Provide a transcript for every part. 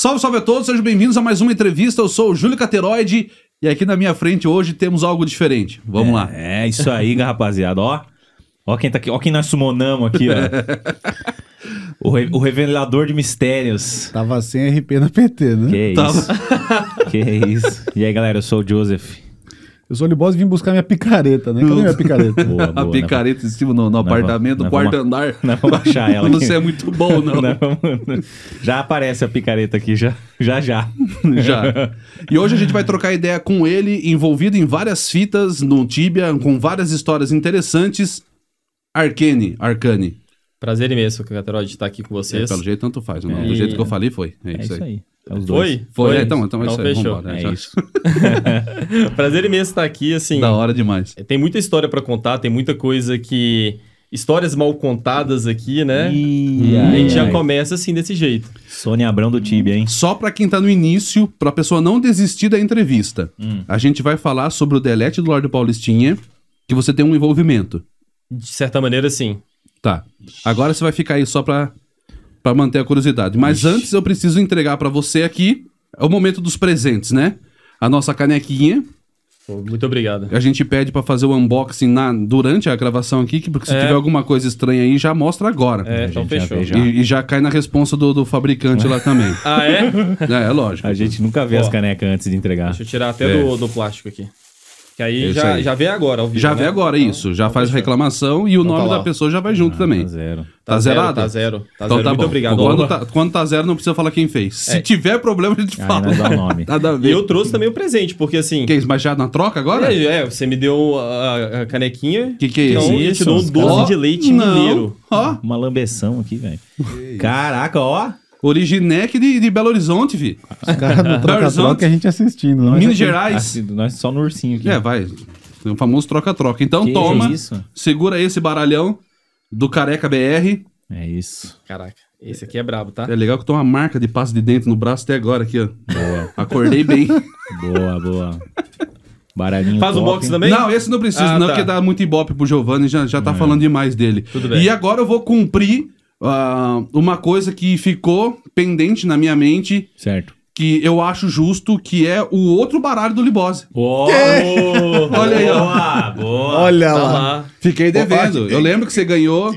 Salve, salve a todos, sejam bem-vindos a mais uma entrevista. Eu sou o Júlio Cateroide e aqui na minha frente hoje temos algo diferente. Vamos é, lá. É isso aí, rapaziada. Ó, ó quem tá aqui, ó quem nós sumonamos aqui, ó. O, re, o, revelador de mistérios. Tava sem RP na PT, né? Que isso. que isso. E aí, galera, eu sou o Joseph. Eu sou Libose e vim buscar minha picareta, né? Cadê minha picareta? boa, boa, a né? picareta em cima no, no apartamento, no quarto andar. Não vamos achar ela. Aqui. Você é muito bom, não. não. Já aparece a picareta aqui, já já. Já. já. E hoje a gente vai trocar ideia com ele, envolvido em várias fitas no Tibia, com várias histórias interessantes. Arkane, Arcane. Prazer imenso, Caterol, de estar aqui com é, vocês. É, pelo jeito, tanto faz. Não. Né? É. Do jeito que eu falei, foi. É, é isso, aí. aí. É foi? Foi, foi. É, então, então, é então isso aí. fechou. Vambora, é isso. Prazer imenso estar aqui, assim. Da hora demais. Tem muita história para contar, tem muita coisa que histórias mal contadas aqui, né? a gente já começa assim desse jeito. Sônia Abrão do Tibia, hein? Só para quem tá no início, pra pessoa não desistir da entrevista. Hum. A gente vai falar sobre o delete do Lorde Paulistinha, que você tem um envolvimento. De certa maneira, sim. Tá. Agora você vai ficar aí só pra, pra manter a curiosidade. Mas Ixi. antes eu preciso entregar pra você aqui. É o momento dos presentes, né? A nossa canequinha. muito obrigado. A gente pede para fazer o unboxing na, durante a gravação aqui, porque se é. tiver alguma coisa estranha aí, já mostra agora. É, então fechou. Já e, e, já cai na responsa do, do fabricante lá também. Ah, é? É, é lógico. A gente nunca vê Pô. as canecas antes de entregar. Deixa eu tirar até é. do, do plástico aqui. Que aí, é já, aí. já vem agora, Já né? vem agora, então, isso. Já então faz reclamação e o então tá nome tá da pessoa já vai junto ah, também. Tá zero. Tá, tá zerado? Tá zero. Tá então zero. tá Muito bom. obrigado. Quando tá, quando tá, zero, não precisa falar quem fez. Se é. tiver problema, a gente aí fala. Dá o nome. Nada a ver. E eu trouxe também o presente, porque assim. Que isso? já na troca agora? É, é você me deu a, a canequinha. Que que é então isso? Então, te dou um doce de leite mineiro. Ó. Uma lambeção aqui, velho. Caraca, ó. Originec de, de Belo Horizonte, vi. Os caras do troca que a gente assistindo. Né? Nós Minas aqui, Gerais. nós só no ursinho aqui. É, vai. Tem um famoso troca-troca. Então que toma, isso? segura esse baralhão do Careca BR. É isso. Caraca, esse aqui é brabo, tá? É legal que eu tô uma marca de passo de dentro no braço até agora aqui, ó. Boa. Acordei bem. boa, boa. Baralhinho Faz o box também? Não, esse não precisa, ah, não, tá. porque dá muito ibope pro Giovanni, já, já tá é. falando demais dele. Tudo bem. E agora eu vou cumprir uh, uma coisa que ficou pendente na minha mente. Certo. Que eu acho justo, que é o outro baralho do Libose. Oh, Olha aí, ó. Boa, boa. Olha tá lá. lá. Fiquei devendo. Opa, eu lembro que você ganhou.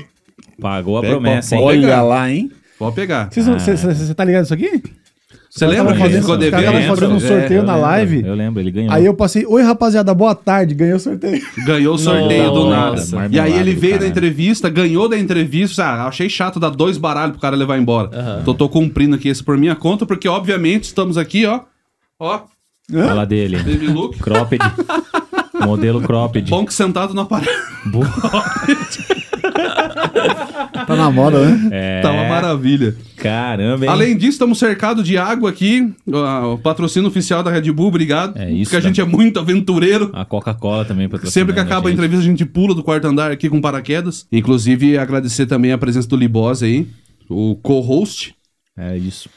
Pagou a Pega, promessa, hein? Olha lá, hein? Pode pegar. Você ah. tá ligado isso aqui? Você lembra que ficou devendo? Ele caras fazendo um sorteio é, na lembro, live. Eu lembro, ele ganhou. Aí eu passei, oi rapaziada, boa tarde, Ganhou o sorteio. Ganhou o sorteio não, do nada. E aí ele veio da entrevista, ganhou da entrevista, ah, achei chato dar dois baralhos pro cara levar embora. Uhum. Então tô cumprindo aqui esse por minha conta, porque obviamente estamos aqui, ó, ó. Fala dele. Baby look. Cropped. Modelo cropped. Ponk sentado na parede. Boa. Tá na moda, né? É. Tá uma maravilha. Caramba, hein? Além disso, estamos cercados de água aqui. O patrocínio oficial da Red Bull, obrigado. É isso. Porque a gente é muito aventureiro. A Coca-Cola também Sempre que acaba a, a, entrevista, a gente pula do quarto andar aqui com paraquedas. Inclusive, agradecer também a presença do Libose aí, o co-host. É isso.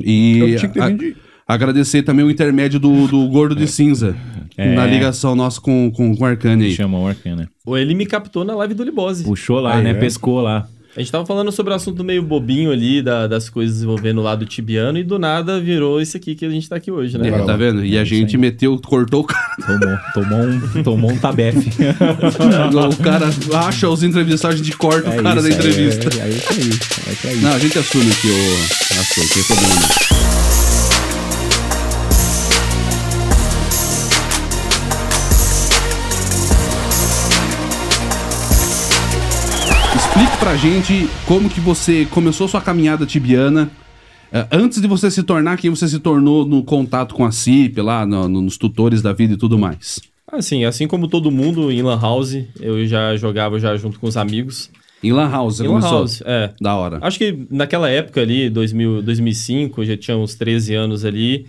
E. Eu tinha que ter a... Agradecer também o intermédio do, do Gordo de é. Cinza. É. Na ligação nossa com, com, com o Arcane aí. Chamou o Arcane. Ele me captou na live do Libose. Puxou lá, aí, ah, né? É. Pescou lá. A gente tava falando sobre o um assunto meio bobinho ali, da, das coisas envolvendo lá do tibiano, e do nada virou isso aqui que a gente tá aqui hoje, né? É, tá vendo? E é a gente meteu, cortou o cara. Tomou, tomou um, tomou um tabefe. o cara acha os entrevistados de corta é o cara isso, da entrevista. É, é, é isso aí, é isso aí. Não, a gente assume que o. Assume, que é problema. Conta pra gente como que você começou sua caminhada tibiana eh, antes de você se tornar quem você se tornou no contato com a CIP, lá no, no, nos tutores da vida e tudo mais. Assim, assim como todo mundo em Lan House, eu já jogava já junto com os amigos. Em Lan House, em Lan começou? House, é. Da hora. Acho que naquela época ali, 2000, 2005, já tinha uns 13 anos ali,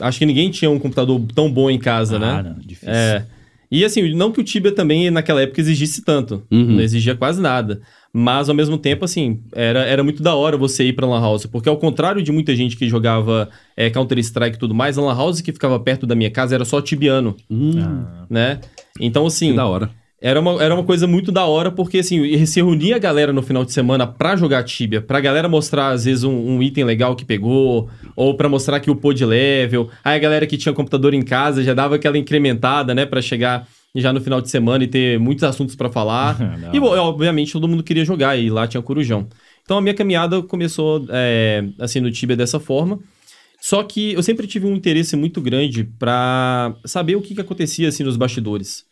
acho que ninguém tinha um computador tão bom em casa, né? ah, né? Não, difícil. É. E assim, não que o Tibia também naquela época exigisse tanto, uhum. não exigia quase nada. Mas ao mesmo tempo, assim, era, era muito da hora você ir pra Lan House, porque ao contrário de muita gente que jogava é, Counter-Strike e tudo mais, a Lan House que ficava perto da minha casa era só tibiano, hum. Ah. né? Então assim... Que da hora. Era uma, era uma coisa muito da hora, porque assim, se reunia a galera no final de semana pra jogar Tibia, pra galera mostrar, às vezes, um, um item legal que pegou, ou pra mostrar que o pôde level. Aí a galera que tinha computador em casa já dava aquela incrementada, né, pra chegar já no final de semana e ter muitos assuntos para falar. e, obviamente, todo mundo queria jogar, e lá tinha Corujão. Então a minha caminhada começou, é, assim, no Tibia dessa forma. Só que eu sempre tive um interesse muito grande para saber o que, que acontecia assim nos bastidores.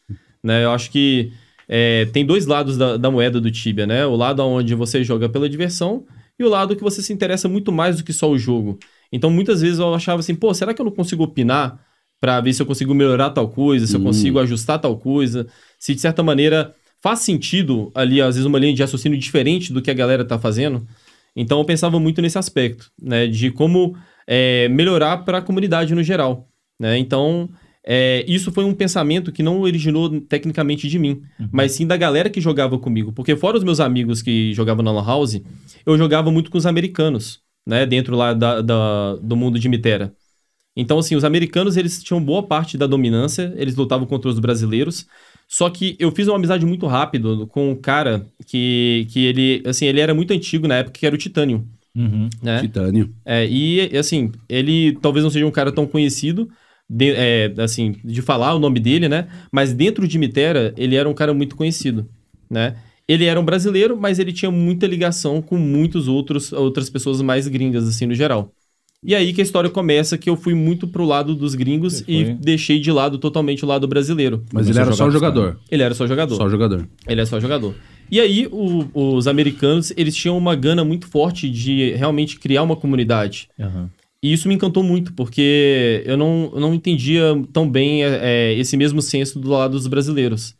Né? Eu acho que é, tem dois lados da, da, moeda do Tibia, né? O lado onde você joga pela diversão e o lado que você se interessa muito mais do que só o jogo. Então, muitas vezes eu achava assim, pô, será que eu não consigo opinar para ver se eu consigo melhorar tal coisa, se uhum. eu consigo ajustar tal coisa, se de certa maneira faz sentido ali, às vezes, uma linha de raciocínio diferente do que a galera tá fazendo. Então, eu pensava muito nesse aspecto, né? De como é, melhorar para a comunidade no geral, né? Então, é, isso foi um pensamento que não originou tecnicamente de mim, uhum. mas sim da galera que jogava comigo. Porque fora os meus amigos que jogavam na Lan House, eu jogava muito com os americanos, né? Dentro lá da, da, do mundo de Mitera. Então, assim, os americanos, eles tinham boa parte da dominância, eles lutavam contra os brasileiros. Só que eu fiz uma amizade muito rápido com um cara que, que ele, assim, ele era muito antigo na época, que era o Titânio. Uhum. Né? Titânio. É, e, assim, ele talvez não seja um cara tão conhecido, de, é, assim, de falar o nome dele, né? Mas dentro de Mitera, ele era um cara muito conhecido, né? Ele era um brasileiro, mas ele tinha muita ligação com muitos outros outras pessoas mais gringas, assim, no geral. E aí que a história começa que eu fui muito pro lado dos gringos e deixei de lado totalmente o lado brasileiro. Mas ele era só jogador. Cara. Ele era só jogador. Só jogador. Ele é só jogador. E aí o, os americanos, eles tinham uma gana muito forte de realmente criar uma comunidade. Uhum. E isso me encantou muito, porque eu não, eu não entendia tão bem é, é, esse mesmo senso do lado dos brasileiros.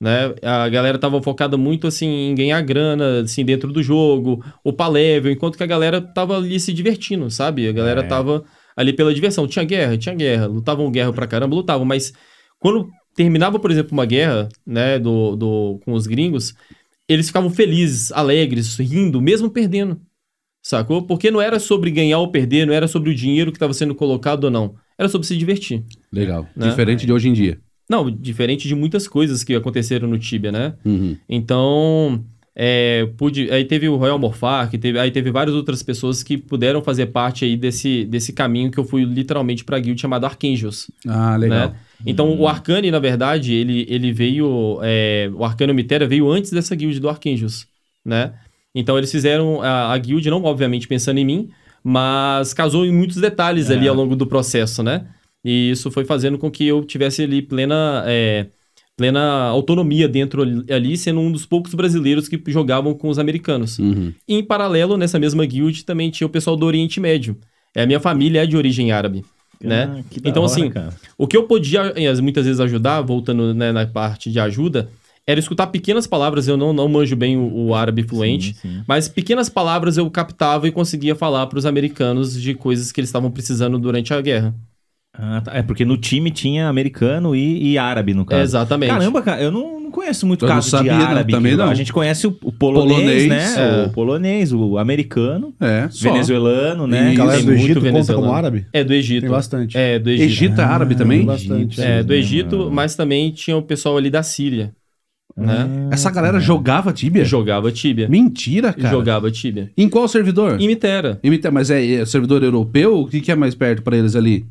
Né? A galera tava focada muito assim em ganhar grana, assim, dentro do jogo, o level, enquanto que a galera tava ali se divertindo, sabe? A galera é. tava ali pela diversão. Tinha guerra, tinha guerra, lutavam guerra pra caramba, lutavam, mas quando terminava, por exemplo, uma guerra, né, do, do, com os gringos, eles ficavam felizes, alegres, rindo, mesmo perdendo. Sacou? Porque não era sobre ganhar ou perder, não era sobre o dinheiro que estava sendo colocado ou não. Era sobre se divertir. Legal. Né? Diferente de hoje em dia. Não, diferente de muitas coisas que aconteceram no Tibia, né? Uhum. Então, é, pude, aí teve o Royal Morfar, que teve, aí teve várias outras pessoas que puderam fazer parte aí desse, desse caminho que eu fui literalmente para a guild chamado Archangels. Ah, legal. Né? Então uhum. o Arcane, na verdade, ele, ele veio. É, o Arcane Mitera veio antes dessa guild do Archangels, né? Então eles fizeram a, a guild, não obviamente pensando em mim, mas casou em muitos detalhes é. ali ao longo do processo, né? E isso foi fazendo com que eu tivesse ali plena, é, plena autonomia dentro ali, sendo um dos poucos brasileiros que jogavam com os americanos. Uhum. E em paralelo, nessa mesma guild, também tinha o pessoal do Oriente Médio. É, a minha família é de origem árabe. Ah, né? então, hora, assim, cara. o que eu podia eh, muitas vezes ajudar, voltando né, na parte de ajuda, era escutar pequenas palavras, eu não, não manjo bem o, o árabe fluente, sim, sim. mas pequenas palavras eu captava e conseguia falar para os americanos de coisas que eles estavam precisando durante a guerra. Ah, tá. É porque no time tinha americano e, e árabe, no caso. exatamente. Caramba, cara, eu não, não conheço muito eu caso sabia, de árabe. Não, também não. A gente conhece o, o polonês, polonês, né? É. O polonês, o americano, é, venezuelano, né? E galera do Egito conta como árabe? É, do Egito. Tem bastante. É, do Egito. Egito é árabe ah, também? Bastante. É, do Egito, né? mas também tinha o pessoal ali da Síria. Né? Hum, Essa galera hum. jogava Tibia? Jogava Tibia. Mentira, cara. Jogava Tibia. Em qual servidor? Imitera. Imitera, mas é, é servidor europeu? O que, que é mais perto para eles ali?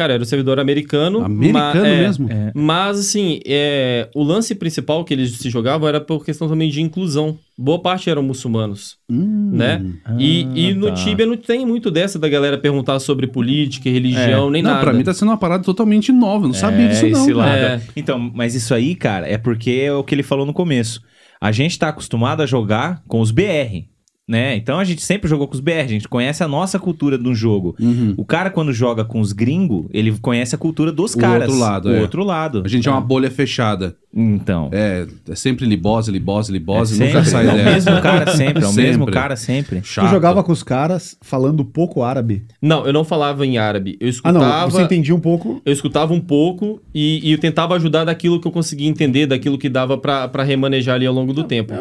Cara, era um servidor americano. Americano ma- é, mesmo? É, Mas, assim, é, o lance principal que eles se jogavam era por questão também de inclusão. Boa parte eram muçulmanos, hum, né? Ah, e, e ah, no tá. Tíbia não tem muito dessa da galera perguntar sobre política, é. religião, nem não, nada. Não, pra mim tá sendo uma parada totalmente nova, não sabia é, disso não. Lado. Então, mas isso aí, cara, é porque é o que ele falou no começo. A gente tá acostumado a jogar com os BR, né? Então a gente sempre jogou com os BR, a gente conhece a nossa cultura do jogo. Uhum. O cara, quando joga com os gringos, ele conhece a cultura dos o caras. Outro lado, o é. outro lado. A gente é, é uma bolha fechada. Então. É, é sempre libose, libose, libose, é sempre, nunca sai É o mesmo cara sempre, é o mesmo cara sempre. Chato. Tu jogava com os caras falando pouco árabe? Não, eu não falava em árabe. Eu escutava. Ah, não, você entendia um pouco? Eu escutava um pouco e, e eu tentava ajudar daquilo que eu conseguia entender, daquilo que dava para remanejar ali ao longo do tempo.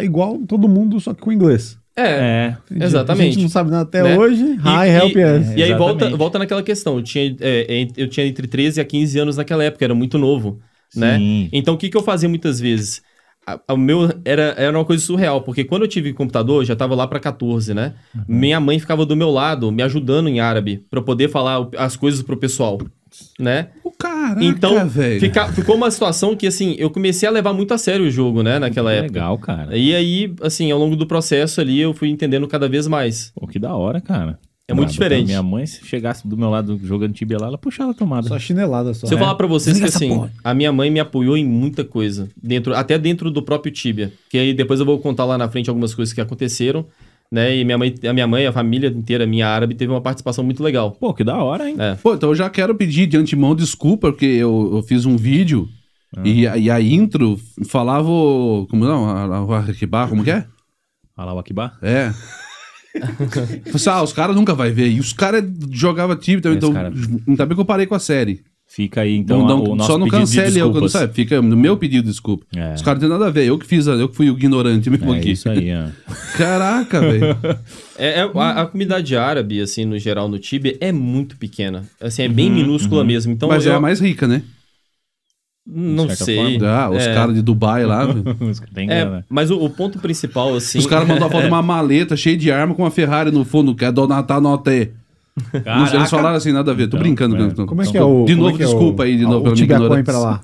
igual todo mundo, só que com inglês. É, é, exatamente. A gente não sabe nada até né? hoje. Hi, e, help us. E, e aí volta, volta naquela questão. Eu tinha, é, é eu tinha entre 13 a 15 anos naquela época, era muito novo né? Então, o que, que eu fazia muitas vezes? o meu era, era uma coisa surreal, porque quando eu tive computador, já tava lá para 14, né? Uhum. Minha mãe ficava do meu lado, me ajudando em árabe, para poder falar as coisas pro pessoal, né? O então, fica, ficou uma situação que, assim, eu comecei a levar muito a sério o jogo, né, naquela que época. Legal, cara. E aí, assim, ao longo do processo ali, eu fui entendendo cada vez mais. o que da hora, cara. É muito diferente. Minha mãe, se chegasse do meu lado jogando tibia lá, ela puxava a tomada. Só chinelada só. Se eu falar pra vocês Desliga que assim, porra. a minha mãe me apoiou em muita coisa. dentro Até dentro do próprio tibia. Que aí depois eu vou contar lá na frente algumas coisas que aconteceram. Né? E minha mãe, a minha mãe, a família inteira, minha árabe, teve uma participação muito legal. Pô, que da hora, hein? É. Pô, então eu já quero pedir de antemão desculpa, porque eu, eu fiz um vídeo ah. e, a, e, a intro falava. O, como não? O Akbar, como que é? Allahu Akbar? É. Assim, ah, os caras nunca vai ver. E os caras jogavam tibet também. Então, cara... ainda bem que eu parei com a série. Fica aí, então, não, não, Só não cancele eu, quando, sabe? Fica no meu pedido desculpa. É. Os caras não têm nada a ver. Eu que fiz, eu que fui o ignorante mesmo é, aqui. isso aí, é. Caraca, velho. É, é a, a, comunidade árabe, assim, no geral, no tibet é muito pequena. Assim, é bem uhum, minúscula uhum. mesmo. Então, Mas eu... é a mais rica, né? Não sei. Ah, os é. caras de Dubai lá. Tem é, mas o, o, ponto principal, assim. Os caras mandaram foto é. de uma maleta cheia de arma com uma Ferrari no fundo, que é Donatá Noté. Caraca. Eles falaram assim, nada a ver. Tô então, brincando. É. Como é, é, é que é o. De novo, é desculpa o... aí, de novo, pelo ignorante. pra lá.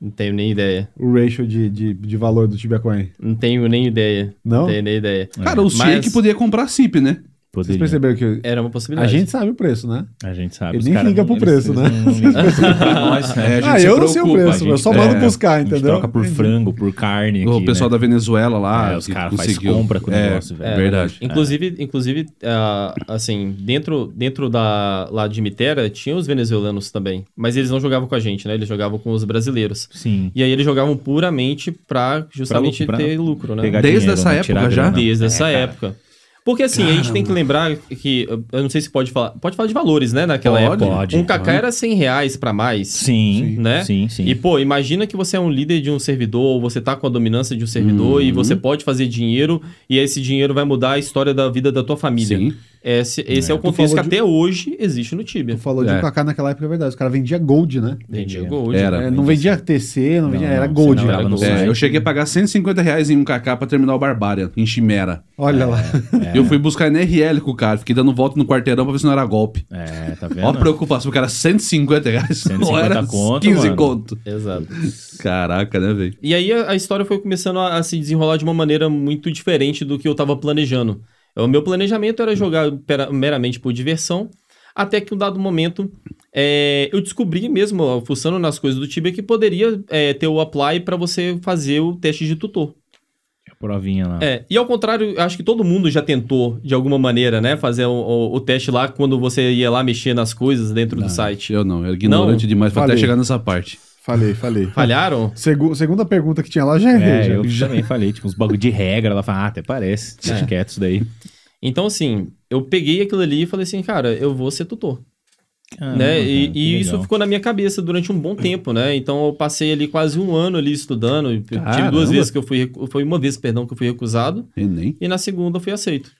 Não tenho nem ideia. O ratio de, de, de valor do Tibiacoin. Não tenho nem ideia. Não? Não tenho nem ideia. Cara, o Sheik podia comprar CIP, né? Poderia. Vocês perceberam que. Era uma possibilidade. A gente sabe o preço, né? A gente sabe. Ele nem liga não, pro preço, né? né? ah, eu não sei o preço, gente, eu só mando é, buscar, entendeu? troca por frango, por carne. o pessoal né? da Venezuela lá. É, os caras fazem compra com o é, negócio, velho. É, verdade. É. Inclusive, inclusive uh, assim, dentro, dentro da, lá de Mitera, tinha os venezuelanos também. Mas eles não jogavam com a gente, né? Eles jogavam com os brasileiros. Sim. E aí eles jogavam puramente pra justamente pra, pra ter lucro, né? né? Desde essa é, época já? Desde essa época. Porque assim, Caramba. a gente tem que lembrar que. Eu não sei se pode falar. Pode falar de valores, né? Naquela pode, época. Pode, um cacá era 100 reais pra mais. Sim. Né? Sim, sim. E, pô, imagina que você é um líder de um servidor, ou você tá com a dominância de um servidor uhum. e você pode fazer dinheiro e esse dinheiro vai mudar a história da vida da tua família. Sim. Esse, né. esse é, é o contexto que de... até hoje existe no Tibia. Tu falou de é. um Kaká naquela época, é verdade. Os caras vendiam Gold, né? Vendia, vendia Gold. Era, é, Não vendia TC, não, não vendia, era Gold. Não, era gold. É, eu cheguei a pagar 150 reais em um Kaká pra terminar o Barbária, em Chimera. Olha é, lá. É. Eu fui buscar na RL com o cara, fiquei dando volta no quarteirão pra ver se não era golpe. É, tá vendo? Ó a preocupação, porque era 150 reais, 150 era conto, 15 mano. conto. Exato. Caraca, né, velho? E aí a, a história foi começando a, a se desenrolar de uma maneira muito diferente do que eu tava planejando. O meu planejamento era jogar meramente por diversão, até que um dado momento é, eu descobri mesmo, fuçando nas coisas do Tibia, que poderia é, ter o apply para você fazer o teste de tutor. A provinha lá. É, e ao contrário, acho que todo mundo já tentou, de alguma maneira, né, fazer o, o, o teste lá quando você ia lá mexer nas coisas dentro não, do site. Eu não, eu era ignorante não? demais para até chegar nessa parte. Falei, falei. Falharam? Segu segunda pergunta que tinha lá já errei. É, é já. eu já... também falei, tipo, uns bagulho de regra. Ela fala, ah, até parece. É. Deixa é. quieto isso daí. Então, assim, eu peguei aquilo ali e falei assim, cara, eu vou ser tutor. né? E, e isso ficou na minha cabeça durante um bom tempo, né? Então eu passei ali quase um ano ali estudando. Tive duas vezes que eu fui, foi uma vez, perdão, que eu fui recusado. Enem. E na segunda eu fui aceito.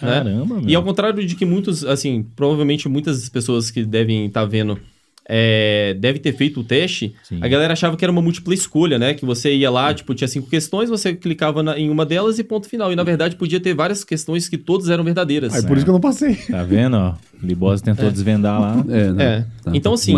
Né? Caramba, né? E ao contrário de que muitos, assim, provavelmente muitas pessoas que devem estar tá vendo é, deve ter feito o teste, Sim. a galera achava que era uma múltipla escolha, né? Que você ia lá, Sim. tipo, tinha cinco questões, você clicava na, em uma delas e ponto final. E na verdade podia ter várias questões que todas eram verdadeiras. Ah, é por é. isso que eu não passei. Tá vendo, ó? Libose tentou é. desvendar lá. É, né? É. Tá, então, tá assim,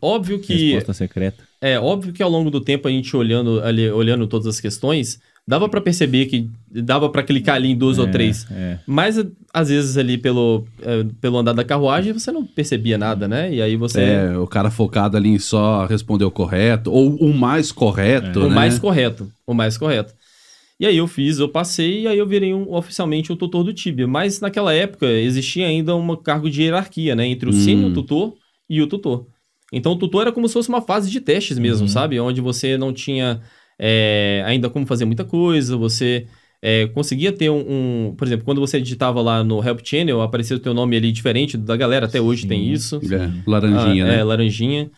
óbvio que. Resposta secreta. É, óbvio que ao longo do tempo a gente olhando, ali, olhando todas as questões, dava para perceber que dava para clicar ali em duas é, ou três. É. Mas às vezes ali pelo, é, pelo andar da carruagem você não percebia nada, né? E aí você É, o cara focado ali em só responder o correto ou o mais correto, é. O né? mais correto, o mais correto. E aí eu fiz, eu passei e aí eu virei um, oficialmente o tutor do Tibia, mas naquela época existia ainda um cargo de hierarquia, né, entre o hum. sênior tutor e o tutor. Então o tutor era como se fosse uma fase de testes mesmo, uhum. sabe? Onde você não tinha é, ainda como fazer muita coisa, você é, conseguia ter um, um, Por exemplo, quando você digitava lá no Help Channel, aparecia o teu nome ali diferente da galera, até hoje tem isso. É, laranjinha, ah, né? É, laranjinha.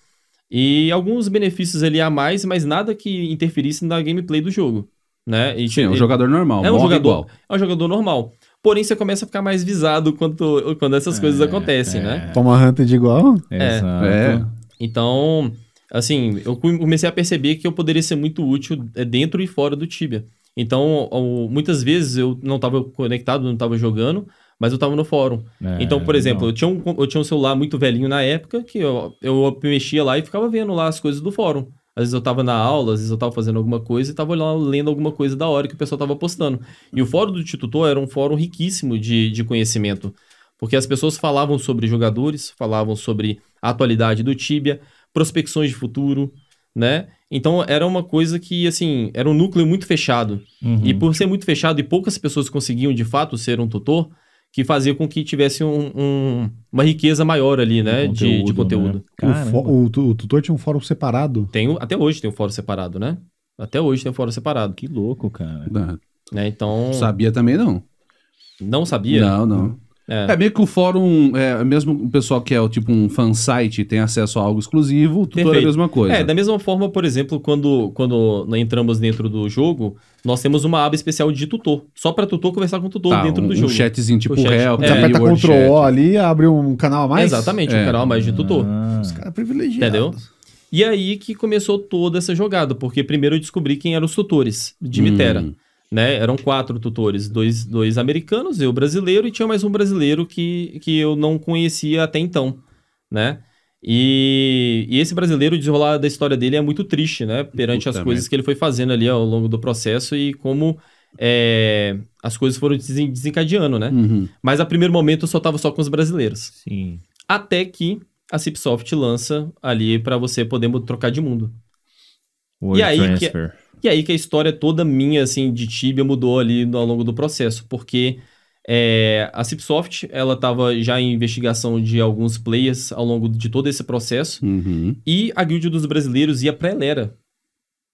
E alguns benefícios ali a mais, mas nada que interferisse na gameplay do jogo. Né? E, Sim, é um jogador normal, é um jogador, É um jogador normal. Porém, você começa a ficar mais visado quando, quando essas é, coisas acontecem, é. né? Toma Hunter de igual? É. Exato. É. Então, assim, eu comecei a perceber que eu poderia ser muito útil eh, dentro e fora do Tibia. Então, muitas vezes eu não estava conectado, não estava jogando, mas eu estava no fórum. É, então, por exemplo, eu tinha, um, eu tinha um celular muito velhinho na época que eu, eu mexia lá e ficava vendo lá as coisas do fórum. Às vezes eu estava na aula, às vezes eu estava fazendo alguma coisa e estava lá lendo alguma coisa da hora que o pessoal estava postando. E o fórum do Titutor era um fórum riquíssimo de, de conhecimento, porque as pessoas falavam sobre jogadores, falavam sobre a atualidade do Tibia, prospecções de futuro, né? Então era uma coisa que, assim, era um núcleo muito fechado. Uhum. E por ser muito fechado e poucas pessoas conseguiam de fato ser um tutor, que fazia com que tivesse um, um, uma riqueza maior ali, né? Conteúdo, de, de, conteúdo. Né? O, o, tutor tinha um fórum separado? Tem, até hoje tem um fórum separado, né? Até hoje tem um fórum separado. Que louco, cara. É. Né? Então. Sabia também não. Não sabia? Não, não. É. é. meio que o fórum, é, mesmo o pessoal que é o tipo um fansite tem acesso a algo exclusivo, o tutor é a mesma coisa. É, da mesma forma, por exemplo, quando, quando entramos dentro do jogo, nós temos uma aba especial de tutor. Só para tutor conversar com o tutor tá, dentro um, do jogo. Um chatzinho tipo réu. chat. É, aperta tá Ctrl O ali abre um canal a mais? Exatamente, é. um canal a mais de tutor. Ah, os caras privilegiados. Entendeu? E aí que começou toda essa jogada, porque primeiro eu descobri quem eram os tutores de hum né? Eram quatro tutores, dois, dois americanos, eu brasileiro, e tinha mais um brasileiro que, que eu não conhecia até então, né? E, e esse brasileiro, o desenrolar da história dele é muito triste, né? Perante as coisas que ele foi fazendo ali ao longo do processo e como é, as coisas foram desencadeando, né? Uhum. Mas a primeiro momento eu só tava só com os brasileiros. Sim. Até que a Cipsoft lança ali para você poder trocar de mundo. World e aí transfer. que e aí que a história toda minha, assim, de Tibia mudou ali ao longo do processo, porque é, a Cipsoft, ela estava já em investigação de alguns players ao longo de todo esse processo, uhum. e a Guilda dos Brasileiros ia pra Elera.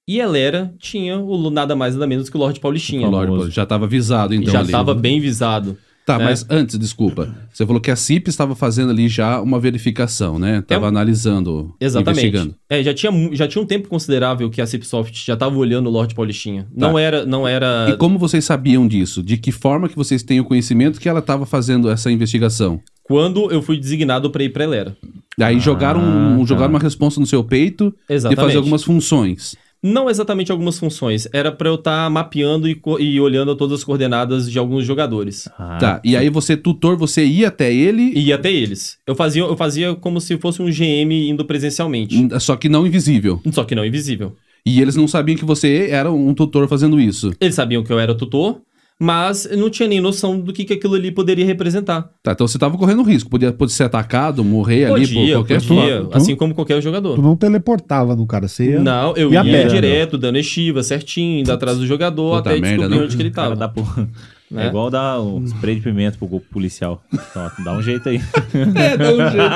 E Elera tinha o nada mais nada menos que o Lorde Paulistinha. O Lorde, já estava visado, então. Já estava bem visado. Tá, é. mas antes, desculpa. Você falou que a CIP estava fazendo ali já uma verificação, né? Estava é, analisando, exatamente. investigando. É, já tinha, já tinha um tempo considerável que a CIPSoft já estava olhando o Lorde Paulistinha. Tá. Não era, não era... E como vocês sabiam disso? De que forma que vocês têm o conhecimento que ela estava fazendo essa investigação? Quando eu fui designado para ir para Elera. Aí ah, jogaram, tá. jogaram uma resposta no seu peito e de fazer algumas funções. Não exatamente algumas funções. Era para eu estar tá mapeando e, e, olhando todas as coordenadas de alguns jogadores. Ah, tá. E aí você, tutor, você ia até ele? Ia até eles. Eu fazia, eu fazia como se fosse um GM indo presencialmente. Hum, só que não invisível. Só que não invisível. E eles não sabiam que você era um tutor fazendo isso. Eles sabiam que eu era tutor, mas não tinha nem noção do que, que aquilo ali poderia representar. Tá, então você estava correndo risco, podia, podia ser atacado, morrer podia, ali por qualquer podia, assim tu, assim como qualquer jogador. Tu não teleportava no cara, você ia... Não, eu ia, ia direto, dando estiva certinho, indo atrás do jogador, Puta até descobrir onde que ele tava. Cara, dá porra. É né? É igual dar um spray de pimenta pro policial. Então, ó, dá um jeito aí. é, dá um jeito.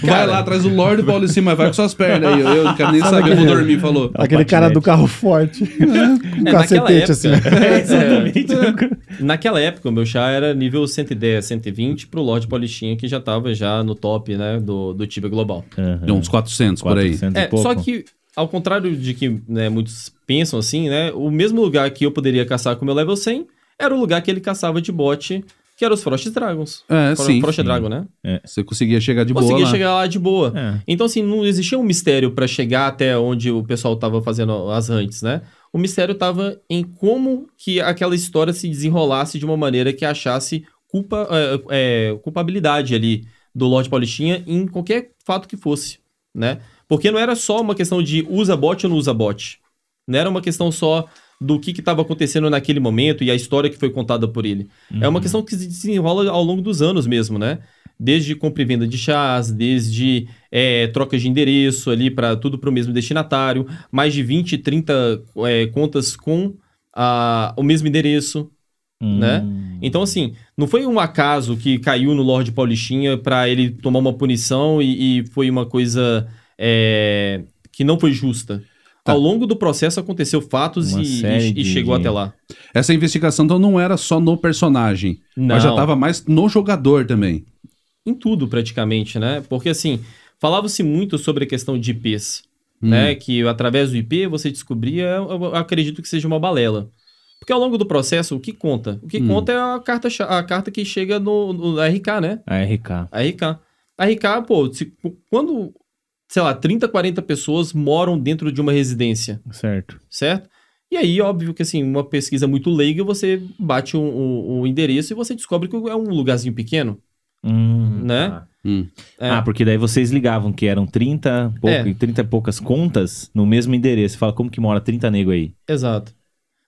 Vai cara... lá, traz o Lord Paulo em cima, vai com suas pernas aí. Eu, eu não quero nem saber, eu vou dormir, falou. Aquele cara do carro forte. É, com é, cacetete, assim. É, é, exatamente. É. Naquela época, o meu chá era nível 110, 120 pro Lord Paulistinha, que já tava já no top, né, do, do Tibia Global. Uhum. Uns 400, 400 por aí. É, só que ao contrário de que né, muitos pensam assim, né? O mesmo lugar que eu poderia caçar com o meu level 100, era o lugar que ele caçava de bote, que era os Frost Dragons. É, Fora, sim. Frost sim. Dragon, né? É. Você conseguia chegar de conseguia boa. Conseguia chegar lá de boa. É. Então, assim, não existia um mistério para chegar até onde o pessoal tava fazendo as hunts, né? O mistério tava em como que aquela história se desenrolasse de uma maneira que achasse culpa, é, é culpabilidade ali do Lorde Paulistinha em qualquer fato que fosse, né? Porque não era só uma questão de usa bot ou não usa bot. Não era uma questão só do que estava acontecendo naquele momento e a história que foi contada por ele. Uhum. É uma uhum. questão que se desenrola ao longo dos anos mesmo, né? Desde compra e venda de chás, desde é, troca de endereço ali para tudo para o mesmo destinatário, mais de 20, 30 é, contas com a, o mesmo endereço, Né? Hum. Então, assim, não foi um acaso que caiu no Lorde Paulistinha para ele tomar uma punição e, e foi uma coisa é, que não foi justa. Tá. Ao longo do processo aconteceu fatos e, e, e, chegou até lá. Essa investigação então não era só no personagem, não. mas já estava mais no jogador também. Em tudo praticamente, né? Porque assim, falava-se muito sobre a questão de IPs, hum. né? Que através do IP você descobria, eu acredito que seja uma balela. Porque ao longo do processo, o que conta? O que hum. conta é a carta, a carta que chega no, no RK, né? A RK. A RK. A RK, pô, se, quando sei lá, 30, 40 pessoas moram dentro de uma residência. Certo. Certo? E aí, óbvio que assim, uma pesquisa muito leiga, você bate o um, um, um endereço e você descobre que é um lugarzinho pequeno. Hum, né? Tá. Hum. É. Ah, porque daí vocês ligavam que eram 30, pouco, é. 30 e poucas contas no mesmo endereço. Você fala, como que mora 30 nego aí? Exato.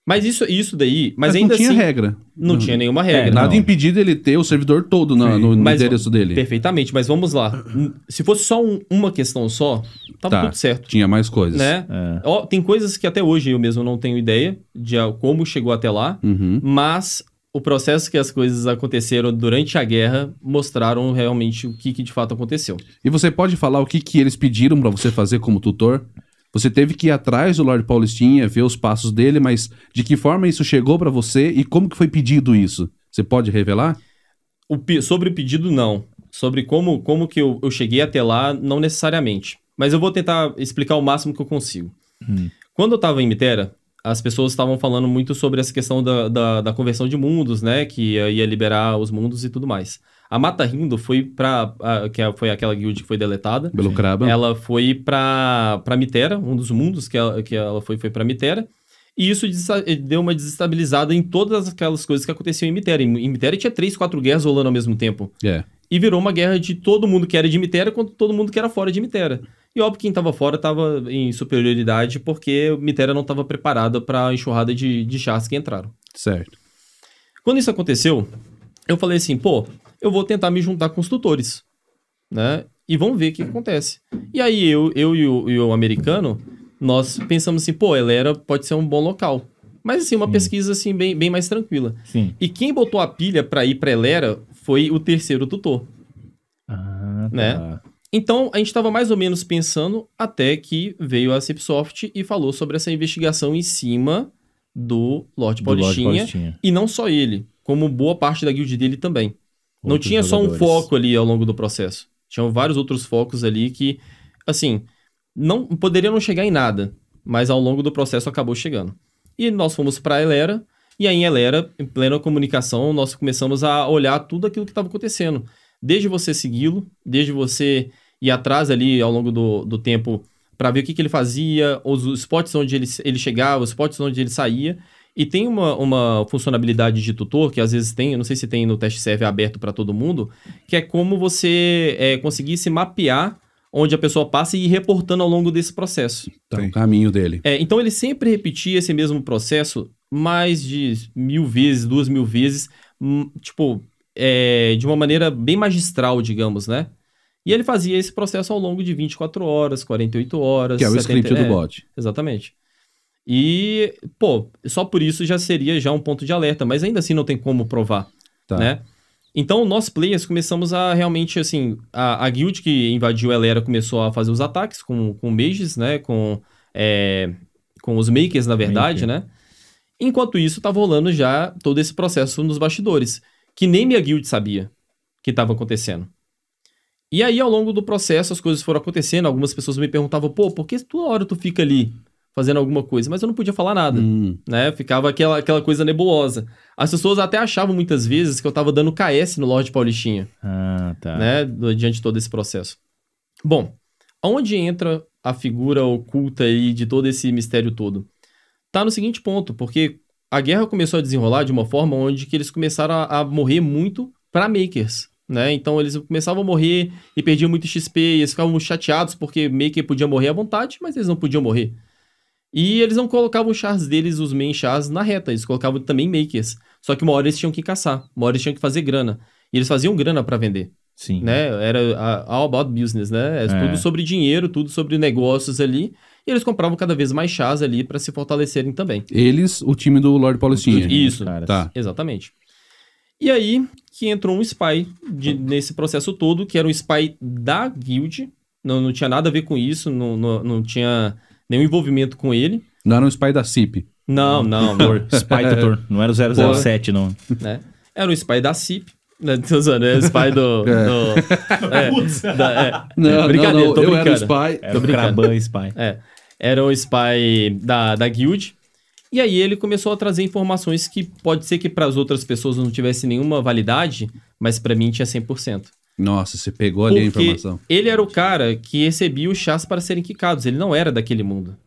Mas isso, isso daí. Mas, mas ainda não tinha assim, regra. Não tinha nenhuma é, regra. É, nada impedido ele ter o servidor todo na, no, no mas, endereço dele. Perfeitamente, mas vamos lá. Se fosse só um, uma questão só, tava tá, tudo certo. Tinha mais coisas. Né? É. Ó, tem coisas que até hoje eu mesmo não tenho ideia de como chegou até lá, uhum. mas o processo que as coisas aconteceram durante a guerra mostraram realmente o que, que de fato aconteceu. E você pode falar o que, que eles pediram para você fazer como tutor? Você teve que ir atrás do Lorde Paulistinha, ver os passos dele, mas de que forma isso chegou para você e como que foi pedido isso? Você pode revelar? O sobre o pedido, não. Sobre como, como que eu, eu cheguei até lá, não necessariamente. Mas eu vou tentar explicar o máximo que eu consigo. Hum. Quando eu estava em Mitera, as pessoas estavam falando muito sobre essa questão da, da, da, conversão de mundos, né? Que ia liberar os mundos e tudo mais. A Mata Rindo foi pra. A, que é, foi aquela guild que foi deletada. Belo Craba. Ela foi pra, pra Mitera, um dos mundos que ela, que ela foi, foi pra Mitera. E isso deu uma desestabilizada em todas aquelas coisas que aconteciam em Mitera. Em Mitera tinha três, quatro guerras rolando ao mesmo tempo. É. E virou uma guerra de todo mundo que era de Mitera contra todo mundo que era fora de Mitera. E óbvio que quem estava fora estava em superioridade porque o Mitera não estava preparada para a enxurrada de, de chars que entraram. Certo. Quando isso aconteceu, eu falei assim, pô, eu vou tentar me juntar com os tutores, né? E vamos ver o que, que acontece. E aí eu, eu e, o, e o americano, nós pensamos assim, pô, Elera pode ser um bom local. Mas assim, uma Sim. pesquisa assim bem, bem mais tranquila. Sim. E quem botou a pilha para ir para Elera foi o terceiro tutor. Ah, né? tá. né? Então, a gente estava mais ou menos pensando até que veio a Cipsoft e falou sobre essa investigação em cima do Lord Paulistinha. E não só ele, como boa parte da guild dele também. Outros não tinha jogadores. só um foco ali ao longo do processo. Tinham vários outros focos ali que, assim, não poderia não chegar em nada, mas ao longo do processo acabou chegando. E nós fomos para Elera, e aí em Elera, em plena comunicação, nós começamos a olhar tudo aquilo que estava acontecendo. Desde você segui-lo, desde você e atrás ali ao longo do, do tempo para ver o que, que ele fazia, os, os spots onde ele, ele chegava, os spots onde ele saía. E tem uma, uma funcionalidade de tutor, que às vezes tem, eu não sei se tem no teste serve aberto para todo mundo, que é como você é, conseguir se mapear onde a pessoa passa e ir reportando ao longo desse processo. Tá, o caminho dele. É, então ele sempre repetia esse mesmo processo mais de mil vezes, duas mil vezes, hum, tipo, é, de uma maneira bem magistral, digamos, né? E ele fazia esse processo ao longo de 24 horas, 48 horas. Que é o 70, script é, do bot. Exatamente. E, pô, só por isso já seria já um ponto de alerta, mas ainda assim não tem como provar, tá. né? Então, nós players começamos a realmente, assim, a, a guild que invadiu a lera começou a fazer os ataques com, com mages, né, com, é, com os makers, na verdade, Maker. né? Enquanto isso, tava tá rolando já todo esse processo nos bastidores, que nem minha guild sabia que estava acontecendo. E aí, ao longo do processo, as coisas foram acontecendo. Algumas pessoas me perguntavam, pô, por que toda hora tu fica ali fazendo alguma coisa? Mas eu não podia falar nada, hum. né? Ficava aquela, aquela coisa nebulosa. As pessoas até achavam muitas vezes que eu tava dando KS no Lorde Paulistinha. Ah, tá. Né? Diante de todo esse processo. Bom, aonde entra a figura oculta aí de todo esse mistério todo? Tá no seguinte ponto, porque a guerra começou a desenrolar de uma forma onde que eles começaram a, a morrer muito para makers né? Então eles começavam a morrer e perdiam muito XP, e eles ficavam chateados porque meio que podia morrer à vontade, mas eles não podiam morrer. E eles não colocavam os chars deles, os main chars, na reta, eles colocavam também makers. Só que uma hora eles tinham que caçar, uma hora eles tinham que fazer grana. E eles faziam grana para vender. Sim. Né? Era all about business, né? Era é. Tudo é. sobre dinheiro, tudo sobre negócios ali. E eles compravam cada vez mais chás ali para se fortalecerem também. Eles, o time do Lord Paulistini. Isso, Tá. Exatamente. E aí que entrou um spy de, nesse processo todo, que era um spy da guild. Não, não tinha nada a ver com isso, não, não, não tinha nenhum envolvimento com ele. Não era um spy da CIP. Não, não. não. spy tutor. Não era o 007, não. Né? Era um spy da CIP. Né? Tô zoando, era o spy do. É. do é, da, é. Não, brincadeira, não, não. tô brincando. Eu era o spy. Era o spy. É. Era um spy da, da guild. E aí ele começou a trazer informações que pode ser que para as outras pessoas não tivesse nenhuma validade, mas para mim tinha 100%. Nossa, você pegou ali Porque a informação. Ele era o cara que recebia os chás para serem quicados, ele não era daquele mundo.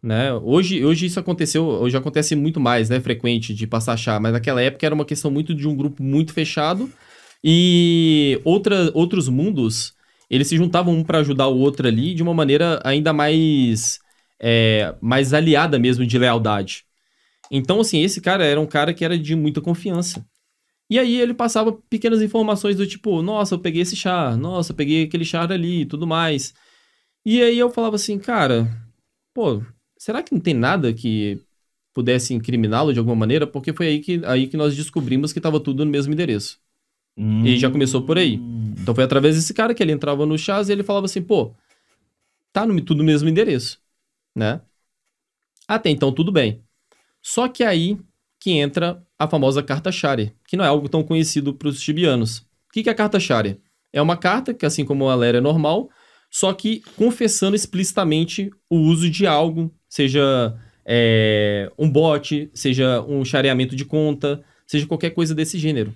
Né? Hoje, hoje isso aconteceu, hoje acontece muito mais, né, frequente de passar chá, mas naquela época era uma questão muito de um grupo muito fechado e outra, outros mundos, eles se juntavam um para ajudar o outro ali de uma maneira ainda mais é, mais aliada mesmo de lealdade. Então, assim, esse cara era um cara que era de muita confiança. E aí ele passava pequenas informações do tipo, nossa, eu peguei esse char, nossa, eu peguei aquele char ali e tudo mais. E aí eu falava assim, cara, pô, será que não tem nada que pudesse incriminá-lo de alguma maneira? Porque foi aí que, aí que nós descobrimos que estava tudo no mesmo endereço. Hum. E já começou por aí. Hum. Então foi através desse cara que ele entrava no chás e ele falava assim, pô, tá no, tudo no mesmo endereço, né? Até então tudo bem. Só que aí que entra a famosa carta share, que não é algo tão conhecido para os tibianos. O que é a carta share? É uma carta que, assim como a Lera é normal, só que confessando explicitamente o uso de algo, seja é, um bot, seja um chareamento de conta, seja qualquer coisa desse gênero.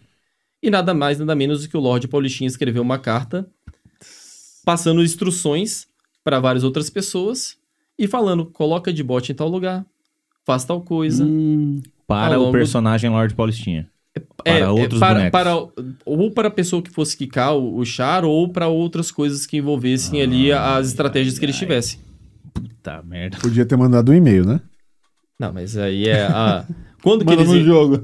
E nada mais, nada menos do que o Lorde Paulistinha escreveu uma carta passando instruções para várias outras pessoas e falando: coloca de bot em tal lugar, faz tal coisa. Hum, para o personagem Lord Paulistinha. É, para é, é, outros para, para, ou para a pessoa que fosse quicar o, o char, ou para outras coisas que envolvessem ali as estratégias ai, que eles tivessem. Puta merda. Podia ter mandado um e-mail, né? Não, mas aí é a... Quando que eles... no jogo.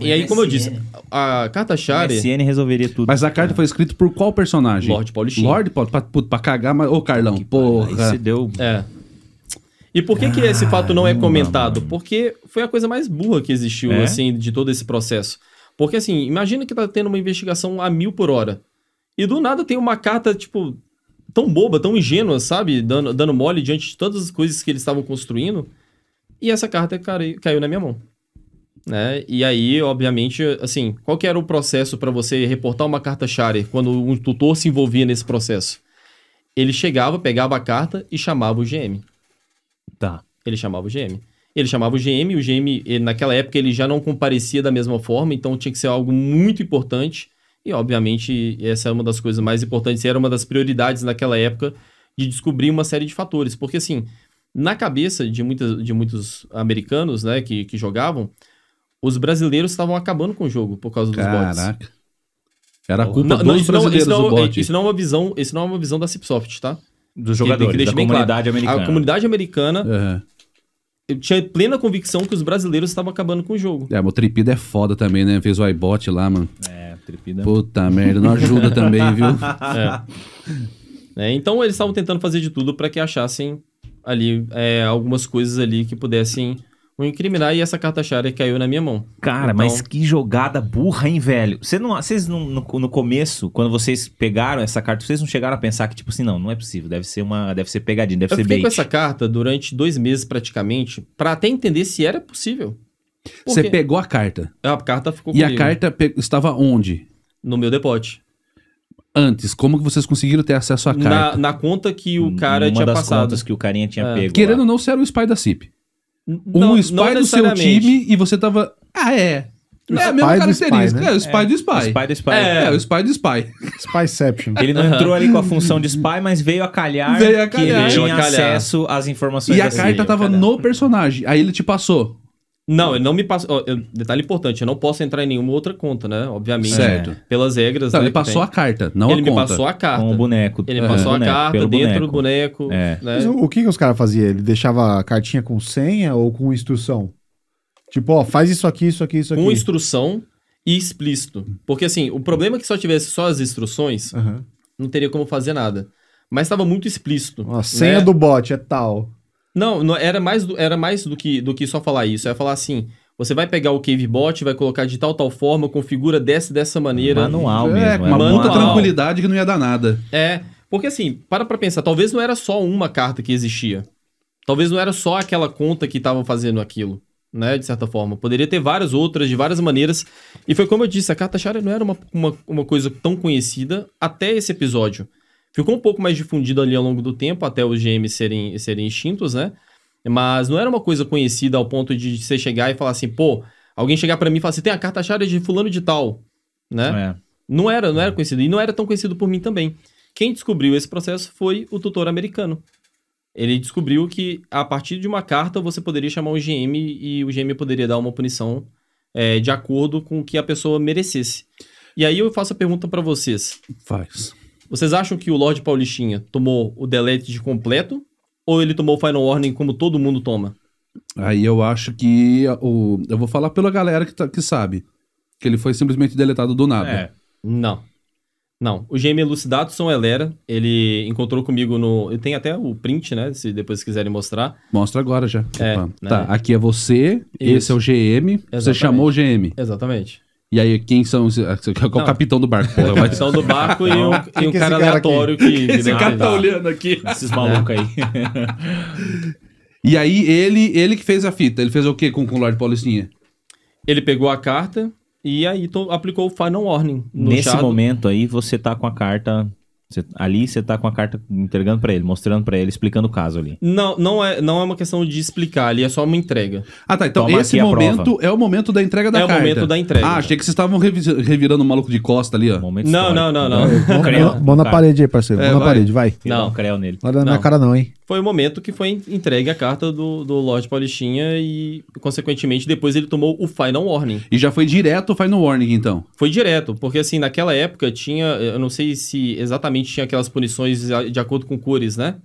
E aí, como eu disse, a carta Shari. CN resolveria tudo. Mas a carta foi escrita por qual personagem? Lord Paulistinha. Lord Paulistinha. Pra, pra, cagar, mas. Ô, Carlão, que porra. se deu. É. E por que, que ah, esse fato não é comentado? Porque foi a coisa mais burra que existiu, é? assim, de todo esse processo. Porque, assim, imagina que tá tendo uma investigação a mil por hora. E do nada tem uma carta, tipo, tão boba, tão ingênua, sabe? Dando, dando mole diante de todas as coisas que eles estavam construindo. E essa carta caiu, caiu na minha mão. Né? E aí, obviamente, assim, qual que era o processo para você reportar uma carta share quando um tutor se envolvia nesse processo? Ele chegava, pegava a carta e chamava o GM. Tá. Ele chamava o GM. Ele chamava o GM, e o GM, ele, naquela época, ele já não comparecia da mesma forma, então tinha que ser algo muito importante. E, obviamente, essa é uma das coisas mais importantes, era uma das prioridades naquela época de descobrir uma série de fatores. Porque, assim, na cabeça de, muitas, de muitos americanos né, que, que jogavam, os brasileiros estavam acabando com o jogo por causa dos Caraca. bots. Caraca. Era então, culpa não, dos não, brasileiros não, isso, isso não, é uma visão, isso não é uma visão da Cipsoft, tá? Dos jogadores, que, que da bem comunidade claro. americana. A comunidade americana uhum. tinha plena convicção que os brasileiros estavam acabando com o jogo. É, o Tripida é foda também, né? Fez o iBot lá, mano. É, Tripida. É Puta merda, não ajuda também, viu? É. é. então eles estavam tentando fazer de tudo para que achassem ali é, algumas coisas ali que pudessem incriminar e essa carta chara caiu na minha mão. Cara, então... mas que jogada burra, hein, velho? Você não, vocês no, no, começo, quando vocês pegaram essa carta, vocês não chegaram a pensar que, tipo assim, não, não é possível, deve ser uma. Deve ser pegadinha, deve Eu ser bait. Eu fiquei com essa carta durante dois meses praticamente, para até entender se era possível. você pegou a carta. A carta ficou E a carta pe... estava onde? No meu depósito Antes, como que vocês conseguiram ter acesso à carta? Na, na conta que o cara Uma tinha das passado. contas que o carinha tinha é. pego. Querendo ou não, você era o spy da CIP. Não, um spy do seu time e você tava. Ah, é. é a mesma característica. Spy, né? É, o spy é. do spy. spy do spy. É, é o spy do spy. Spyception. Ele não uhum. entrou ali com a função de spy, mas veio a calhar, veio a calhar. que ele tinha calhar. acesso às informações. E a carta tava no personagem. Aí ele te passou. Não, eu não me passo. detalhe importante, eu não posso entrar em nenhuma outra conta, né? Obviamente. Certo. Né? Pelas regras. Não, né, ele passou tem. a carta, não ele a conta. Ele me passou a carta. Com o boneco. Ele é. passou a carta dentro boneco. do boneco. É. Né? Mas o que, que os caras faziam? Ele deixava a cartinha com senha ou com instrução? Tipo, ó, faz isso aqui, isso aqui, isso aqui. Com instrução e explícito. Porque assim, o problema é que só tivesse só as instruções, uhum. não teria como fazer nada. Mas estava muito explícito. A senha né? do bot é tal. Não, não, era mais, do, era mais do, que, do que só falar isso. É falar assim, você vai pegar o CaveBot, vai colocar de tal, tal forma, configura dessa, dessa maneira. Manual é, mesmo. É, com uma manual. tranquilidade que não ia dar nada. É, porque assim, para pra pensar, talvez não era só uma carta que existia. Talvez não era só aquela conta que estava fazendo aquilo, né? De certa forma. Poderia ter várias outras, de várias maneiras. E foi como eu disse, a carta Shara não era uma, uma, uma coisa tão conhecida até esse episódio. Ficou um pouco mais difundido ali ao longo do tempo, até os GMs serem, serem extintos, né? Mas não era uma coisa conhecida ao ponto de você chegar e falar assim, pô, alguém chegar para mim e falar assim, tem a carta achada de fulano de tal, né? É. Não era, não era é. conhecido. E não era tão conhecido por mim também. Quem descobriu esse processo foi o tutor americano. Ele descobriu que a partir de uma carta você poderia chamar o GM e o GM poderia dar uma punição é, de acordo com o que a pessoa merecesse. E aí eu faço a pergunta para vocês. Faz. Vocês acham que o Lorde Paulistinha tomou o delete de completo ou ele tomou o final warning como todo mundo toma? Aí eu acho que o, eu vou falar pela galera que, tá, que sabe que ele foi simplesmente deletado do nada. É, não. Não, o GM elucidado São Elera, ele encontrou comigo no... Eu tenho até o print, né, se depois quiserem mostrar. Mostra agora já. É, né? Tá, aqui é você, Isso. esse é o GM, Exatamente. você chamou o GM. Exatamente. E aí, quem são os. Ah, qual é o capitão do barco? Porra, é O capitão do barco e um, e um é cara, aleatório que. Esse cara tá olhando aqui. Esses malucos aí. e aí, ele, ele que fez a fita. Ele fez o que com, com o Lorde Paulistinha? Ele pegou a carta e aí aplicou o Final Warning. Nesse momento aí, você tá com a carta ali você tá com a carta entregando para ele, mostrando para ele, explicando o caso ali. Não, não é, não é uma questão de explicar, ali é só uma entrega. Ah, tá. Então Toma esse momento é o momento da entrega da é carta. É o momento da entrega. Ah, achei que vocês estavam revirando o maluco de costa ali, ó. Momento não, não, não, não, não. mão na parede aí, parceiro. É, mão na parede, vai. Não, creio nele. Olha na minha cara não, hein. Foi o momento que foi entregue a carta do, do Lorde Paulistinha e, consequentemente, depois ele tomou o Final Warning. E já foi direto o Final Warning, então? Foi direto, porque assim, naquela época tinha, eu não sei se exatamente tinha aquelas punições de acordo com cores, né?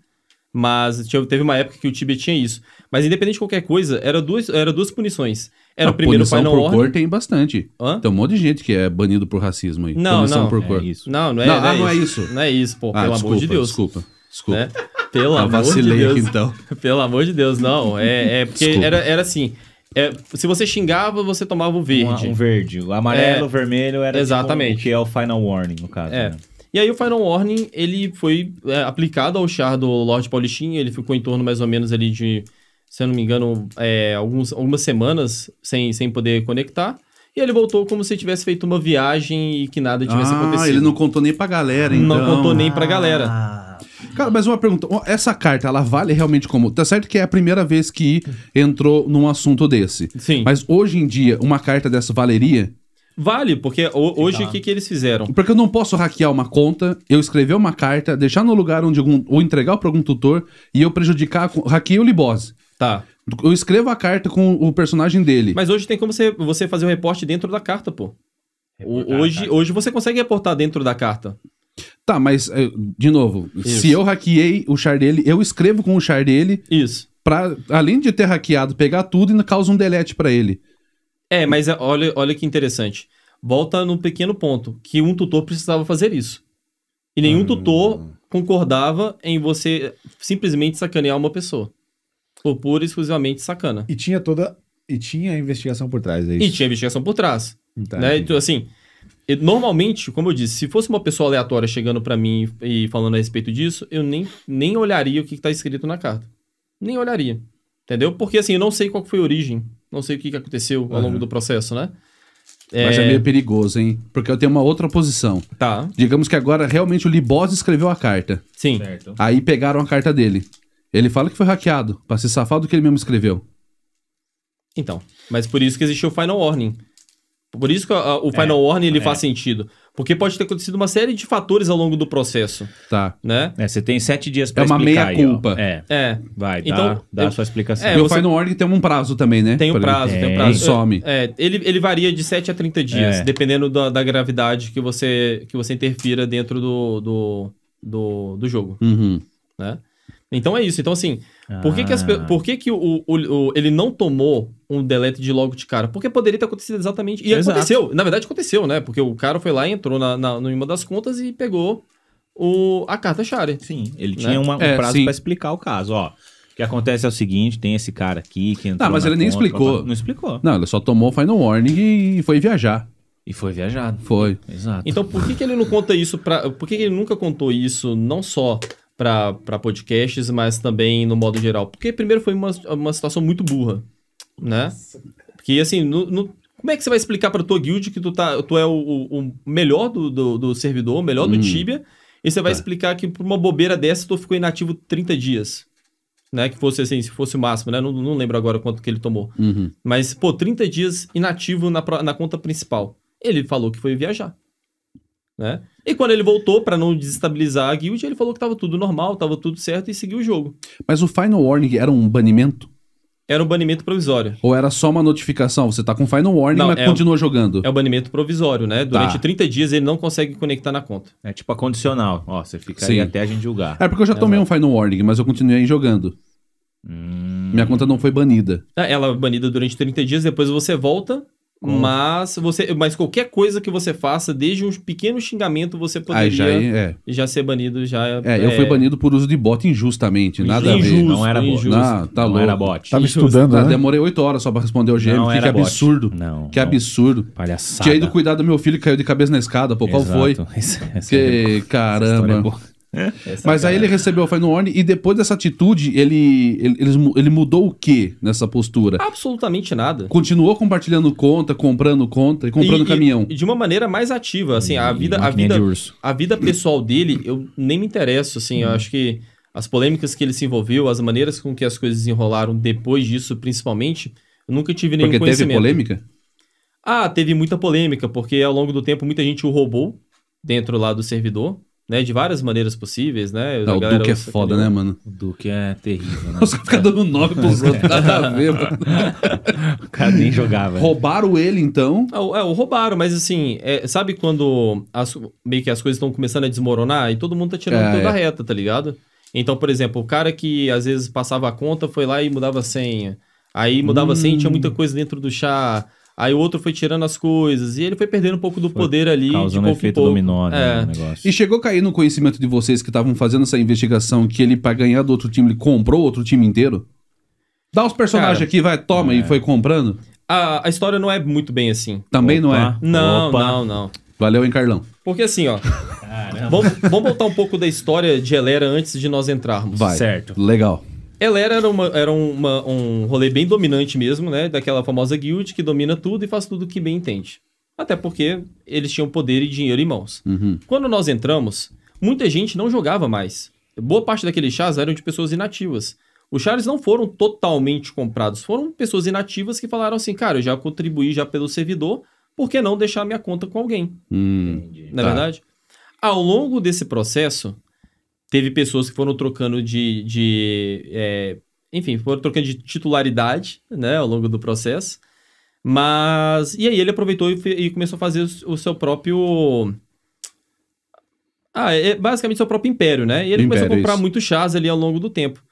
Mas tinha, teve uma época que o Tibet tinha isso. Mas independente de qualquer coisa, era duas, era duas punições. Era a o primeiro Final por cor tem bastante. Hã? Tem um monte de gente que é banido por racismo aí. Não, punição não. por cor. É não, não é, não, ah, não, ah, é não é isso. é isso. Não é isso, pô. Ah, pelo desculpa, amor de Deus. Desculpa, desculpa. Né? Pelo Eu ah, amor de Deus. Aqui, então. Pelo amor de Deus, não. É, é porque era, era assim. É, se você xingava, você tomava o verde. Um, um verde. O amarelo, é, vermelho era exatamente. Tipo, que é o final warning, no caso. É. Né? E aí o Final Warning, ele foi é, aplicado ao char do Lorde Paulistinha, ele ficou em torno mais ou menos ali de, se eu não me engano, é, alguns, algumas semanas sem, sem poder conectar. E ele voltou como se tivesse feito uma viagem e que nada tivesse ah, acontecido. ele não contou nem pra galera, então. Não contou nem pra galera. Ah. Cara, mas uma pergunta. Essa carta, ela vale realmente como... Tá certo que é a primeira vez que entrou num assunto desse. Sim. Mas hoje em dia, uma carta dessa valeria? Vale, porque o, hoje o que, que eles fizeram? Porque eu não posso hackear uma conta, eu escrever uma carta, deixar no lugar onde algum, ou entregar para algum tutor e eu prejudicar, hackeei o Libose. Tá. Eu escrevo a carta com o personagem dele. Mas hoje tem como você, você fazer o um reporte dentro da carta, pô. hoje, hoje você consegue reportar dentro da carta. Tá, mas, eh, de novo, Isso. se eu hackeei o char dele, eu escrevo com o char dele. Isso. Pra, além de ter hackeado, pegar tudo e causa um delete para ele. É, mas é, olha, olha que interessante. Volta num pequeno ponto, que um tutor precisava fazer isso. E nenhum hum. tutor concordava em você simplesmente sacanear uma pessoa. Ou pura e exclusivamente sacana. E tinha toda. E tinha investigação por trás, é isso? E tinha investigação por trás. Né? Então, assim, normalmente, como eu disse, se fosse uma pessoa aleatória chegando para mim e falando a respeito disso, eu nem, nem olharia o que, que tá escrito na carta. Nem olharia. Entendeu? Porque assim, eu não sei qual foi a origem não sei o que, que aconteceu ao uhum. longo do processo, né? Mas é, é... meio perigoso, hein? Porque eu tenho uma outra posição. Tá. Digamos que agora realmente o Libose escreveu a carta. Sim. Certo. Aí pegaram a carta dele. Ele fala que foi hackeado, pra se safar do que ele mesmo escreveu. Então, mas por isso que existe o Final Warning. Por isso que a, a, o Final é, Warning ele é. faz sentido. Porque pode ter acontecido uma série de fatores ao longo do processo. Tá. Né? É, você tem sete dias pra É uma meia-culpa. É. é. Vai, então, dá, dá eu, a sua explicação. É, e o você... Final Org tem um prazo também, né? Tem um prazo, tem, tem um é, prazo. Ele some. É, ele, ele varia de 7 a 30 dias, é. dependendo da, da, gravidade que você, que você interfira dentro do, do, do, do jogo. Uhum. Né? Então é isso. Então, assim, por que, que, as, ah. por que, que o, o, o, ele não tomou um delete de logo de cara? Porque poderia ter acontecido exatamente. E Exato. aconteceu. Na verdade, aconteceu, né? Porque o cara foi lá e entrou na, na, numa das contas e pegou o, a carta Share. Sim, ele né? tinha uma, um é, prazo para explicar o caso, ó. O que acontece é o seguinte, tem esse cara aqui que entrou. Não, tá, mas ele conta, nem explicou. Tá, não explicou. Não, ele só tomou final warning e foi viajar. E foi viajado. Foi. Exato. Então por que, que ele não conta isso para? Por que, que ele nunca contou isso não só para podcasts, mas também no modo geral. Porque primeiro foi uma, uma situação muito burra, né? Nossa. Porque assim, no, no, como é que você vai explicar para tua guild que tu, tá, tu é o, o melhor do, do, do, servidor, o melhor hum. do Tibia, e você vai é. explicar que por uma bobeira dessa tu ficou inativo 30 dias? Né, que fosse assim, se fosse o máximo, né? Não, não lembro agora quanto que ele tomou. Uhum. Mas, pô, 30 dias inativo na, na conta principal. Ele falou que foi viajar. Né? E quando ele voltou, para não desestabilizar a guild, ele falou que estava tudo normal, estava tudo certo e seguiu o jogo. Mas o Final Warning era um banimento? Era um banimento provisório. Ou era só uma notificação? Você tá com Final Warning, não, mas é continua um, jogando. É o um banimento provisório, né? Tá. Durante tá. 30 dias ele não consegue conectar na conta. É tipo a condicional. Ó, você fica Sim. aí até a gente julgar. É porque eu já é tomei né? um Final Warning, mas eu continuei jogando. Hum... Minha conta não foi banida. É, ela é banida durante 30 dias, depois você volta mas você, mas qualquer coisa que você faça, desde um pequeno xingamento, você ah, poderia já, é, é. já, ser banido já. É, é, eu fui banido por uso de bot injustamente, injusto, nada a ver. Não era bot. Injusto, não, ah, tá não louco. era bot. Tava injusto. estudando, tá, né? Demorei oito horas só para responder o GM, que, que absurdo. Não. Que não. absurdo. Palhaçada. Tinha ido cuidar do meu filho que caiu de cabeça na escada, pô, qual Exato. foi? que é é caramba. É. Mas aí ele recebeu o Final Warning e depois dessa atitude, ele, ele, ele mudou o que nessa postura? Absolutamente nada. Continuou compartilhando conta, comprando conta e comprando e, caminhão. E, de uma maneira mais ativa, assim, e, a vida, a vida, a vida pessoal dele, eu nem me interesso, assim, hum. eu uhum. acho que as polêmicas que ele se envolveu, as maneiras com que as coisas enrolaram depois disso, principalmente, eu nunca tive nenhum porque conhecimento. Porque teve polêmica? Ah, teve muita polêmica, porque ao longo do tempo muita gente o roubou dentro lá do servidor né, de várias maneiras possíveis, né? Não, ah, o Duque é foda, aquele... né, mano? O Duque é terrível, né? Os caras ficam dando nome pros outros, nada a ver, mano. o cara nem jogava. Roubaram ele, então? É, é, o roubaram, mas assim, é, sabe quando as, meio que as coisas estão começando a desmoronar e todo mundo tá tirando é, toda a é. reta, tá ligado? Então, por exemplo, o cara que às vezes passava a conta foi lá e mudava a senha. Aí mudava hum. a senha e tinha hum. muita coisa dentro do chá. Aí o outro foi tirando as coisas. E ele foi perdendo um pouco do foi poder ali. Causando de pouco tipo, efeito pouco. dominó, né? É. Negócio. E chegou a cair no conhecimento de vocês que estavam fazendo essa investigação que ele, para ganhar do outro time, ele comprou outro time inteiro? Dá os personagens Cara, aqui, vai, toma, é. e foi comprando? A, a história não é muito bem assim. Também Opa. não é? Não, Opa. não, não. Valeu, hein, Carlão? Porque assim, ó. vamos, vamos voltar um pouco da história de Helera antes de nós entrarmos. Vai. Certo. Legal. Ela era, uma, era uma, um rolê bem dominante mesmo, né? Daquela famosa guild que domina tudo e faz tudo que bem entende. Até porque eles tinham poder e dinheiro em mãos. Uhum. Quando nós entramos, muita gente não jogava mais. Boa parte daqueles chás eram de pessoas inativas. Os chars não foram totalmente comprados, foram pessoas inativas que falaram assim, cara, eu já contribuí já pelo servidor, por que não deixar minha conta com alguém? Hum, Na é tá. verdade? Ao longo desse processo, teve pessoas que foram trocando de. de é, enfim, foram trocando de titularidade né, ao longo do processo. Mas. E aí ele aproveitou e, e começou a fazer o, o, seu próprio. Ah, é, é basicamente seu próprio império, né? E ele império, começou a comprar isso. muitos chás ali ao longo do tempo.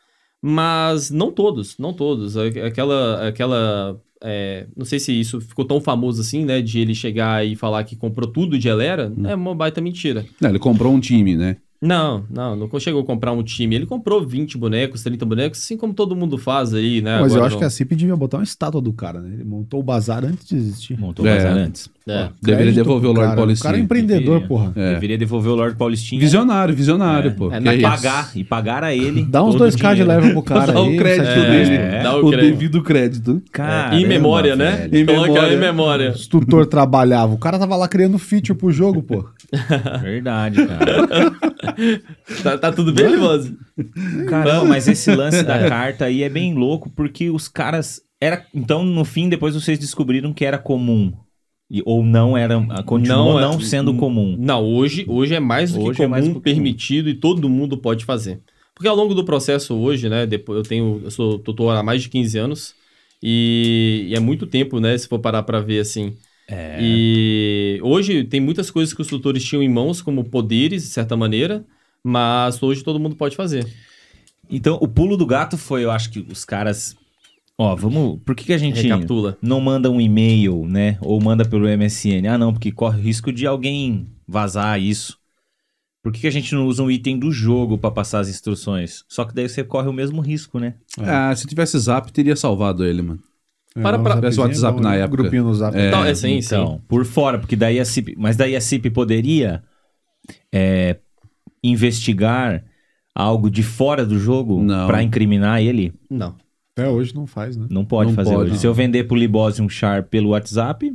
Mas não todos, não todos. Aquela. aquela é, não sei se isso ficou tão famoso assim, né? De ele chegar e falar que comprou tudo de Elera, hum. é uma baita mentira. Não, ele comprou um time, né? Não, não, não chegou a comprar um time. Ele comprou 20 bonecos, 30 bonecos, assim como todo mundo faz aí, né? Mas Agora eu acho não. que a CIP devia botar uma estátua do cara, né? Ele montou o bazar antes de existir. Montou o é. bazar antes. É. Deveria devolver o Lord cara, O cara é empreendedor, Deveria. porra. É. Deveria devolver o Lord Paulistinha Visionário, visionário, é. pô. É, é pagar, e pagar a ele. Dá uns 2k de leva pro cara. Dá o crédito dele. É, dá o, o crédito. devido crédito. Cara. Em é memória, né? Em memória. em memória. O tutor trabalhava. O cara tava lá criando feature pro jogo, pô. Verdade, cara. tá, tá, tudo bem, Livose? não, mas esse lance da é. carta aí é bem louco, porque os caras. Era, então, no fim, depois vocês descobriram que era comum e, ou não era continua não, é- não sendo comum. Não, hoje, hoje é mais do hoje é que comum, é mais permitido comum. e todo mundo pode fazer. Porque ao longo do processo hoje, né, depois eu tenho eu sou tutor há mais de 15 anos e, e é muito tempo, né, se for parar para ver assim. É. E hoje tem muitas coisas que os tutores tinham em mãos como poderes, de certa maneira, mas hoje todo mundo pode fazer. Então, o pulo do gato foi, eu acho que os caras Ó, vamos. Por que, que a gente Recapitula. não manda um e-mail, né? Ou manda pelo MSN? Ah, não, porque corre o risco de alguém vazar isso. Por que, que a gente não usa um item do jogo para passar as instruções? Só que daí você corre o mesmo risco, né? É. Ah, se tivesse zap, teria salvado ele, mano. É, para Para pra... Tivesse WhatsApp na época. Grupinho no É, então, é sim, então, sim. por fora, porque daí a CIP... Mas daí a CIP poderia é, investigar algo de fora do jogo para incriminar ele? Não. Até hoje não faz, né? Não pode não fazer pode, hoje. Não. Se eu vender pro Libose um char pelo WhatsApp.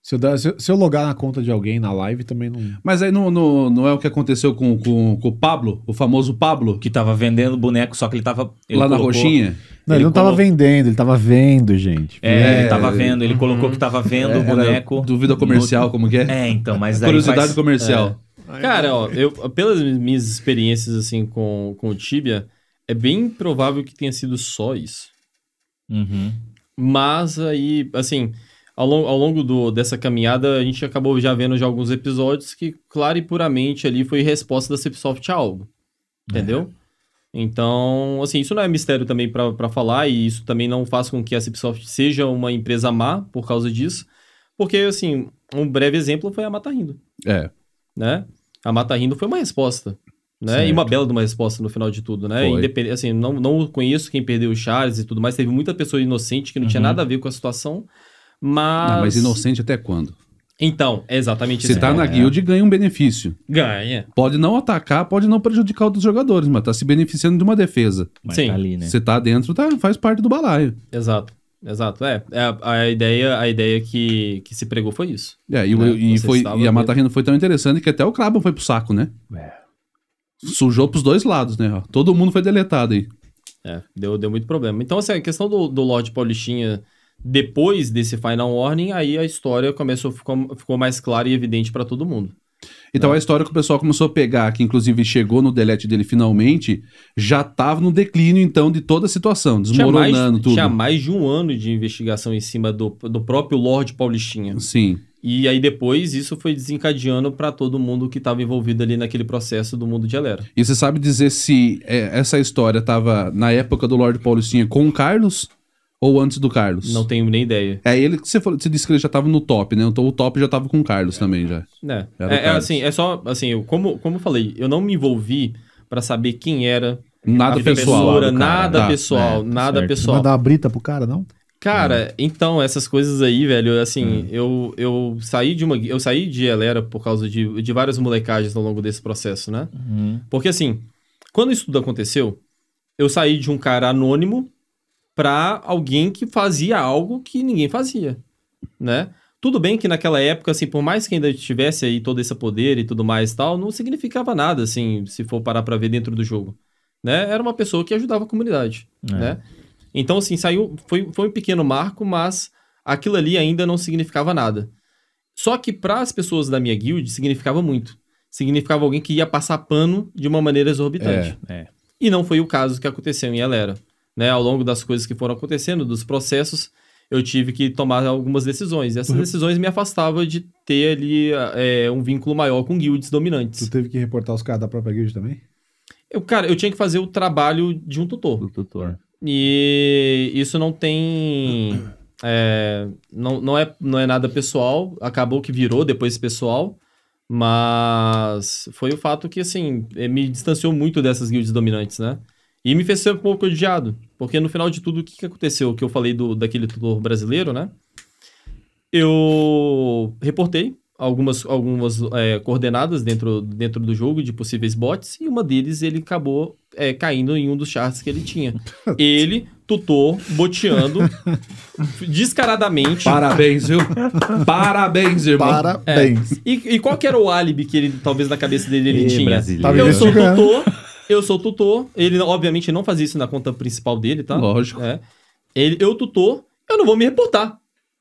Se eu, der, se, se eu, logar na conta de alguém na live também não. Mas aí não, não, não é o que aconteceu com, com, com, o Pablo, o famoso Pablo? Que tava vendendo boneco, só que ele tava. Ele Lá colocou, na roxinha? Não, ele, ele não tava vendendo, ele tava vendo, gente. É, é ele tava vendo, ele uhum. colocou que tava vendo é, o boneco. Dúvida comercial, no... como que é? É, então, mas daí. Curiosidade faz... comercial. É. Cara, ó, eu, pelas minhas experiências assim com, com o Tibia, é bem provável que tenha sido só isso. Uhum. Mas aí, assim, ao, ao longo do, dessa caminhada, a gente acabou já vendo já alguns episódios que, claro e puramente, ali foi resposta da Cipsoft a algo. Entendeu? É. Então, assim, isso não é mistério também para falar, e isso também não faz com que a Cipsoft seja uma empresa má por causa disso. Porque, assim, um breve exemplo foi a Mata Rindo. É. Né? A Mata Rindo foi uma resposta. Né? Certo. E uma bela de uma resposta no final de tudo, né? Independ... Assim, não, não conheço quem perdeu o Charles e tudo mais. Teve muita pessoa inocente que não uhum. tinha nada a ver com a situação, mas... Não, mas inocente até quando? Então, assim. tá é exatamente isso. Se tá é, na guild, ganha um benefício. Ganha. Pode não atacar, pode não prejudicar outros jogadores, mas tá se beneficiando de uma defesa. Mas Sim. Tá ali, né? Se tá dentro, tá, faz parte do balaio. Exato. Exato, é. é a, a, ideia, a ideia que, que se pregou foi isso. É, e, né? e, foi, e a Mata Rino foi tão interessante que até o Crabon foi pro saco, né? É sujou pros dois lados, né? Todo mundo foi deletado aí. É, deu, deu muito problema. Então, assim, a questão do, do Lorde Paulistinha depois desse Final Warning, aí a história começou, ficou, ficou mais clara e evidente para todo mundo. Então né? a história que o pessoal começou a pegar, que inclusive chegou no delete dele finalmente, já estava no declínio então de toda a situação, desmoronando tinha mais, tudo. Tinha mais de um ano de investigação em cima do, do próprio Lorde Paulistinha. Sim. E aí depois isso foi desencadeando para todo mundo que estava envolvido ali naquele processo do mundo de Alera. E você sabe dizer se é, essa história estava na época do Lord Paulistinha com o Carlos ou antes do Carlos? Não tenho nem ideia. É ele que você, falou, você disse que ele já estava no top, né? Então o top já estava com o Carlos é, também já. É. É, é, assim, é só assim, eu, como como eu falei, eu não me envolvi para saber quem era Nada pessoal. Cara, nada tá, pessoal, é, tá nada certo. pessoal. Não dar a brita pro cara, não? Cara, uhum. então, essas coisas aí, velho, assim, uhum. eu, eu saí de uma. Eu saí de Elera por causa de, de várias molecagens ao longo desse processo, né? Uhum. Porque assim, quando isso tudo aconteceu, eu saí de um cara anônimo pra alguém que fazia algo que ninguém fazia, né? Tudo bem que naquela época, assim, por mais que ainda tivesse aí todo esse poder e tudo mais e tal, não significava nada, assim, se for parar pra ver dentro do jogo, né? Era uma pessoa que ajudava a comunidade, é. né? Então, assim, saiu. Foi, foi um pequeno marco, mas aquilo ali ainda não significava nada. Só que para as pessoas da minha guild significava muito. Significava alguém que ia passar pano de uma maneira exorbitante. É, é. E não foi o caso que aconteceu em Elera. Né? Ao longo das coisas que foram acontecendo, dos processos, eu tive que tomar algumas decisões. E essas uhum. decisões me afastavam de ter ali é, um vínculo maior com guilds dominantes. Tu teve que reportar os caras da própria guild também? Eu, cara, eu tinha que fazer o trabalho de um tutor. Do tutor. E isso não tem. É, não, não, é, não é nada pessoal. Acabou que virou depois pessoal. Mas foi o fato que, assim, eh, me distanciou muito dessas guilds dominantes, né? E me fez ser um pouco odiado. Porque no final de tudo, o que, aconteceu? Que eu falei do, daquele tutor brasileiro, né? Eu reportei algumas, algumas é, coordenadas dentro, dentro do jogo de possíveis bots, e uma deles ele acabou é, caindo em um dos charts que ele tinha. ele, tutor, boteando, descaradamente. Parabéns, viu? Parabéns, irmão. Parabéns. É. E, e, qual que era o álibi que ele, talvez na cabeça dele ele e tinha? Brasileiro. Eu sou tutor, eu sou tutor. Ele, obviamente, não fazia isso na conta principal dele, tá? Lógico. É. Ele, eu tutor, eu não vou me reportar.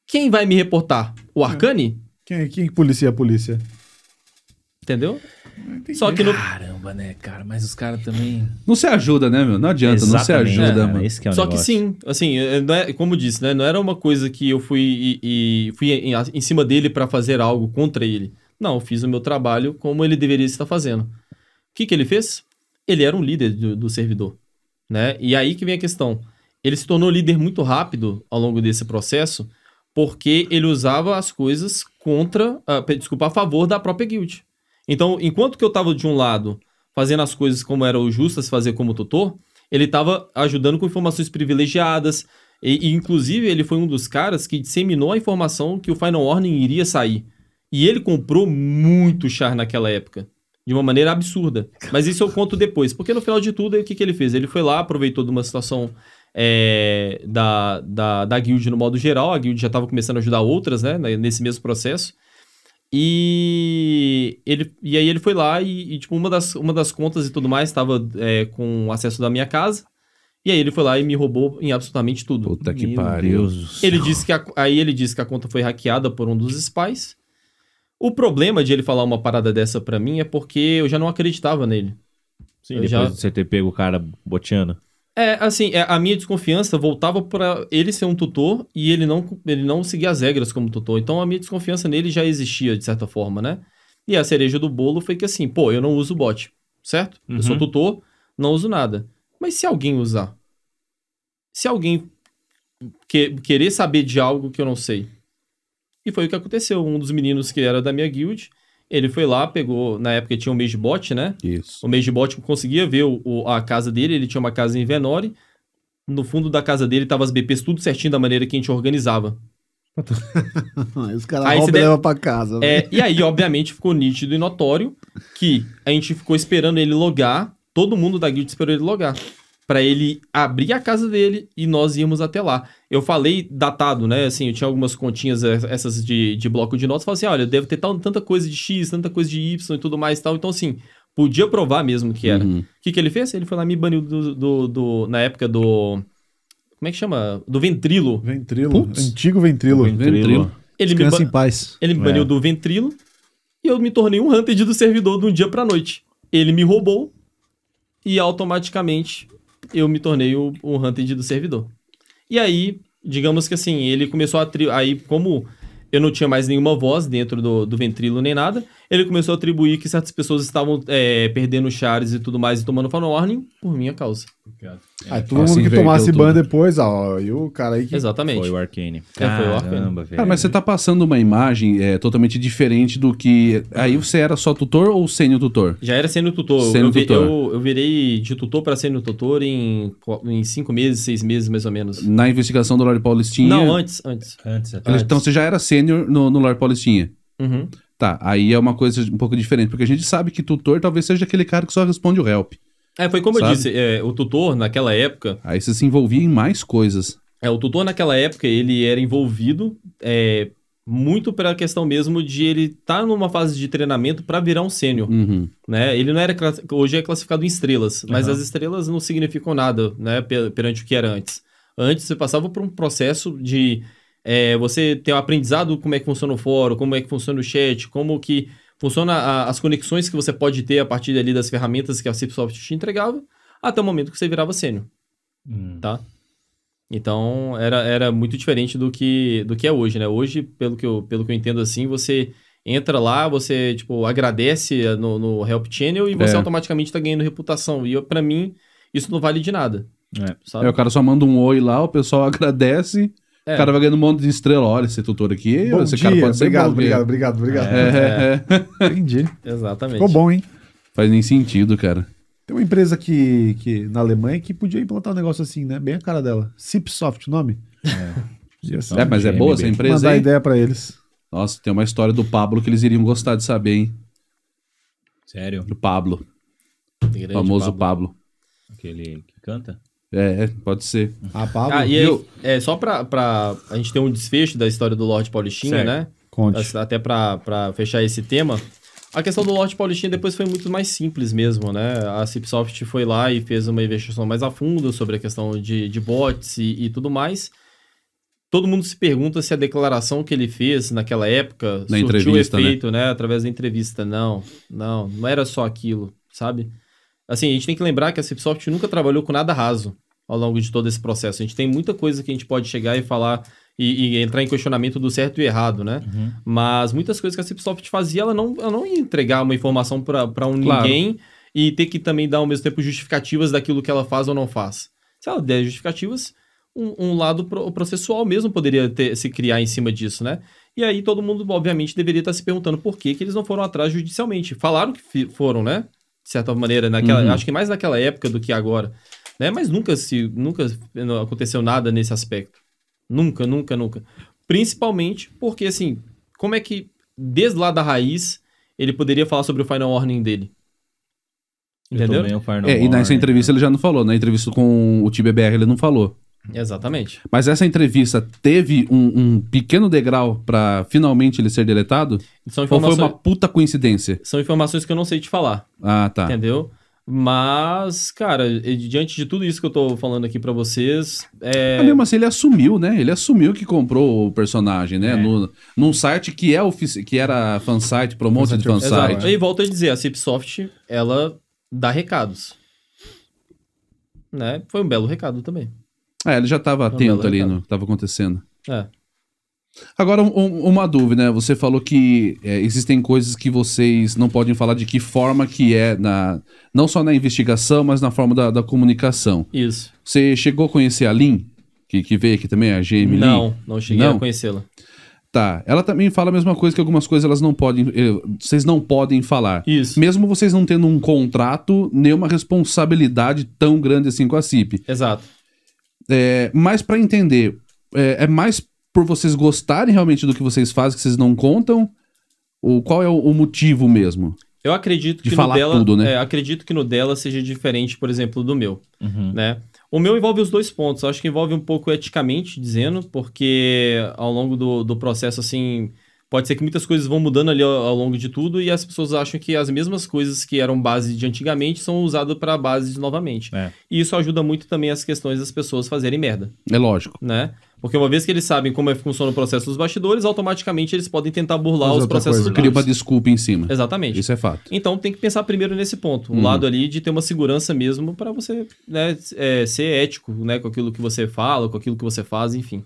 Quem vai me reportar? O hum. Arcane? Quem, quem policia a polícia? Entendeu? Só que no... Caramba, né, cara? Mas os caras também. Não se ajuda, né, meu? Não adianta, Exatamente. não se ajuda, é, mano. É Só negócio. que sim, assim, é, como disse, né? Não era uma coisa que eu fui, e, e fui em, em, cima dele para fazer algo contra ele. Não, eu fiz o meu trabalho como ele deveria estar fazendo. O que, que ele fez? Ele era um líder do, do servidor. Né? E aí que vem a questão. Ele se tornou líder muito rápido ao longo desse processo, porque ele usava as coisas contra, uh, desculpa, a favor da própria guild. Então, enquanto que eu estava de um lado fazendo as coisas como era o justo a se fazer como tutor, ele estava ajudando com informações privilegiadas, e, e, inclusive ele foi um dos caras que disseminou a informação que o Final Warning iria sair. E ele comprou muito char naquela época. De uma maneira absurda. Mas isso eu conto depois. Porque no final de tudo, o que, que ele fez? Ele foi lá, aproveitou de uma situação é, da, da, da guild no modo geral. A guild já estava começando a ajudar outras, né? Nesse mesmo processo. E, ele, e aí ele foi lá e, e tipo, uma das, uma das contas e tudo mais estava é, com acesso da minha casa. E aí ele foi lá e me roubou em absolutamente tudo. Puta que pariu. Ele disse que a, aí ele disse que a conta foi hackeada por um dos spies. O problema de ele falar uma parada dessa pra mim é porque eu já não acreditava nele. Sim, eu depois já... de você ter pego o cara boteando. É, assim, é, a minha desconfiança voltava para ele ser um tutor e ele não, ele não seguir as regras como tutor. Então a minha desconfiança nele já existia, de certa forma, né? E a cereja do bolo foi que assim, pô, eu não uso bot, certo? Uhum. Eu sou uhum. tutor, não uso nada. Mas se alguém usar? Se alguém que, querer saber de algo que eu não sei? E foi o que aconteceu. Um dos meninos que era da minha guild, ele foi lá, pegou. Na época tinha o Magebot, né? Isso. O Magebot conseguia ver o, o, a casa dele, ele tinha uma casa em Venore. No fundo da casa dele tava as BPs tudo certinho da maneira que a gente organizava. Os caras roubam deve... leva pra casa. É, e aí, obviamente, ficou nítido e notório que a gente ficou esperando ele logar. Todo mundo da guild esperou ele logar para ele abrir a casa dele e nós íamos até lá. Eu falei datado, né? Assim, eu tinha algumas continhas eh, essas de, de bloco de notas. Falei assim, olha, deve ter tal, tanta coisa de X, tanta coisa de Y e tudo mais e tal. Então, assim, podia provar mesmo que era. Uhum. O uhum. que, que ele fez? Ele foi lá me baniu do, do, do, na época do... Como é que chama? Do ventrilo. Ventrilo. Antigo ventrilo. ventrilo. ventrilo. Ele me, em paz. Ele me é. baniu do ventrilo e eu me tornei um hunted do servidor de um dia pra noite. Ele me roubou e automaticamente eu me tornei o, o hunted do servidor. E aí, digamos que assim, ele começou a... Aí, como eu não tinha mais nenhuma voz dentro do, do ventrilo nem nada, ele começou a atribuir que certas pessoas estavam é, perdendo chares e tudo mais e tomando orning por minha causa. É, aí todo assim mundo que tomasse tudo. ban depois, ó, e o cara aí que... Exatamente. Foi o Arcane. É, foi o Arcane. Cara, mas você tá passando uma imagem é, totalmente diferente do que... Aí você era só tutor ou sênior tutor? Já era sênior tutor. Sênior tutor. Eu, eu, eu, virei de tutor para sênior tutor em, em cinco meses, seis meses mais ou menos. Na investigação do Lore Paulistinha? Não, antes, antes. antes, antes. Então você já era sênior no, no Lore Paulistinha? Uhum. Tá, aí é uma coisa um pouco diferente, porque a gente sabe que tutor talvez seja aquele cara que só responde o help. É, foi como sabe? eu disse, é, o tutor naquela época. Aí você se envolvia em mais coisas. É, o tutor naquela época ele era envolvido é, muito pela questão mesmo de ele estar tá numa fase de treinamento para virar um sênior, uhum. né? Ele não era hoje é classificado em estrelas, mas uhum. as estrelas não significam nada, né? perante o que era antes. Antes você passava por um processo de é, você tem o um aprendizado como é que funciona o fórum, como é que funciona o chat, como que funciona a, as conexões que você pode ter a partir ali das ferramentas que a Cipsoft te entregava, até o momento que você virava sênior. Hum. Tá? Então, era, era muito diferente do que, do que é hoje, né? Hoje, pelo que, eu, pelo que eu entendo assim, você entra lá, você, tipo, agradece no, no Help Channel e você é. automaticamente está ganhando reputação. E para mim, isso não vale de nada. É. Sabe? É, o cara só manda um oi lá, o pessoal agradece é. O cara vai ganhando um monte de estrela. Olha, esse tutor aqui, bom esse dia, cara pode ser obrigado, bom obrigado, obrigado, obrigado, obrigado. É, é. Entendi. Exatamente. Ficou bom, hein? Faz nem sentido, cara. Tem uma empresa que, que na Alemanha que podia implantar um negócio assim, né? Bem a cara dela. Cipsoft, nome? É. é mas é boa essa empresa, Mandar aí? ideia para eles. Nossa, tem uma história do Pablo que eles iriam gostar de saber, hein? Sério? Do Pablo. o famoso Pablo. Pablo. Aquele que canta? É, é, pode ser. A ah, Pablo, ah, e aí, é, só pra, pra a gente ter um desfecho da história do Lorde Paulistinha, certo. né? Conte. Até pra, pra fechar esse tema. A questão do Lorde Paulistinha depois foi muito mais simples mesmo, né? A Cipsoft foi lá e fez uma investigação mais a fundo sobre a questão de, de bots e, e tudo mais. Todo mundo se pergunta se a declaração que ele fez naquela época Na surtiu né? efeito, né? né? Através da entrevista. Não, não, não era só aquilo, sabe? Assim, a gente tem que lembrar que a Cipsoft nunca trabalhou com nada raso ao longo de todo esse processo. A gente tem muita coisa que a gente pode chegar e falar e, e entrar em questionamento do certo e errado, né? Uhum. Mas muitas coisas que a Cipsoft fazia, ela não, ela não ia entregar uma informação para um claro. ninguém e ter que também dar ao mesmo tempo justificativas daquilo que ela faz ou não faz. Se ela der justificativas, um, um lado pro, processual mesmo poderia ter, se criar em cima disso, né? E aí todo mundo, obviamente, deveria estar se perguntando por que, que eles não foram atrás judicialmente. Falaram que foram, né? De certa maneira, naquela, uhum. acho que mais naquela época do que agora. Né? Mas nunca se nunca aconteceu nada nesse aspecto. Nunca, nunca, nunca. Principalmente porque, assim, como é que, desde lá da raiz, ele poderia falar sobre o final warning dele? Entendeu? É, e nessa entrevista né? ele já não falou. Na entrevista com o TBBR ele não falou. Exatamente. Mas essa entrevista teve um, um pequeno degrau para finalmente ele ser deletado? São informações... Ou foi uma puta coincidência? São informações que eu não sei te falar. Ah, tá. Entendeu? Mas, cara, diante de tudo isso que eu tô falando aqui para vocês. É... Ah, mesmo assim, ele assumiu, né? Ele assumiu que comprou o personagem, né? É. No, num site que, é ofici... que era fansite, site um de fansite. Exato. E volto a dizer, a Cipsoft, ela dá recados. Né? Foi um belo recado também. É, ele já tava Foi atento um ali recado. no que tava acontecendo. É. Agora, um, uma dúvida, né? Você falou que é, existem coisas que vocês não podem falar de que forma que é, na, não só na investigação, mas na forma da, da comunicação. Isso. Você chegou a conhecer a Lin, que, que veio aqui também, a GM Não, Lin? não cheguei não? a conhecê-la. Tá. Ela também fala a mesma coisa que algumas coisas elas não podem. Eh, vocês não podem falar. Isso. Mesmo vocês não tendo um contrato, nem uma responsabilidade tão grande assim com a CIP. Exato. É, mas para entender, é, é mais por vocês gostarem realmente do que vocês fazem, que vocês não contam? Ou qual é o, o motivo mesmo? Eu acredito de que falar no dela, tudo, né? É, acredito que no dela seja diferente, por exemplo, do meu, uhum. né? O meu envolve os dois pontos. Eu acho que envolve um pouco eticamente, dizendo, porque ao longo do, do processo, assim, pode ser que muitas coisas vão mudando ali ao, ao, longo de tudo e as pessoas acham que as mesmas coisas que eram base de antigamente são usadas para base novamente. É. E isso ajuda muito também as questões das pessoas fazerem merda. É lógico. Né? Porque uma vez que eles sabem como é que funciona o processo dos bastidores, automaticamente eles podem tentar burlar os processos coisa, cria uma desculpa em cima. Exatamente. Isso é fato. Então tem que pensar primeiro nesse ponto, o uhum. lado ali de ter uma segurança mesmo para você né, é, ser ético né, com aquilo que você fala, com aquilo que você faz, enfim.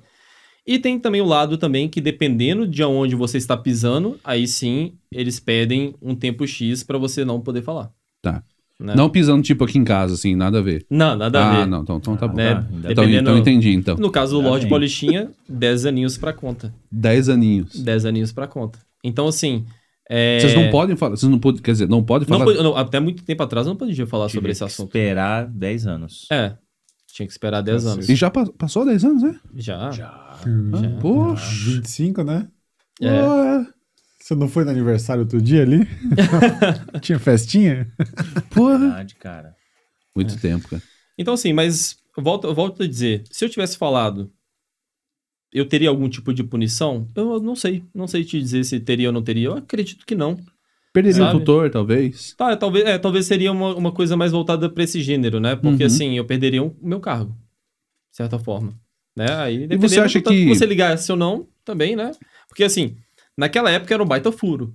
E tem também o lado também que dependendo de onde você está pisando, aí sim eles pedem um tempo X para você não poder falar. Tá. Né? Não pisando, tipo, aqui em casa, assim, nada a ver. Não, nada a ah, ver. Ah, não, então, então tá bom. Né? Tá. Então, então entendi, então. No caso do Lorde ah, 10 aninhos pra conta. 10 aninhos. 10 aninhos pra conta. Então, assim... É... Vocês não podem falar, vocês não podem, quer dizer, não podem falar... Não não, até muito tempo atrás eu não podia falar Tive sobre esse assunto. Tinha que esperar 10 anos. É, tinha que esperar 10 anos. E já passou 10 anos, né? Já. Já. Hum, já. Poxa. 25, né? É. Ué. Ah, você não foi no aniversário outro dia ali? Tinha festinha? Porra. Verdade, cara. Muito é. tempo, cara. Então, assim, mas volto, volto a dizer: se eu tivesse falado, eu teria algum tipo de punição? Eu não sei. Não sei te dizer se teria ou não teria. Eu acredito que não. Perderia o tutor, talvez. Tá, talvez, é, talvez seria uma, uma coisa mais voltada para esse gênero, né? Porque uhum. assim, eu perderia o meu cargo, de certa forma. Né? Aí, e você acha que... que você ligasse ou não, também, né? Porque assim, Naquela época era um baita furo.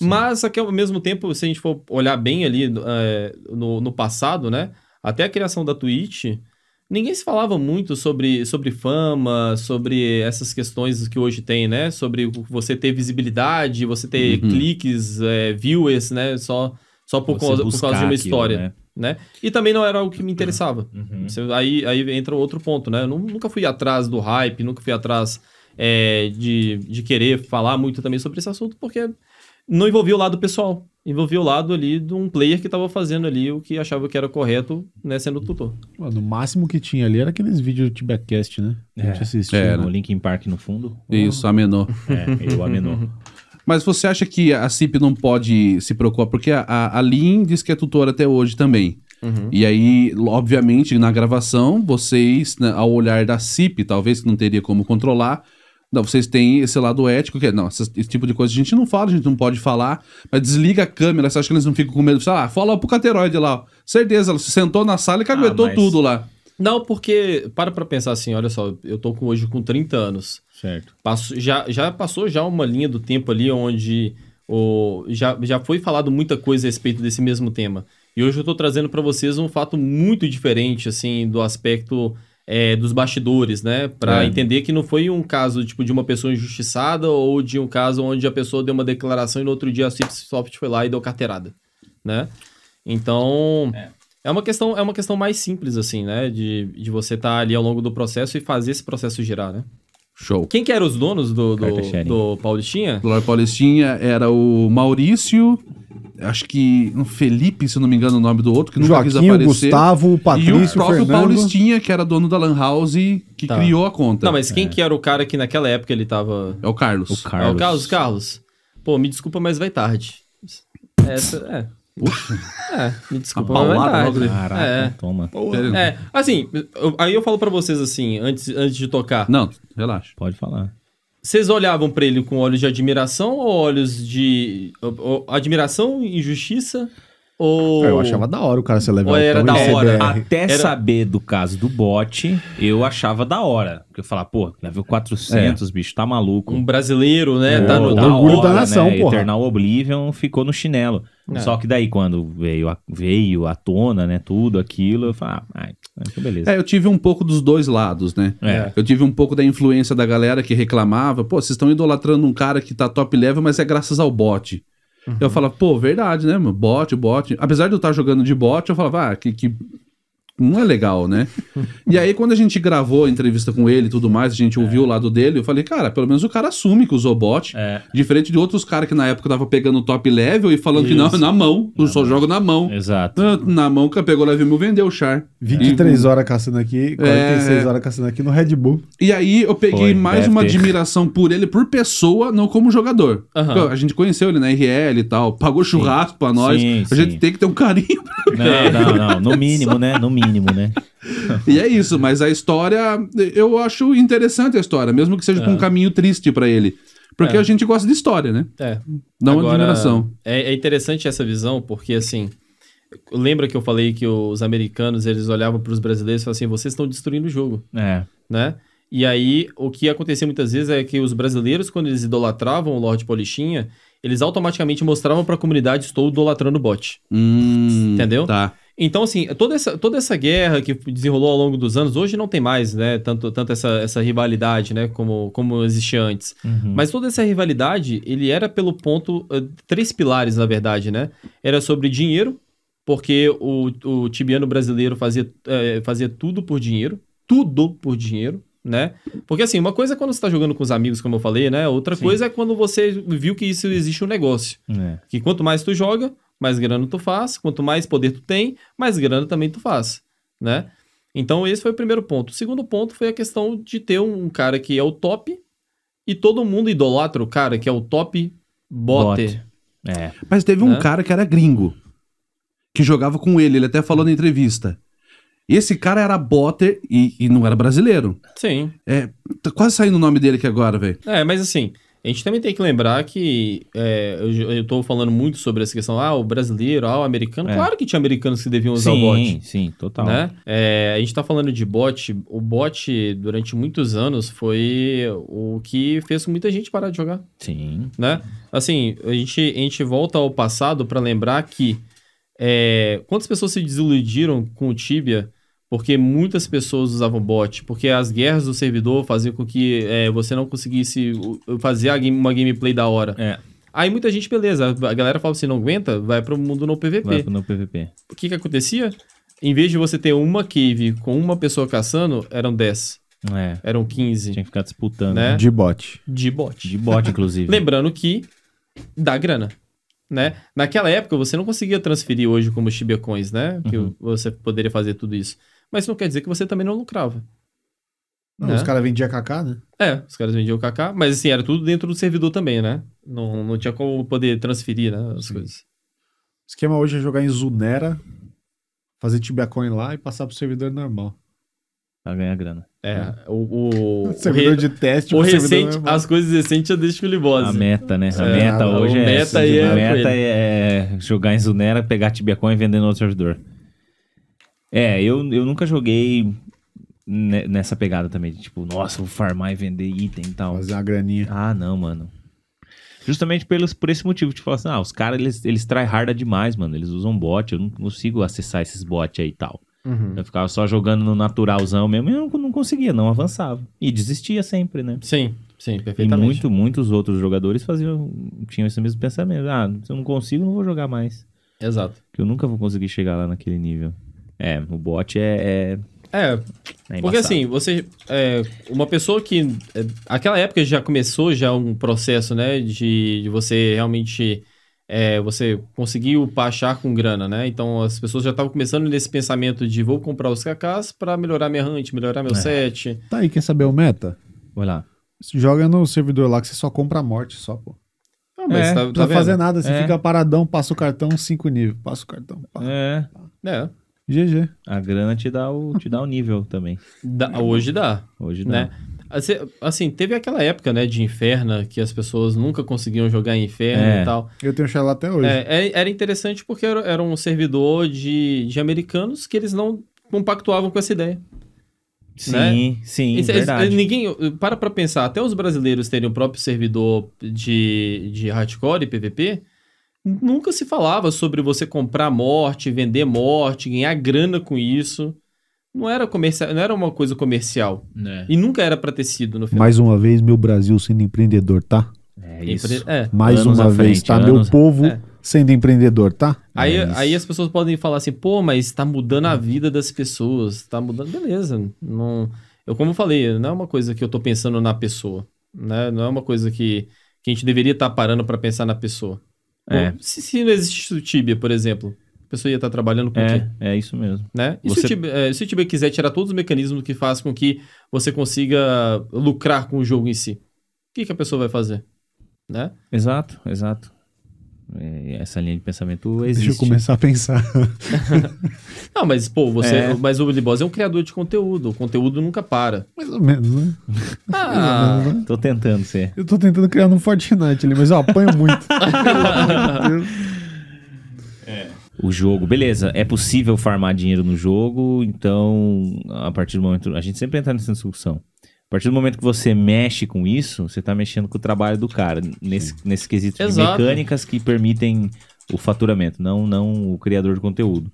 Sim. Mas, ao mesmo tempo, se a gente for olhar bem ali é, no, no passado, né? Até a criação da Twitch, ninguém se falava muito sobre, sobre fama, sobre essas questões que hoje tem, né? Sobre você ter visibilidade, você ter uhum. cliques, é, viewers, né? Só, só por, causa, por causa de uma história. Aquilo, né? né? E também não era algo que me interessava. Uhum. Você, aí, aí entra outro ponto, né? Eu nunca fui atrás do hype, nunca fui atrás é, de, de querer falar muito também sobre esse assunto, porque não envolvia o lado pessoal, envolvia o lado ali de um player que estava fazendo ali o que achava que era correto, né, sendo tutor. no máximo que tinha ali era aqueles vídeos de backcast né? É, a gente é. assistia. É, no né? Linkin Park no fundo. Isso, a ah. menor. É, eu a menor. Mas você acha que a CIP não pode se preocupar? Porque a, a Lin diz que é tutora até hoje também. Uhum. E aí, obviamente, na gravação, vocês, né, ao olhar da CIP, talvez que não teria como controlar, não, vocês têm esse lado ético, que é, não, esse, esse, tipo de coisa a gente não fala, a gente não pode falar, mas desliga a câmera, você acha que eles não ficam com medo? Ah, fala pro cateroide lá, Certeza, ela se sentou na sala e caguetou ah, mas... tudo lá. Não, porque, para pra pensar assim, olha só, eu tô com, hoje com 30 anos. Certo. Passo, já, já passou já uma linha do tempo ali onde o, já, já foi falado muita coisa a respeito desse mesmo tema. E hoje eu estou trazendo para vocês um fato muito diferente, assim, do aspecto é, dos bastidores, né? Para é. entender que não foi um caso tipo de uma pessoa injustiçada ou de um caso onde a pessoa deu uma declaração e no outro dia a Cipsoft foi lá e deu carteirada, né? Então é. é. uma questão é uma questão mais simples assim, né? De, de você estar tá ali ao longo do processo e fazer esse processo girar, né? Show. Quem que eram os donos do, do, do Paulistinha? Do Paulistinha era o Maurício acho que um Felipe, se não me engano, o nome do outro, que nunca Joaquim, quis aparecer. Gustavo, Patrício, E o próprio Fernando. Paulistinha, que era dono da Lan House, que tá. criou a conta. Não, mas quem é. que era o cara que naquela época ele tava. É o Carlos. O Carlos. É o Carlos, Carlos. Pô, me desculpa, mas vai tarde. Essa, é. Puxa. É, me desculpa, mas vai tarde. É. Caraca, é. toma. É, assim, eu, aí eu falo para vocês assim, antes, antes de tocar. Não, relaxa. Pode falar. Vocês olhavam para ele com olhos de admiração ou olhos de. Ou, ou, admiração, injustiça? Ou... Ah, eu achava da hora o cara ser level. era então, da hora. CBR. Até era... saber do caso do bot, eu achava da hora. Porque eu falava, pô, level 400, é. bicho, tá maluco. Um brasileiro, né? Pô, é, tá no, da orgulho hora, da nação, né? pô. Eternal Oblivion ficou no chinelo. É. Só que daí quando veio, veio à tona, né, tudo aquilo, eu falei, ah, que então beleza. É, eu tive um pouco dos dois lados, né? É. Eu tive um pouco da influência da galera que reclamava, pô, vocês estão idolatrando um cara que tá top level, mas é graças ao bot. Uhum. Eu falava, pô, verdade, né, mano? Bot, bot. Apesar de eu estar tá jogando de bot, eu falava, ah, que, que não é legal, né? e aí, quando a gente gravou a entrevista com ele e tudo mais, a gente é. ouviu o lado dele, eu falei, cara, pelo menos o cara assume que usou bot. É. Diferente de outros caras que na época tava pegando top level e falando Isso. que não, na mão. Eu só jogo na mão. Exato. Ah, na, mão, que pegou level mil, vendeu o char. 23 e, horas caçando aqui, 46 é, é... horas caçando aqui no Red Bull. E aí, eu peguei Foi, mais uma ter. admiração por ele, por pessoa, não como jogador. A gente conheceu ele na RL e tal, pagou churrasco sim. pra nós. Sim, a gente sim. tem que ter um carinho. Não, não, não. No mínimo, né? No mínimo mínimo, né? e é isso, mas a história, eu acho interessante a história, mesmo que seja é. com um é. caminho triste para ele. Porque é. a gente gosta de história, né? É. Não Agora, admiração. É, é interessante essa visão, porque assim, lembra que eu falei que os americanos, eles olhavam para os brasileiros e falavam assim, vocês estão destruindo o jogo. É. Né? E aí, o que acontecia muitas vezes é que os brasileiros, quando eles idolatravam o Lorde Polichinha, eles automaticamente mostravam para a comunidade, estou idolatrando o bot. Hum, Entendeu? Tá. Então, assim, toda essa, toda essa guerra que desenrolou ao longo dos anos, hoje não tem mais, né? Tanto, tanto essa, essa rivalidade, né? Como, como existia antes. Uhum. Mas toda essa rivalidade, ele era pelo ponto... Eh, três pilares, na verdade, né? Era sobre dinheiro, porque o, o tibiano brasileiro fazia, é, fazia tudo por dinheiro. Tudo por dinheiro né? Porque assim, uma coisa é quando você está jogando com os amigos, como eu falei, né? Outra Sim. coisa é quando você viu que isso existe um negócio. É. Que quanto mais tu joga, mais grana tu faz, quanto mais poder tu tem, mais grana também tu faz, né? Então esse foi o primeiro ponto. O segundo ponto foi a questão de ter um cara que é o top e todo mundo idolatra o cara que é o top boter Bot. É. Mas teve um né? cara que era gringo que jogava com ele, ele até falou na entrevista. Esse cara era botter e, e não era brasileiro. Sim. É, tá quase saindo o nome dele aqui agora, velho. É, mas assim, a gente também tem que lembrar que é, eu, estou falando muito sobre essa questão, ah, o brasileiro, ah, o americano. É. Claro que tinha americanos que deviam usar sim, o bot. Sim, sim, total. Né? É, a gente está falando de bot. O bot, durante muitos anos, foi o que fez muita gente parar de jogar. Sim. Né? Assim, a gente, a gente volta ao passado para lembrar que é, quantas pessoas se desiludiram com o Tibia porque muitas pessoas usavam bot, porque as guerras do servidor faziam com que é, você não conseguisse fazer game, uma gameplay da hora. É. Aí muita gente, beleza, a galera fala assim, não aguenta, vai para o mundo no PVP. Vai pro no PVP. O que que acontecia? Em vez de você ter uma cave com uma pessoa caçando, eram 10. É. Eram 15. Tinha que ficar disputando. Né? né? De bot. De bot. De bot, inclusive. Lembrando que dá grana. Né? Naquela época você não conseguia transferir hoje como os Coins, né? Que uhum. você poderia fazer tudo isso. Mas não quer dizer que você também não lucrava. Não, né? Os caras vendiam KK, né? É, os caras vendiam KK, mas assim, era tudo dentro do servidor também, né? Não, não tinha como poder transferir, né? As Sim. coisas. O esquema hoje é jogar em Zunera, fazer Tibiacoin lá e passar pro servidor normal. Pra ganhar grana. É, é. o. o servidor o re... de teste, o recente, As coisas recentes eu é deixo com o Libose. A meta, né? A é, meta hoje a é. Meta essa, é a meta é, jogar em Zunera, pegar Tibiacoin e vender no outro servidor. É, eu, eu nunca joguei nessa pegada também, tipo, nossa, vou farmar e vender item e tal. Fazer uma graninha. Ah, não, mano. Justamente pelos, por esse motivo, tipo assim, ah, os caras, eles, eles harda demais, mano, eles usam bot, eu não consigo acessar esses bots aí e tal. Uhum. Eu ficava só jogando no naturalzão mesmo e eu não, não conseguia, não avançava. E desistia sempre, né? Sim, sim, perfeitamente. E muito, muitos outros jogadores faziam, tinham esse mesmo pensamento, ah, se eu não consigo, não vou jogar mais. Exato. Que eu nunca vou conseguir chegar lá naquele nível. É, o bot é. É. é, é porque assim, você. É, uma pessoa que. É, aquela época já começou já um processo, né? De, de você realmente. É, você conseguiu pachar com grana, né? Então as pessoas já estavam começando nesse pensamento de vou comprar os KKs para melhorar minha hunt, melhorar meu é. set. Tá aí, quer saber o meta? Vai lá. joga no servidor lá que você só compra a morte, só, pô. Não, ah, mas é, tá, tá não precisa fazer nada, você é. fica paradão, passa o cartão, cinco níveis, passa o cartão. Pá, é. Pá. É. GG. A grana te dá o, te dá o nível também. Da, hoje dá. Hoje dá. Né? Assim, assim, teve aquela época, né, de Inferno, que as pessoas nunca conseguiam jogar em Inferno é. e tal. Eu tenho Xalá até hoje. É, é, era interessante porque era, era um servidor de, de americanos que eles não compactuavam com essa ideia. Sim, né? sim, Isso, é, é, verdade. Ninguém, para pra pensar, até os brasileiros terem o próprio servidor de, de hardcore e PVP, Nunca se falava sobre você comprar morte, vender morte, ganhar grana com isso. Não era comercial, não era uma coisa comercial. É. E nunca era para ter sido no final. Mais uma vez, meu Brasil sendo empreendedor, tá? É isso. Empre... É. Mais uma vez, tá? Anos... Meu povo é. sendo empreendedor, tá? Aí, é aí as pessoas podem falar assim, pô, mas tá mudando a vida das pessoas, tá mudando. Beleza. Não... Eu, como eu falei, não é uma coisa que eu tô pensando na pessoa. Né? Não é uma coisa que, que a gente deveria estar tá parando para pensar na pessoa. É. Se, se não existisse o Tibia, por exemplo, a pessoa ia estar tá trabalhando com é, o quê? É isso mesmo. Né? E você... se, o Tibia, é, se o Tibia quiser tirar todos os mecanismos que fazem com que você consiga lucrar com o jogo em si, o que, que a pessoa vai fazer? Né? Exato, exato. É, essa linha de pensamento existe. Deixa eu começar a pensar. não, mas, pô, você. É. Mas o Billy Boss é um criador de conteúdo. O conteúdo nunca para. Mais ou menos, né? Ah, ou menos, né? tô tentando ser. Eu tô tentando criar no Fortnite ali, mas eu apanho muito. é. O jogo, beleza, é possível farmar dinheiro no jogo, então a partir do momento. A gente sempre entra nessa discussão. A partir do momento que você mexe com isso, você está mexendo com o trabalho do cara, nesse, nesse quesito Exato. mecânicas que permitem o faturamento, não, não o criador de conteúdo.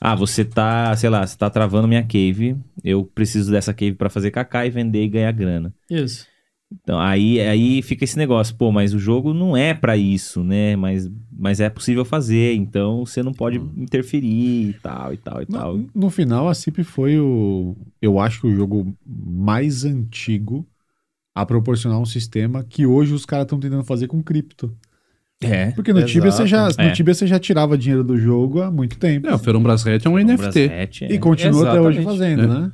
Ah, você tá, sei lá, você tá travando minha cave, eu preciso dessa cave para fazer cacá e vender e ganhar grana. Isso. Então, aí, aí fica esse negócio, pô, mas o jogo não é para isso, né? Mas, mas é possível fazer, então você não pode uhum. interferir e tal, e tal, e no, tal. No final, a CIP foi o. Eu acho que o jogo mais antigo a proporcionar um sistema que hoje os caras estão tentando fazer com cripto. É. Porque no, Tibia você, já, no é. Tibia você já tirava dinheiro do jogo há muito tempo. É, o Ferum Brasret é um Ferum NFT. É. E continua Exatamente. até hoje fazendo, é. né?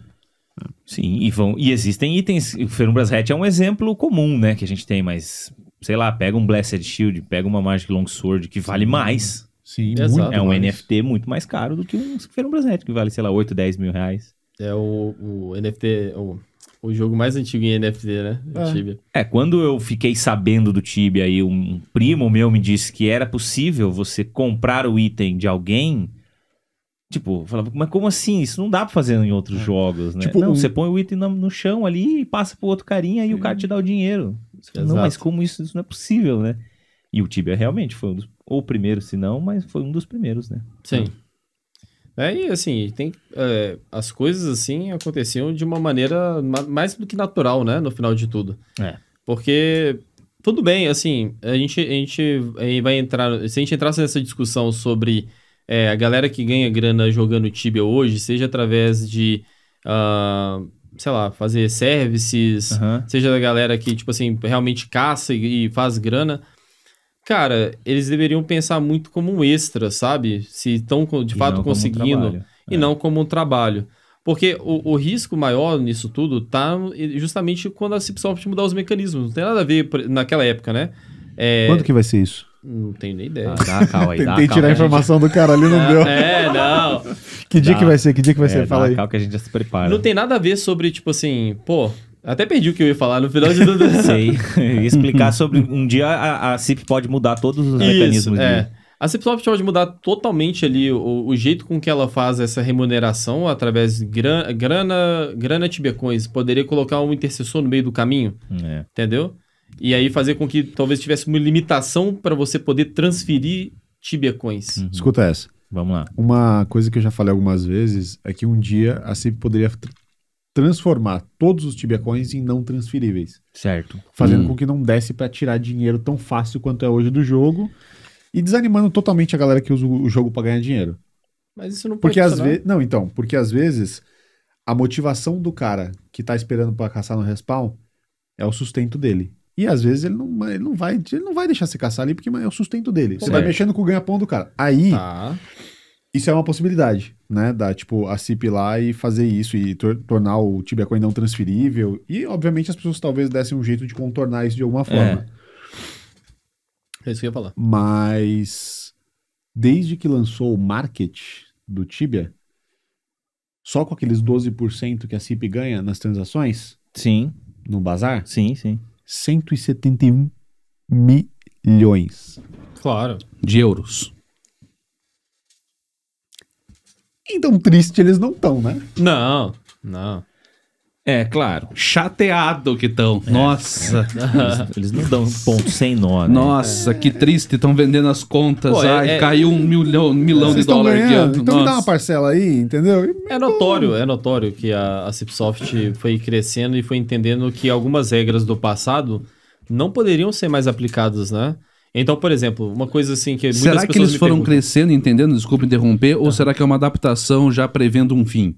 Sim, e, vão, e existem itens. O Ferumbras Hatch é um exemplo comum, né? Que a gente tem, mas sei lá, pega um Blessed Shield, pega uma Magic Longsword que vale mais. Sim, muito É um mais. NFT muito mais caro do que um Ferumbras Hatch, que vale, sei lá, 8, 10 mil reais. É o, o NFT. O... O jogo mais antigo em NFT, né? É. Tibia. é, quando eu fiquei sabendo do Tibia aí, um primo meu me disse que era possível você comprar o item de alguém Tipo, falava, mas como assim? Isso não dá pra fazer em outros é. jogos, né? Tipo, não, um... você põe o item no, no, chão ali e passa pro outro carinha e o cara te dá o dinheiro. não, mas como isso, isso não é possível, né? E o Tibia realmente foi um dos, ou o primeiro, se não, mas foi um dos primeiros, né? Sim. É, e assim, tem, é, as coisas assim aconteciam de uma maneira mais do que natural, né? No final de tudo. É. Porque, tudo bem, assim, a gente, a gente vai entrar. Se a gente entrasse nessa discussão sobre é, a galera que ganha grana jogando Tibia hoje, seja através de, uh, sei lá, fazer services, uhum. seja da galera que, tipo assim, realmente caça e, e faz grana, cara, eles deveriam pensar muito como um extra, sabe? Se estão de e fato conseguindo um e é. não como um trabalho. Porque o, o, risco maior nisso tudo tá justamente quando a Cipsoft mudar os mecanismos. Não tem nada a ver naquela época, né? É... Quando que vai ser isso? Não tenho nem ideia. Ah, dá calma aí, Tentei dá tirar a informação gente... do cara ali, não é, deu. É, não. que dia dá. que vai ser? Que dia que vai é, ser? Fala aí. Calma que a gente já se prepara. Não tem nada a ver sobre, tipo assim, pô, até perdi o que eu ia falar no final de tudo. Sei. Explicar sobre um dia a, a CIP pode mudar todos os Isso, mecanismos. É. A A Soft pode mudar totalmente ali o, o, jeito com que ela faz essa remuneração através de grana, grana, grana Poderia colocar um intercessor no meio do caminho. É. Entendeu? E aí fazer com que talvez tivesse uma limitação para você poder transferir tibiacoins. Uhum. Escuta essa. Vamos lá. Uma coisa que eu já falei algumas vezes é que um dia a CIP poderia tr transformar todos os tibiacoins em não transferíveis. Certo. Fazendo hum. com que não desse para tirar dinheiro tão fácil quanto é hoje do jogo e desanimando totalmente a galera que usa o jogo para ganhar dinheiro. Mas isso não pode Porque às vezes, não, então, porque às vezes a motivação do cara que tá esperando para caçar no respawn é o sustento dele. E às vezes ele não, ele não, vai, ele não vai deixar você caçar ali, porque é o sustento dele. Você vai mexendo com o ganha-pão do cara. Aí. Tá. Isso é uma possibilidade, né? Da, tipo, a CIP lá e fazer isso e tor tornar o Tibiacoin não transferível. E, obviamente, as pessoas talvez dessem um jeito de contornar isso de alguma é. forma. É, é isso que eu ia falar. Mas, desde que lançou o market do Tibia, só com aqueles 12% que a CIP ganha nas transações... Sim. No bazar? Sim, sim. 171 milhões. Claro. De euros. Então triste eles não estão, né? Não, não. É, claro. Chateado que estão. É. Nossa. Eles, não dão ponto sem nó, né? Nossa, é. que triste. Estão vendendo as contas. Pô, é, Ai, é, caiu um milhão, milhão de dólares Então Nossa. me dá uma parcela aí, entendeu? É notório, é notório que a, a Cipsoft foi crescendo e foi entendendo que algumas regras do passado não poderiam ser mais aplicadas, né? Então, por exemplo, uma coisa assim que muitas Será que eles foram perguntam. crescendo, entendendo, desculpa interromper, tá. ou será que é uma adaptação já prevendo um fim?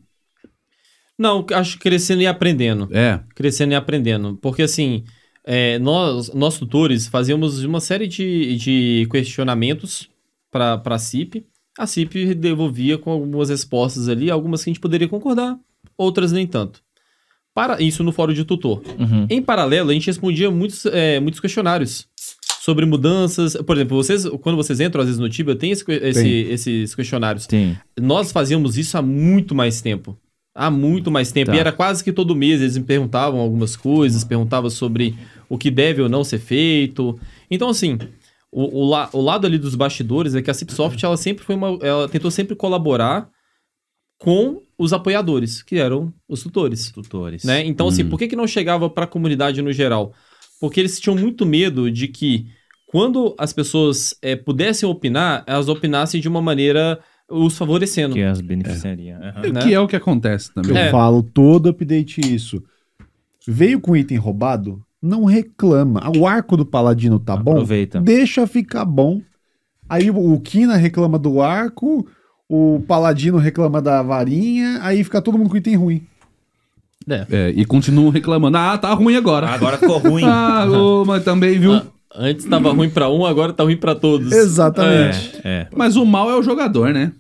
Não, acho crescendo e aprendendo. É. Crescendo e aprendendo. Porque assim, é, nós, nós tutores fazíamos uma série de, de questionamentos para a CIP. A CIP devolvia com algumas respostas ali, algumas que a gente poderia concordar, outras nem tanto. Para, isso no fórum de tutor. Uhum. Em paralelo, a gente respondia muitos, é, muitos questionários sobre mudanças. Por exemplo, vocês, quando vocês entram, às vezes, no Tibia, tem, esse, esse, tem. esses questionários. Tem. Nós fazíamos isso há muito mais tempo há muito mais tempo. Tá. E era quase que todo mês eles me perguntavam algumas coisas, perguntavam sobre o que deve ou não ser feito. Então, assim, o, o, la, o lado ali dos bastidores é que a Cipsoft, ela sempre foi uma. Ela tentou sempre colaborar com os apoiadores, que eram os tutores. Tutores. Né? Então, assim, hum. assim, por que, que não chegava para a comunidade no geral? Porque eles tinham muito medo de que, quando as pessoas é, pudessem opinar, elas opinassem de uma maneira os favorecendo. Que as beneficiaria. É. Uhum, né? Que é o que acontece também. Eu é. falo todo update isso. Veio com item roubado, não reclama. O arco do paladino tá Aproveita. bom, deixa ficar bom. Aí o Kina reclama do arco, o paladino reclama da varinha, aí fica todo mundo com item ruim. É. é e continuam reclamando. Ah, tá ruim agora. Agora ficou ruim. ah, mas também, viu? Ah. Antes estava ruim para um, agora tá ruim para todos. Exatamente. É, é. Mas o mal é o jogador, né?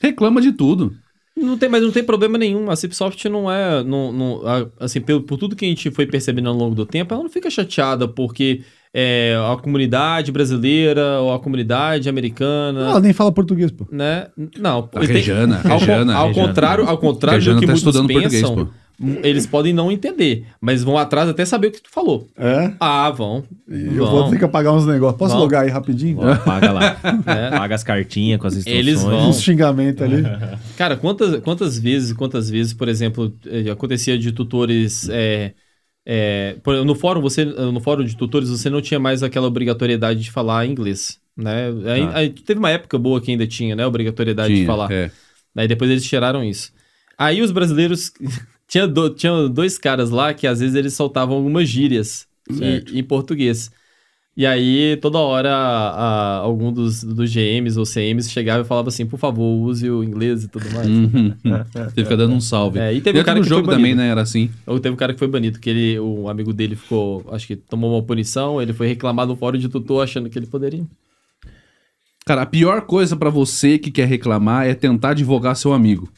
Reclama de tudo. Não tem, mas não tem problema nenhum. A Cipsoft não é. Não, não, assim, por, por tudo que a gente foi percebendo ao longo do tempo, ela não fica chateada porque é, a comunidade brasileira ou a comunidade americana. Não, ela nem fala português, pô. Né? Não. A Regina, tem, ao, contrário, ao contrário do que tá muitos pensam. Pô. Eles podem não entender, mas vão atrás até saber o que tu falou. É? Ah, vão. E vão. Eu vou ter que pagar uns negócios. Posso vão. logar aí rapidinho? Vão, lá. É. as cartinhas com as instruções. Eles vão. Os xingamentos ali. Cara, quantas, quantas vezes, quantas vezes, por exemplo, eh, acontecia de tutores... É, é, no fórum você no fórum de tutores você não tinha mais aquela obrigatoriedade de falar inglês né aí, ah. aí teve uma época boa que ainda tinha né obrigatoriedade tinha, de falar é. aí depois eles tiraram isso aí os brasileiros tinha, do, tinha dois caras lá que às vezes eles soltavam algumas gírias em, em, português. E aí, toda hora, a, a, algum dos, dos GMs ou CMs chegava e falava assim, por favor, use o inglês e tudo mais. Teve uhum. que fica dando um salve. É, e teve e um cara que jogo foi também, né? Era assim. Ou teve um cara que foi banido, que ele, um amigo dele ficou, acho que tomou uma punição, ele foi reclamar no fórum de tutor achando que ele poderia. Cara, a pior coisa para você que quer reclamar é tentar advogar seu amigo.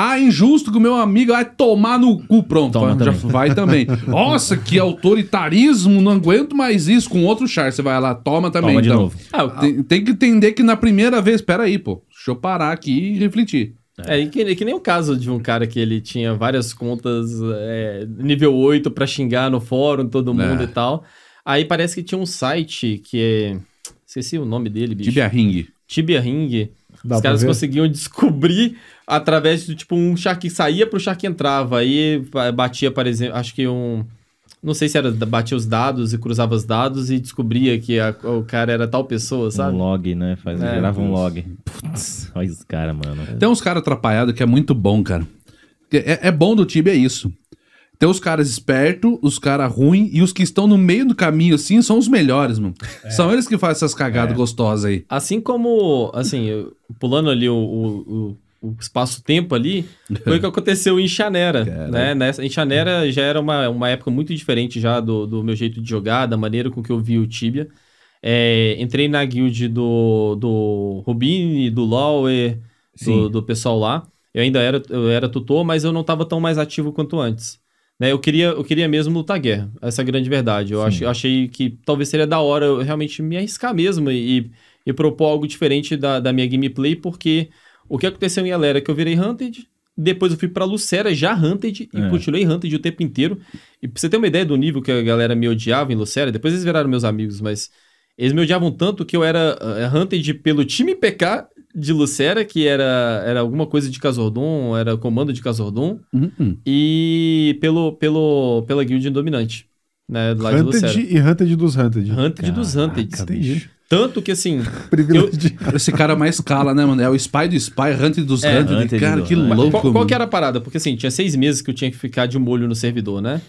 Ah, injusto que o meu amigo vai tomar no cu. Pronto, Toma vai, já vai também. Nossa, que autoritarismo, não aguento mais isso. Com outro char, você vai lá, toma também. Toma de então. novo. Ah, tem, tem, que entender que na primeira vez, peraí, pô, deixa eu parar aqui e refletir. É, e que, que, nem o caso de um cara que ele tinha várias contas é, nível 8 para xingar no fórum, todo é. mundo é. e tal. Aí parece que tinha um site que é. Esqueci o nome dele, bicho. Tibia Ring. Tibia Ring Dá Os caras ver? conseguiam descobrir através de tipo um que saía pro que entrava. Aí batia, por exemplo, acho que um. Não sei se era batia os dados e cruzava os dados e descobria que a, o cara era tal pessoa, sabe? Um log, né? Faz, é, um log. Putz, olha os caras, mano. Tem uns caras atrapalhados que é muito bom, cara. É, é bom do time é isso. Tem os caras espertos, os caras ruins e os que estão no meio do caminho, assim, são os melhores, mano. É. São eles que fazem essas cagadas é. gostosas aí. Assim como, assim, pulando ali o, o, o espaço-tempo ali, foi o que aconteceu em Xanera, né? Nessa, em Xanera já era uma, uma época muito diferente já do, do meu jeito de jogar, da maneira com que eu vi o Tibia. É, entrei na guild do, do Rubini, do Lauer, do, do pessoal lá. Eu ainda era, eu era tutor, mas eu não estava tão mais ativo quanto antes. Né? Eu, queria, eu queria mesmo lutar guerra, essa é a grande verdade. Eu acho achei que talvez seria da hora eu realmente me arriscar mesmo e, e propor algo diferente da, da minha gameplay, porque o que aconteceu em Galera que eu virei Hunted, depois eu fui para Lucera já Hunted e é. continuei Hunted o tempo inteiro. E pra você ter uma ideia do nível que a galera me odiava em Lucera, depois eles viraram meus amigos, mas eles me odiavam tanto que eu era eh, Hunted pelo time PK de Lucera, que era, era alguma coisa de Casordon, era comando de Casordon, uhum. e pelo, pelo, pela guild dominante. Né, lá Hunted de Lucera. e Hunted dos Hunted. Hunted Caraca, dos Hunted. Tanto que assim. eu... Esse cara é mais cala né, mano? É o Spy do Spy, Hunted dos é, Hunted. cara, que louco. Qual, qual, que era a parada? Porque assim, tinha seis meses que eu tinha que ficar de molho no servidor, né?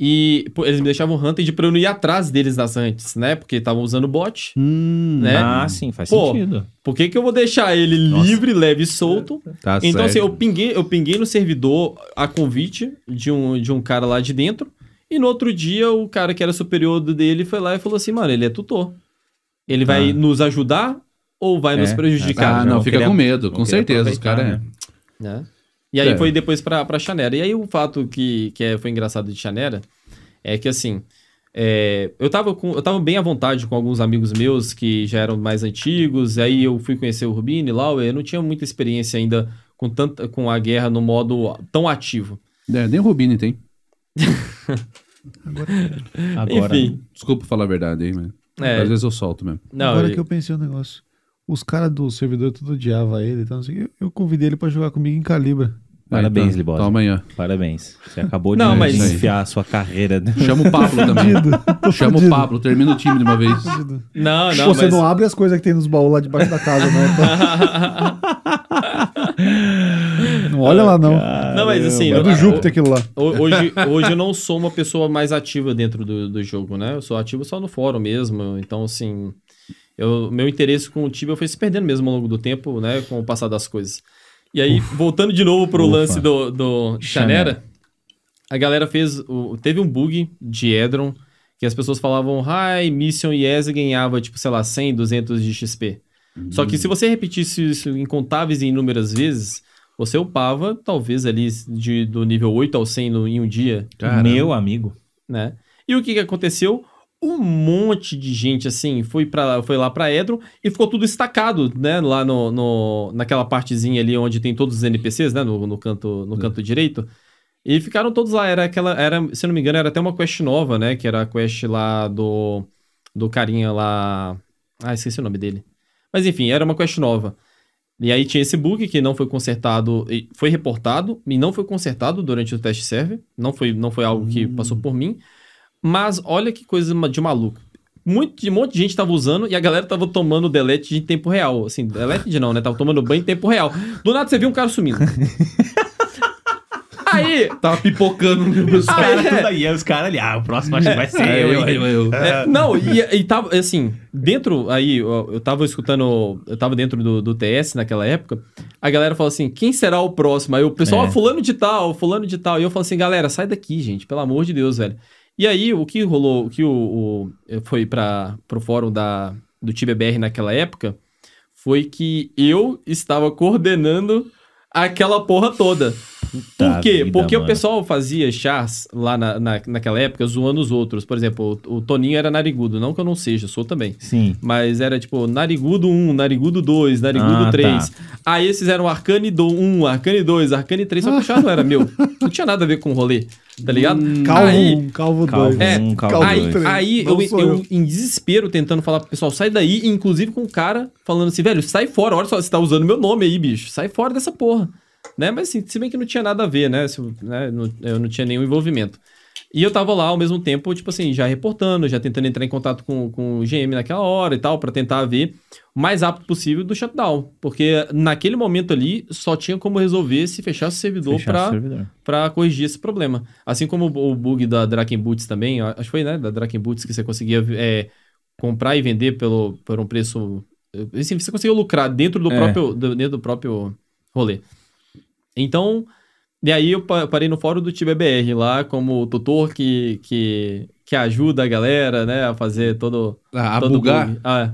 E pô, eles me deixavam hunted pra eu não ir atrás deles nas antes né? Porque estavam usando bot. Hum, né? Ah, sim, faz pô, sentido. Por que, que eu vou deixar ele Nossa. livre, leve e solto? Tá então, sério. assim, eu pinguei, eu pinguei no servidor a convite de um, de um cara lá de dentro. E no outro dia, o cara que era superior dele foi lá e falou assim: mano, ele é tutor. Ele vai ah. nos ajudar ou vai é. nos prejudicar? Ah, não, não fica queria, com medo, com certeza. Os caras. É. Né? É. E aí é. foi depois pra, pra Xanera. E aí o fato que, que é, foi engraçado de Chanera é que assim. É, eu, tava com, eu tava bem à vontade com alguns amigos meus que já eram mais antigos, aí eu fui conhecer o Rubini lá, eu não tinha muita experiência ainda com, tanta, com a guerra no modo tão ativo. É, nem o Rubini tem. Agora. Agora. Enfim. Desculpa falar a verdade aí, mas. É. Às vezes eu solto mesmo. Não, Agora que eu pensei o um negócio. Os caras do servidor tudo odiavam ele, então assim, eu, eu convidei ele pra jogar comigo em Calibra. Parabéns, então, Libosa. Então, amanhã. Parabéns. Você acabou de Não, mas- enfiar a sua carreira. né? Chama o Pablo também. Chama o Pablo, termina o time de uma vez. Não, não, Você mas... não abre as coisas que tem nos baús lá debaixo da casa, né? Não olha lá, não. Não, mas assim... É do Júpiter aquilo lá. Hoje, hoje eu não sou uma pessoa mais ativa dentro do, do jogo, né? Eu sou ativo só no fórum mesmo. Então, assim, eu, meu interesse com o Tibia foi se perdendo mesmo ao longo do tempo, né? Com o passar das coisas. E aí, Ufa. voltando de novo pro Ufa. lance do, do Chanera, a galera fez. O, teve um bug de Edron que as pessoas falavam, hi, Mission Yes ganhava, tipo, sei lá, 100, 200 de XP. Uhum. Só que se uhum. você repetisse isso incontáveis e inúmeras vezes, você upava, talvez, ali de, do nível 8 ao 100 no, em um dia. Caramba. Meu amigo. Né? E o que, que aconteceu? um monte de gente, assim, foi, para foi lá pra Edro e ficou tudo estacado, né? Lá no, no, naquela partezinha ali onde tem todos os NPCs, né? No, no canto, no canto direito. E ficaram todos lá. Era aquela. Era, se não me engano, era até uma quest nova, né? Que era a quest lá do. Do carinha lá. Ah, esqueci o nome dele. Mas enfim, era uma quest nova. E aí tinha esse bug que não foi consertado, foi reportado e não foi consertado durante o teste serve não foi, não foi algo que passou hum. por mim. Mas olha que coisa de maluco. Muito, um monte de gente tava usando e a galera tava tomando delete em tempo real. Assim, delete de não, né? Tava tomando banho em tempo real. Do nada você viu um cara sumindo. Aí. Tava pipocando os caras é. tudo aí. Aí os caras ali, ah, o próximo acho que vai ser é, eu, eu, eu. É. é, não, e, e, tava, assim, dentro aí, eu, eu tava escutando, eu tava dentro do, do TS naquela época, a galera falou assim, quem será o próximo? Aí o pessoal, ah, é. fulano de tal, fulano de tal. E eu falo assim, galera, sai daqui, gente, pelo amor de Deus, velho. E aí, o que rolou, o que o, o eh, foi para o fórum da, do TBBR naquela época foi que eu estava coordenando aquela porra toda. Puta Por quê? Vida, Porque mano. o pessoal fazia chás lá na, na, naquela época zoando os outros. Por exemplo, o, o, Toninho era narigudo. Não que eu não seja, sou também. Sim. Mas era tipo narigudo 1, narigudo 2, narigudo ah, 3. Tá. Aí esses eram Arcane 1, Arcane 2, Arcane 3. Só que o chá não era meu. Não tinha nada a ver com o rolê tá ligado? Hum, calvo é, aí, um, calvo 2. É, um, calvo aí, dois. Aí, eu, eu, eu, em desespero, tentando falar pro pessoal, sai daí, inclusive com o um cara falando assim, velho, sai fora, olha só, você tá usando meu nome aí, bicho, sai fora dessa porra né? Mas assim, se bem que não tinha nada a ver, né? Se, né? Eu não tinha nenhum envolvimento. E eu tava lá ao mesmo tempo, tipo assim, já reportando, já tentando entrar em contato com, com o GM naquela hora e tal, para tentar ver o mais rápido possível do shutdown. Porque naquele momento ali só tinha como resolver se fechasse o servidor para corrigir esse problema. Assim como o, bug da Draken Boots também, acho que foi, né? Da Draken Boots que você conseguia é, comprar e vender pelo, por um preço. Assim, você conseguiu lucrar dentro do é. próprio. dentro do próprio rolê. Então, e aí eu parei no fórum do TBBR lá, como tutor que, que, que ajuda a galera, né, a fazer todo... Ah, a todo bugar? Bug. Ah, é.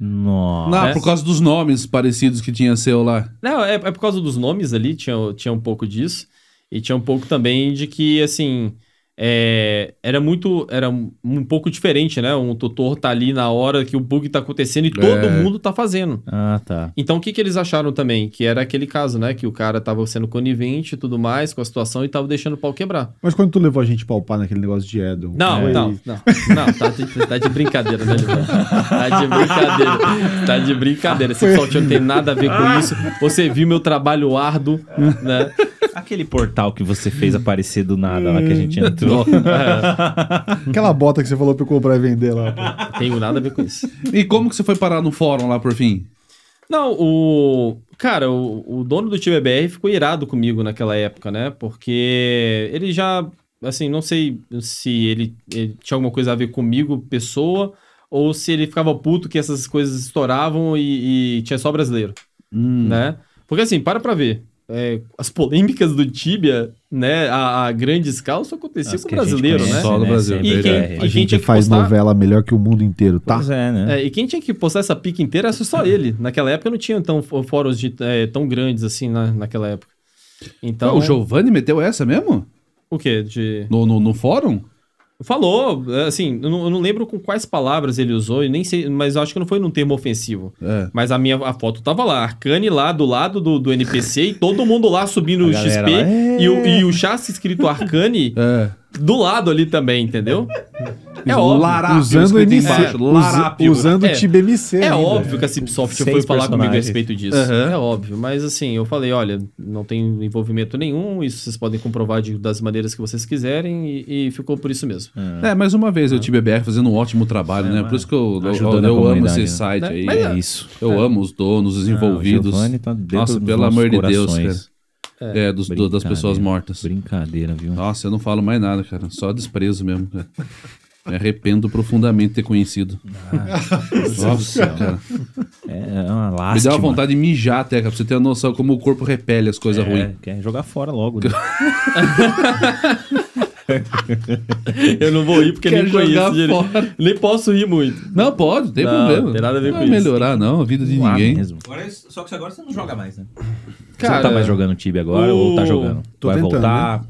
nossa. Não, é. por causa dos nomes parecidos que tinha seu lá. Não, é, é, por causa dos nomes ali, tinha, tinha um pouco disso. E tinha um pouco também de que, assim, é, era muito. Era um pouco diferente, né? Um tutor tá ali na hora que o bug tá acontecendo e é. todo mundo tá fazendo. Ah, tá. Então o que, que eles acharam também? Que era aquele caso, né? Que o cara tava sendo conivente e tudo mais com a situação e tava deixando o pau quebrar. Mas quando tu levou a gente palpar naquele negócio de Edon? Não, não, não, não. Tá de, tá de brincadeira, né, Tá de brincadeira. Tá de brincadeira. Esse Foi... não tem nada a ver com ah. isso. Você viu meu trabalho árduo, né? Aquele portal que você fez aparecer do nada lá que a gente entrou. É. Aquela bota que você falou pra eu comprar e vender lá. Não Tenho nada a ver com isso. E como que você foi parar no fórum lá por fim? Não, o. Cara, o, o dono do TBBR ficou irado comigo naquela época, né? Porque ele já. Assim, não sei se ele, ele tinha alguma coisa a ver comigo, pessoa, ou se ele ficava puto que essas coisas estouravam e, e tinha só brasileiro, hum. né? Porque assim, para pra ver é, as polêmicas do Tibia, né, a, a grande escala só acontecia com o brasileiro, né? Só no é, Brasil, e quem, é. e a gente faz postar... novela melhor que o mundo inteiro, tá? Pois é, né? É, e quem tinha que postar essa pica inteira era só ele. Naquela época não tinha tão fóruns de, é, tão grandes assim na, naquela época. Então, o Giovanni meteu essa mesmo? O quê? De... No, no, no fórum? Falou, é, assim, eu não, eu não, lembro com quais palavras ele usou, e nem sei, mas acho que não foi num termo ofensivo. É. Mas a minha a foto tava lá, Arcane lá do lado do, do NPC e todo mundo lá subindo o XP lá, é. e, o, e o chassi escrito Arcane. É do lado ali também, entendeu? É óbvio. usando MC, embaixo, Lará, é, o É ainda. óbvio que a Cipsoft foi falar comigo a respeito disso. Uhum. É óbvio. Mas assim, eu falei, olha, não tem envolvimento nenhum, isso vocês podem comprovar de, das maneiras que vocês quiserem e, e ficou por isso mesmo. É, é mais uma vez, é. o TibBR fazendo um ótimo trabalho, né? é, né? Por isso que eu, eu, eu amo esse né? site né? aí. Mas, é isso. Eu é. amo os donos, os ah, envolvidos. Não, tá Nossa, pelo amor de Deus, cara. É, é, dos, do, das pessoas mortas. Brincadeira, viu? Nossa, eu não falo mais nada, cara. Só desprezo mesmo, cara. Me arrependo profundamente de ter conhecido. Ah, Nossa, cara. É, é uma lástima. Me deu uma vontade de mijar até, cara, pra você ter a noção como o corpo repele as coisas é, ruins. Quer jogar fora logo. Né? eu não vou rir porque Quer nem conheço direito. Nem posso rir muito. Não, pode, tem não, problema. Não tem nada a ver não com vai isso. melhorar, não, a vida de Uau, ninguém. Mesmo. Agora, só que agora você não joga mais, né? Cara, você não tá mais jogando Tibia agora o... ou tá jogando? Tô vai tentando, voltar? Né?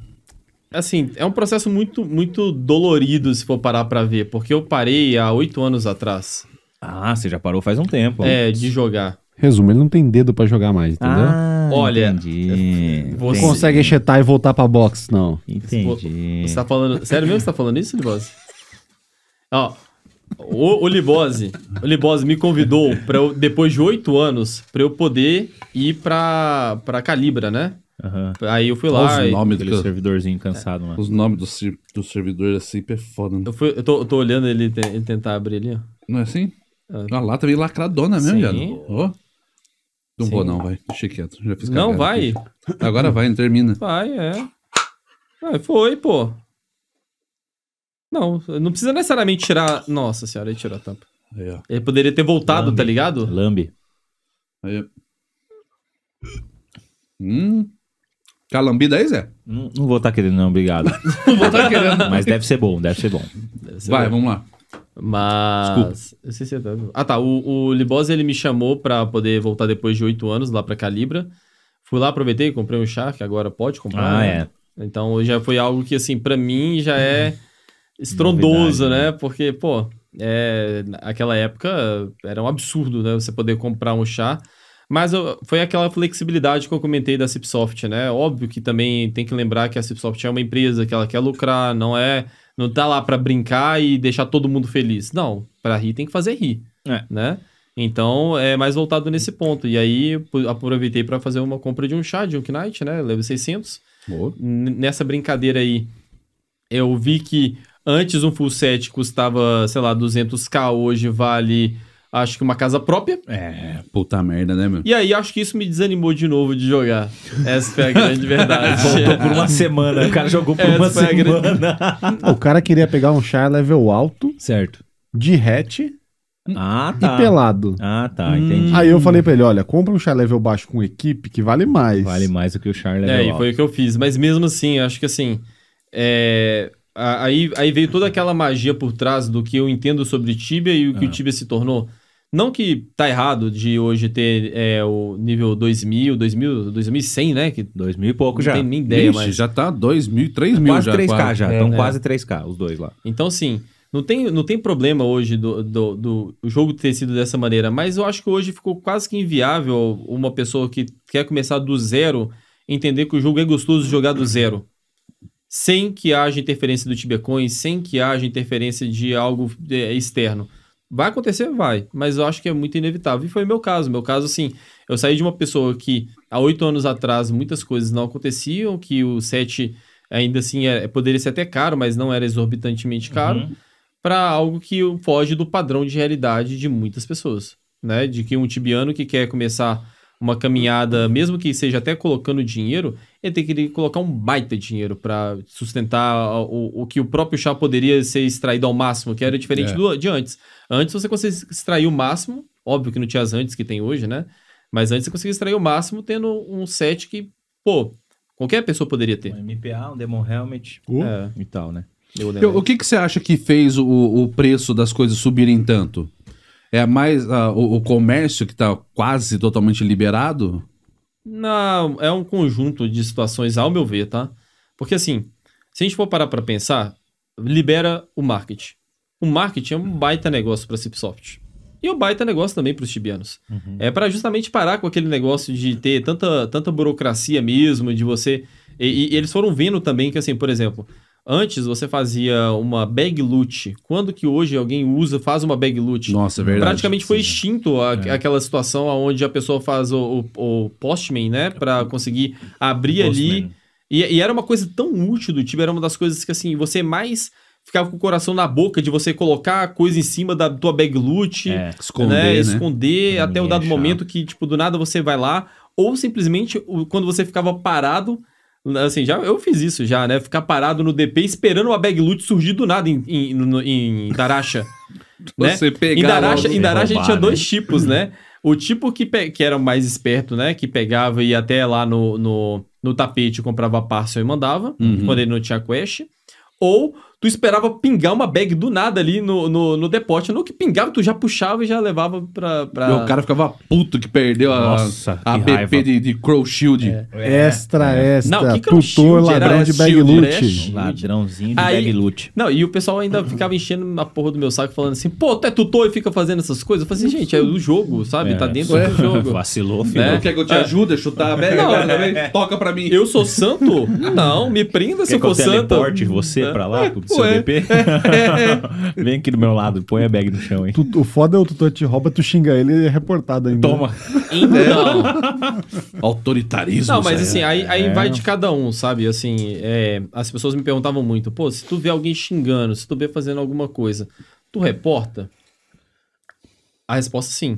Assim, é um processo muito, muito dolorido se for parar pra ver, porque eu parei há oito anos atrás. Ah, você já parou faz um tempo. É, de jogar. Resumo, ele não tem dedo para jogar mais, entendeu? Ah, Olha, entendi. Você não consegue enxetar e voltar pra box, não. Entendi. Você tá falando. Sério mesmo que você tá falando isso, Libose? Ó, o, o Libose, o Libose me convidou para depois de oito anos para eu poder ir para para Calibra, né? Uhum. Aí eu fui Olha lá. Os nomes daquele eu... servidorzinho cansado, mano. Os nomes do, do servidor é foda, né? Eu, fui, eu, tô, eu tô olhando ele, ele tentar abrir ali, ó. Não é assim? Uma ah, lata meio lacradona mesmo, Sim. Não vou não, vai. Deixa quieto. Já fiz não vai. Aqui. Agora vai, não termina. Vai, é. Ah, foi, pô. Não, não precisa necessariamente tirar... Nossa senhora, ele tirou a tampa. Aí, ó. Ele poderia ter voltado, Lambe. tá ligado? Lambe. Aí. Hum... Quer aí, Zé? Não, não vou estar tá querendo, não, obrigado. não vou estar tá querendo. Mas deve ser bom, deve ser bom. Deve ser vai, bom. vamos lá. Mas. Desculpa. Eu sei se é Ah, tá. O, o Libosa ele me chamou para poder voltar depois de oito anos lá para Calibra. Fui lá, aproveitei, comprei um chá, que agora pode comprar. Ah, né? é. Então já foi algo que, assim, para mim já é estrondoso, Novidade, né? né? Porque, pô, é, naquela época era um absurdo, né? Você poder comprar um chá. Mas eu, foi aquela flexibilidade que eu comentei da Cipsoft, né? Óbvio que também tem que lembrar que a Cipsoft é uma empresa que ela quer lucrar, não é não tá lá para brincar e deixar todo mundo feliz. Não, para rir tem que fazer rir, é. né? Então, é mais voltado nesse ponto. E aí, aproveitei para fazer uma compra de um chá, de um Knight, né? Level 600. Boa. Nessa brincadeira aí, eu vi que antes um full set custava, sei lá, 200k, hoje vale acho que uma casa própria. É, puta merda, né, meu? E aí acho que isso me desanimou de novo de jogar. Essa foi a grande verdade. Voltou por uma semana, o cara jogou por Essa uma semana. Grande... o cara queria pegar um char level alto. Certo. De hatch. Ah, tá. E pelado. Ah, tá, entendi. Aí eu falei pra ele: olha, compra um char level baixo com equipe que vale mais. Vale mais do que o char é, level é, alto. É, e foi o que eu fiz. Mas mesmo assim, acho que assim. É... Aí, aí veio toda aquela magia por trás do que eu entendo sobre Tibia e o que ah. o Tibia se tornou. Não que tá errado de hoje ter é, o nível 2000, 2000, 2100, né? Que 2000 e pouco não já. Não tenho nem ideia, Ixi, mas... já tá 2000, 3000 quase já. 3K quase 3K já, estão é. é, quase 3K os dois lá. Então, sim, não tem, não tem problema hoje do, do, do, jogo ter sido dessa maneira, mas eu acho que hoje ficou quase que inviável uma pessoa que quer começar do zero entender que o jogo é gostoso jogar do zero. Sem que haja interferência do Tibecoin, sem que haja interferência de algo é, externo. Vai acontecer? Vai. Mas eu acho que é muito inevitável. E foi meu caso. Meu caso, assim, eu saí de uma pessoa que há oito anos atrás muitas coisas não aconteciam, que o set ainda assim é, poderia ser até caro, mas não era exorbitantemente caro, uhum. para algo que foge do padrão de realidade de muitas pessoas. Né? De que um tibiano que quer começar uma caminhada, mesmo que seja até colocando dinheiro, ele tem que colocar um baita dinheiro para sustentar o, o que o próprio chá poderia ser extraído ao máximo, que era diferente é. do, de antes. Antes você conseguia extrair o máximo, óbvio que não tinha as antes que tem hoje, né? Mas antes você conseguia extrair o máximo tendo um set que, pô, qualquer pessoa poderia ter. Um MPA, um Demon Helmet uh, é. e tal, né? Eu, o que, que você acha que fez o, o preço das coisas subirem tanto? É mais uh, o, o, comércio que está quase totalmente liberado? Não, é um conjunto de situações, ao meu ver, tá? Porque assim, se a gente for parar para pensar, libera o marketing. O marketing é um baita negócio para a Cipsoft. E um baita negócio também para os tibianos. Uhum. É para justamente parar com aquele negócio de ter tanta, tanta burocracia mesmo, de você. E, e eles foram vendo também que, assim, por exemplo, Antes você fazia uma bag loot. Quando que hoje alguém usa, faz uma bag loot? Nossa, é verdade. Praticamente foi é. extinto a, é. aquela situação onde a pessoa faz o, o, o postman, né? para conseguir abrir ali. E, e, era uma coisa tão útil do tipo, era uma das coisas que assim, você mais ficava com o coração na boca de você colocar a coisa em cima da tua bag loot, é. Né? esconder, né? esconder até o dado momento que, tipo, do nada você vai lá. Ou simplesmente quando você ficava parado Assim, já, eu fiz isso já, né? Ficar parado no DP esperando uma bag loot surgir do nada em, em, em Daracha. né? Você pegar em Daracha, em Daracha roubar, tinha né? dois tipos, né? O tipo que, que era mais esperto, né? Que pegava e ia até lá no, no, no tapete comprava a parcel e mandava, uhum. quando ele não tinha quest. Ou tu esperava pingar uma bag do nada ali no, no, no depósito. No que pingava, tu já puxava e já levava pra. pra... Meu, o cara ficava puto que perdeu a, Nossa, a BP raiva. de, de Crow Shield. É. É. Extra, é. extra. Não, que Crow Tutor, é ladrão de bag loot. Ladrãozinho de Aí, bag loot. Não, e o pessoal ainda ficava enchendo a porra do meu saco, falando assim, pô, tu é tutor e fica fazendo essas coisas. Eu falei assim, gente, é o jogo, sabe? É, tá dentro do é. jogo. Vacilou, né? filho. Né? Quer que eu te ajude a chutar a bag? Não, cara, né? toca pra mim. Eu sou santo? Não, me prenda se eu for santo. Você né? pra lá, é seu DP? É. Vem aqui do meu lado, põe a bag no chão, hein? Tu, o foda é o tutor te rouba, tu xinga ele é reportado ainda. Toma. Então. Autoritarismo. Não, mas assim, aí, aí é. vai de cada um, sabe? Assim, é, as pessoas me perguntavam muito, pô, se tu vê alguém xingando, se tu vê fazendo alguma coisa, tu reporta? A resposta é sim.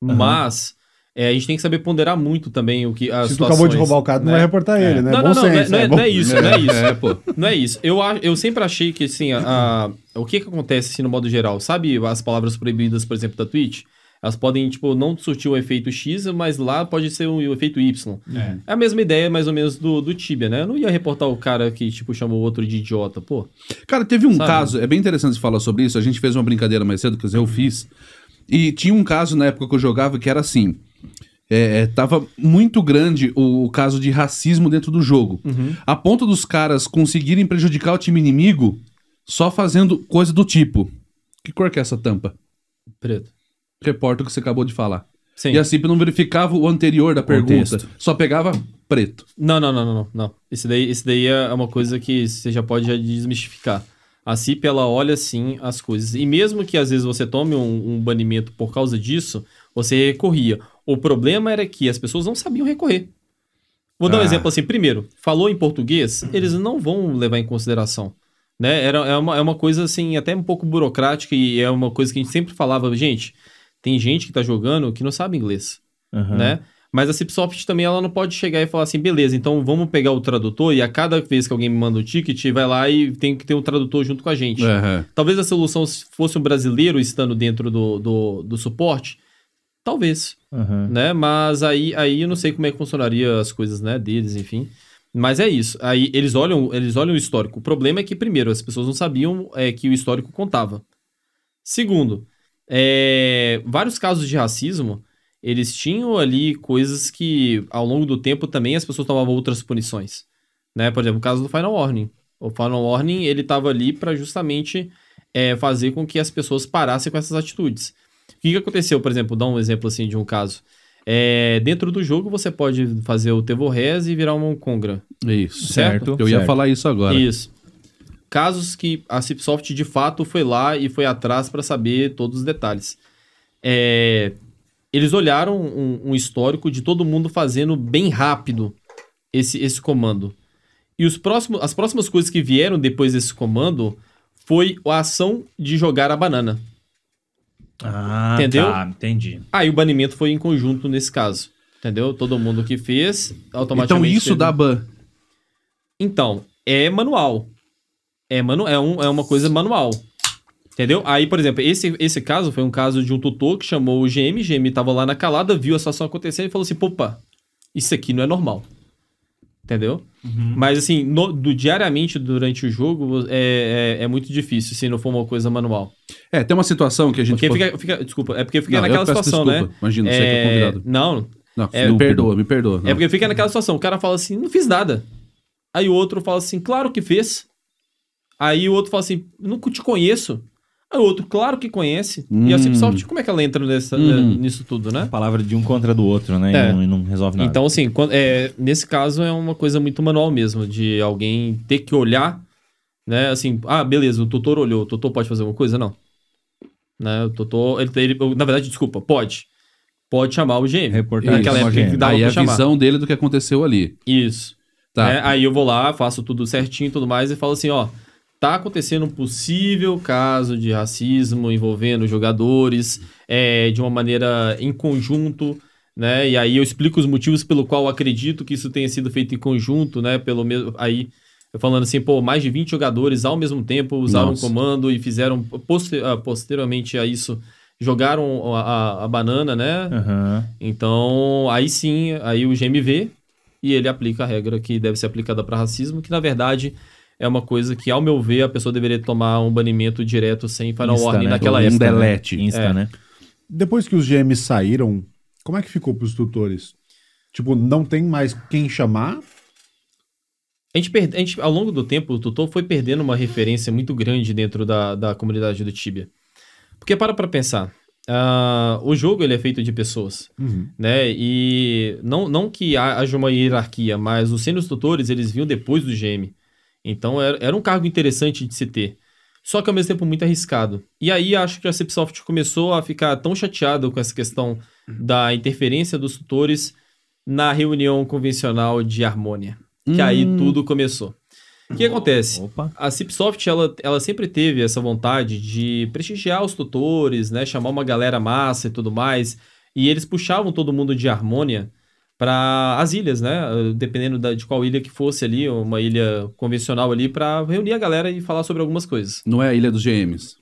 Uhum. Mas é, a gente tem que saber ponderar muito também o que as Se tu acabou de roubar o cara, né? não vai reportar é. ele, né? Não, não, não, é, senso, não, é, né? é não, é, isso, não é isso. pô. Não é isso. Eu, eu sempre achei que, assim, a, a, o que, que acontece, assim, no modo geral? Sabe as palavras proibidas, por exemplo, da Twitch? Elas podem, tipo, não surtir um efeito X, mas lá pode ser um, um efeito Y. É. é. a mesma ideia, mais ou menos, do, do Tibia, né? Eu não ia reportar o cara que, tipo, chamou o outro de idiota, pô. Cara, teve um Sabe? caso, é bem interessante falar sobre isso. A gente fez uma brincadeira mais cedo, que eu fiz. E tinha um caso na época que eu jogava que era assim. É, é, tava muito grande o, o, caso de racismo dentro do jogo. Uhum. A ponto dos caras conseguirem prejudicar o time inimigo só fazendo coisa do tipo. Que cor que é essa tampa? Preto. Reporta o que você acabou de falar. Sim. E a CIP não verificava o anterior da pergunta. Só pegava preto. Não, não, não, não, não. Isso daí, esse daí é uma coisa que você já pode já desmistificar. A CIP, ela olha sim as coisas. E mesmo que às vezes você tome um, um banimento por causa disso, você recorria. O problema era que as pessoas não sabiam recorrer. Vou dar um ah. exemplo assim. Primeiro, falou em português, eles não vão levar em consideração. Né? Era, é, uma, é uma coisa assim, até um pouco burocrática e é uma coisa que a gente sempre falava, gente, tem gente que tá jogando que não sabe inglês, uhum. né? Mas a Cipsoft também ela não pode chegar e falar assim, beleza, então vamos pegar o tradutor e a cada vez que alguém me manda o ticket, vai lá e tem que ter um tradutor junto com a gente. Uhum. Talvez a solução fosse um brasileiro estando dentro do, do, do suporte, talvez. Uhum. Né? Mas aí, aí eu não sei como é que funcionaria as coisas né, deles, enfim. Mas é isso. Aí eles olham, eles olham o histórico. O problema é que, primeiro, as pessoas não sabiam é, que o histórico contava. Segundo, é, vários casos de racismo, eles tinham ali coisas que, ao longo do tempo, também as pessoas tomavam outras punições. Né? Por exemplo, o caso do Final Warning. O Final Warning, ele estava ali para justamente é, fazer com que as pessoas parassem com essas atitudes que, que aconteceu, por exemplo, dá um exemplo assim de um caso. É, dentro do jogo você pode fazer o Tevorrez e virar um Congra. Isso, certo? certo? Eu certo. ia falar isso agora. Isso. Casos que a Cipsoft de fato foi lá e foi atrás para saber todos os detalhes. É, eles olharam um, um, histórico de todo mundo fazendo bem rápido esse, esse comando. E os próximos, as próximas coisas que vieram depois desse comando foi a ação de jogar a banana. Ah, entendeu? Tá, entendi. Aí o banimento foi em conjunto nesse caso. Entendeu? Todo mundo que fez, automaticamente. Então isso teve... dá ban. Então, é manual. É, manu... é, um, é uma coisa manual. Entendeu? Aí, por exemplo, esse, esse caso foi um caso de um tutor que chamou o GM, o GM tava lá na calada, viu a situação acontecendo e falou assim: opa, isso aqui não é normal. Entendeu? Uhum. Mas assim, no, do, diariamente durante o jogo é, é, é, muito difícil se não for uma coisa manual. É, tem uma situação que a gente. pode... fica, fica, desculpa, é porque fica não, naquela situação, desculpa, né? Imagina, é... que é, é convidado. Não. Não, é, me perdoa, me é perdoa. Não. É porque fica naquela situação, o cara fala assim, não fiz nada. Aí o outro fala assim, claro que fez. Aí o outro fala assim, não te conheço. É outro, claro que conhece. Hum. E a Cipsoft, hum. como é que ela entra nessa, hum. nisso tudo, né? A palavra de um contra do outro, né? É. E, não, e, não, resolve nada. Então, assim, quando, é, nesse caso é uma coisa muito manual mesmo, de alguém ter que olhar, né? Assim, ah, beleza, o tutor olhou, o tutor pode fazer alguma coisa? Não. Né? O tutor, ele, ele, na verdade, desculpa, pode. Pode chamar o GM. Reportar Naquela época GM. É a chamar. visão dele do que aconteceu ali. Isso. Tá. É, aí eu vou lá, faço tudo certinho e tudo mais e falo assim, ó tá acontecendo um possível caso de racismo envolvendo jogadores é, de uma maneira em conjunto, né? E aí eu explico os motivos pelo qual acredito que isso tenha sido feito em conjunto, né? Pelo mesmo aí falando assim, pô, mais de 20 jogadores ao mesmo tempo usaram Nossa. comando e fizeram poster, ah, posteriormente a isso jogaram a, a, a banana, né? Uhum. Então aí sim, aí o GMV e ele aplica a regra que deve ser aplicada para racismo, que na verdade é uma coisa que, ao meu ver, a pessoa deveria tomar um banimento direto sem final Insta, warning né? naquela um época. Um né? delete, né? Insta, é. né? Depois que os GMs saíram, como é que ficou para os tutores? Tipo, não tem mais quem chamar? A gente, per... a gente, ao longo do tempo, o tutor foi perdendo uma referência muito grande dentro da, da comunidade do Tibia. Porque para para pensar, Uh, o jogo ele é feito de pessoas, uhum. né? E não, não que haja uma hierarquia, mas os sênios tutores eles vinham depois do GM. Então era, era um cargo interessante de se ter. Só que ao mesmo tempo muito arriscado. E aí acho que a Cipsoft começou a ficar tão chateada com essa questão uhum. da interferência dos tutores na reunião convencional de harmonia. Que hum. aí tudo começou. O que acontece? Opa. A Cipsoft, ela, ela sempre teve essa vontade de prestigiar os tutores, né? Chamar uma galera massa e tudo mais. E eles puxavam todo mundo de harmonia para as ilhas, né? Dependendo da, de qual ilha que fosse ali, uma ilha convencional ali, para reunir a galera e falar sobre algumas coisas. Não é a Ilha dos Gêmeos?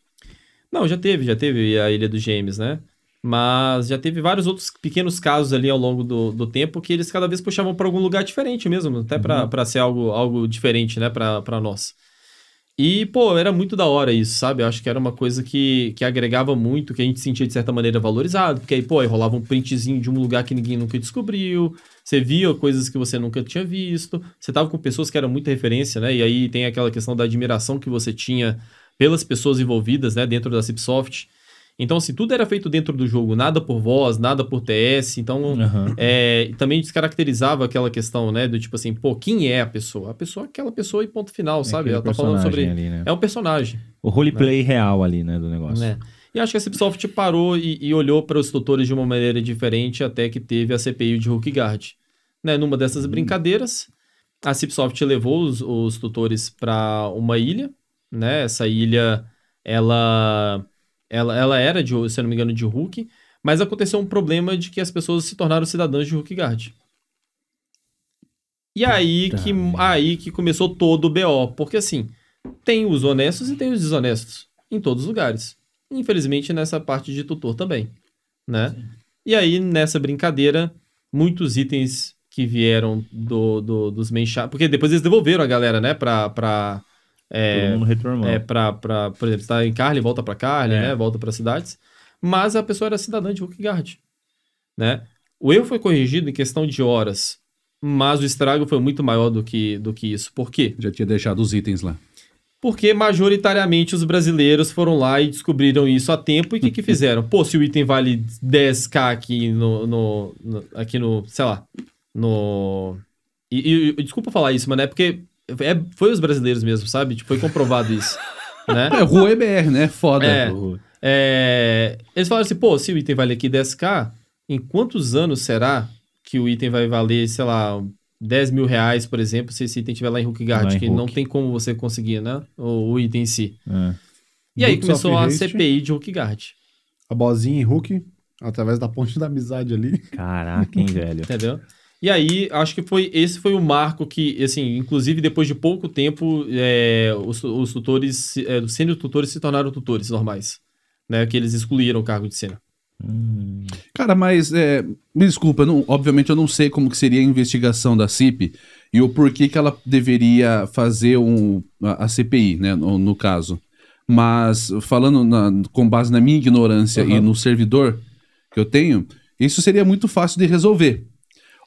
Não, já teve, já teve a Ilha dos Gêmeos, né? Mas já teve vários outros pequenos casos ali ao longo do, do tempo que eles cada vez puxavam para algum lugar diferente mesmo, até uhum. para ser algo, algo diferente, né, para nós. E, pô, era muito da hora isso, sabe? Eu acho que era uma coisa que, que agregava muito, que a gente sentia de certa maneira valorizado, porque aí, pô, aí rolava um printzinho de um lugar que ninguém nunca descobriu, você via coisas que você nunca tinha visto, você tava com pessoas que eram muita referência, né? E aí tem aquela questão da admiração que você tinha pelas pessoas envolvidas, né, dentro da Cipsoft. Então, assim, tudo era feito dentro do jogo, nada por voz, nada por TS. Então, uhum. é, também descaracterizava aquela questão, né? Do tipo assim, pô, quem é a pessoa? A pessoa é aquela pessoa e ponto final, é sabe? Ela tá falando sobre. Ali, né? É um personagem. O roleplay né? real ali, né? Do negócio. É. E acho que a Cipsoft parou e, e olhou para os tutores de uma maneira diferente até que teve a CPI de Guard Né? Numa dessas hum. brincadeiras, a Cipsoft levou os, os tutores para uma ilha, né? Essa ilha, ela ela, ela era, de, se eu não me engano, de Hulk, mas aconteceu um problema de que as pessoas se tornaram cidadãs de Hulkgard. E aí que, aí que começou todo o BO, porque assim, tem os honestos e tem os desonestos, em todos os lugares. Infelizmente, nessa parte de tutor também, né? Sim. E aí, nessa brincadeira, muitos itens que vieram do, do dos main porque depois eles devolveram a galera, né, pra... pra é, Todo mundo retornou. É, pra, pra, por exemplo, está em Carly, volta para Carly, é. né? Volta para cidades. Mas a pessoa era cidadã de Hookgard, né? O erro foi corrigido em questão de horas, mas o estrago foi muito maior do que, do que isso. Por quê? Já tinha deixado os itens lá. Porque majoritariamente os brasileiros foram lá e descobriram isso a tempo. E o que, que fizeram? Pô, se o item vale 10k aqui no. no, no aqui no. Sei lá. No. E, e, desculpa falar isso, mas é porque é, foi os brasileiros mesmo, sabe? Tipo, foi comprovado isso. né? É, rua EBR, né? Foda. É, é, eles falaram assim, pô, se o item vale aqui 10k, em quantos anos será que o item vai valer, sei lá, 10 mil reais, por exemplo, se esse item estiver lá em Hook Guard, que Hulk. não tem como você conseguir, né? O, o item em si. É. E aí começou a CPI de Hook Guard. A bozinha em Hook, através da ponte da amizade ali. Caraca, hein, velho. Entendeu? E aí, acho que foi esse foi o marco que, assim, inclusive depois de pouco tempo, é, os, os, tutores, é, os sênior tutores se tornaram tutores normais, né? Que eles excluíram o cargo de cena. Hum. Cara, mas é, me desculpa, não, obviamente eu não sei como que seria a investigação da CIP e o porquê que ela deveria fazer um, a, a CPI, né, no, no, caso. Mas falando na, com base na minha ignorância uhum. e no servidor que eu tenho, isso seria muito fácil de resolver.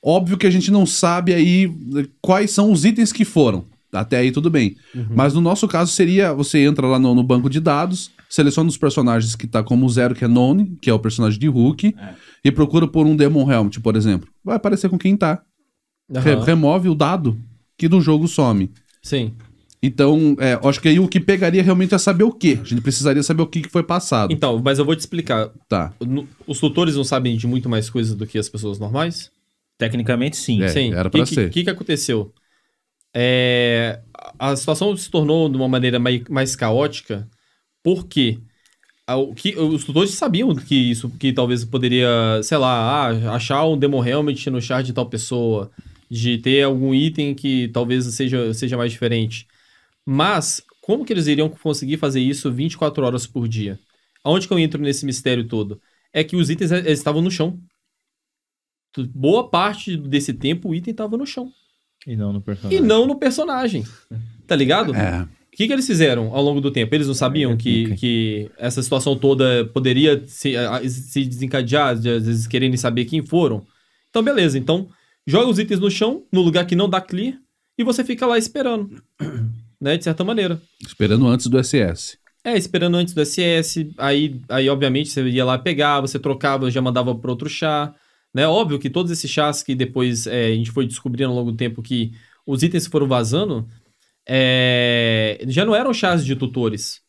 Óbvio que a gente não sabe aí né, quais são os itens que foram. Até aí tudo bem. Uhum. Mas no nosso caso seria, você entra lá no, no banco de dados, seleciona os personagens que tá como zero, que é None, que é o personagem de Hulk, é. e procura por um Demon Helmet, tipo, por exemplo. Vai aparecer com quem tá. Uhum. Re remove o dado que do jogo some. Sim. Então, é, acho que aí o que pegaria realmente é saber o quê. A gente precisaria saber o que, foi passado. Então, mas eu vou te explicar. Tá. Os tutores não sabem de muito mais coisas do que as pessoas normais? Tecnicamente, sim. É, sim. Era para ser. O que, que aconteceu? É, a situação se tornou de uma maneira mais, mais caótica porque que, os tutores sabiam que isso que talvez poderia, sei lá, ah, achar um demo helmet no char de tal pessoa, de ter algum item que talvez seja, seja mais diferente. Mas como que eles iriam conseguir fazer isso 24 horas por dia? Aonde que eu entro nesse mistério todo? É que os itens eh, estavam no chão boa parte desse tempo o item tava no chão. E não no personagem. E não no personagem. Tá ligado? É. O que, que eles fizeram ao longo do tempo? Eles não sabiam que, okay. É, é, é. que essa situação toda poderia se, se desencadear, às vezes querendo saber quem foram. Então, beleza. Então, joga os itens no chão, no lugar que não dá clear, e você fica lá esperando. Né? De certa maneira. Esperando antes do SS. É, esperando antes do SS. Aí, aí obviamente, você ia lá pegar, você trocava, já mandava para outro chá. Né? Óbvio que todos esses chás que depois é, a gente foi descobrindo ao longo do tempo que os itens foram vazando, é, já não eram chás de tutores.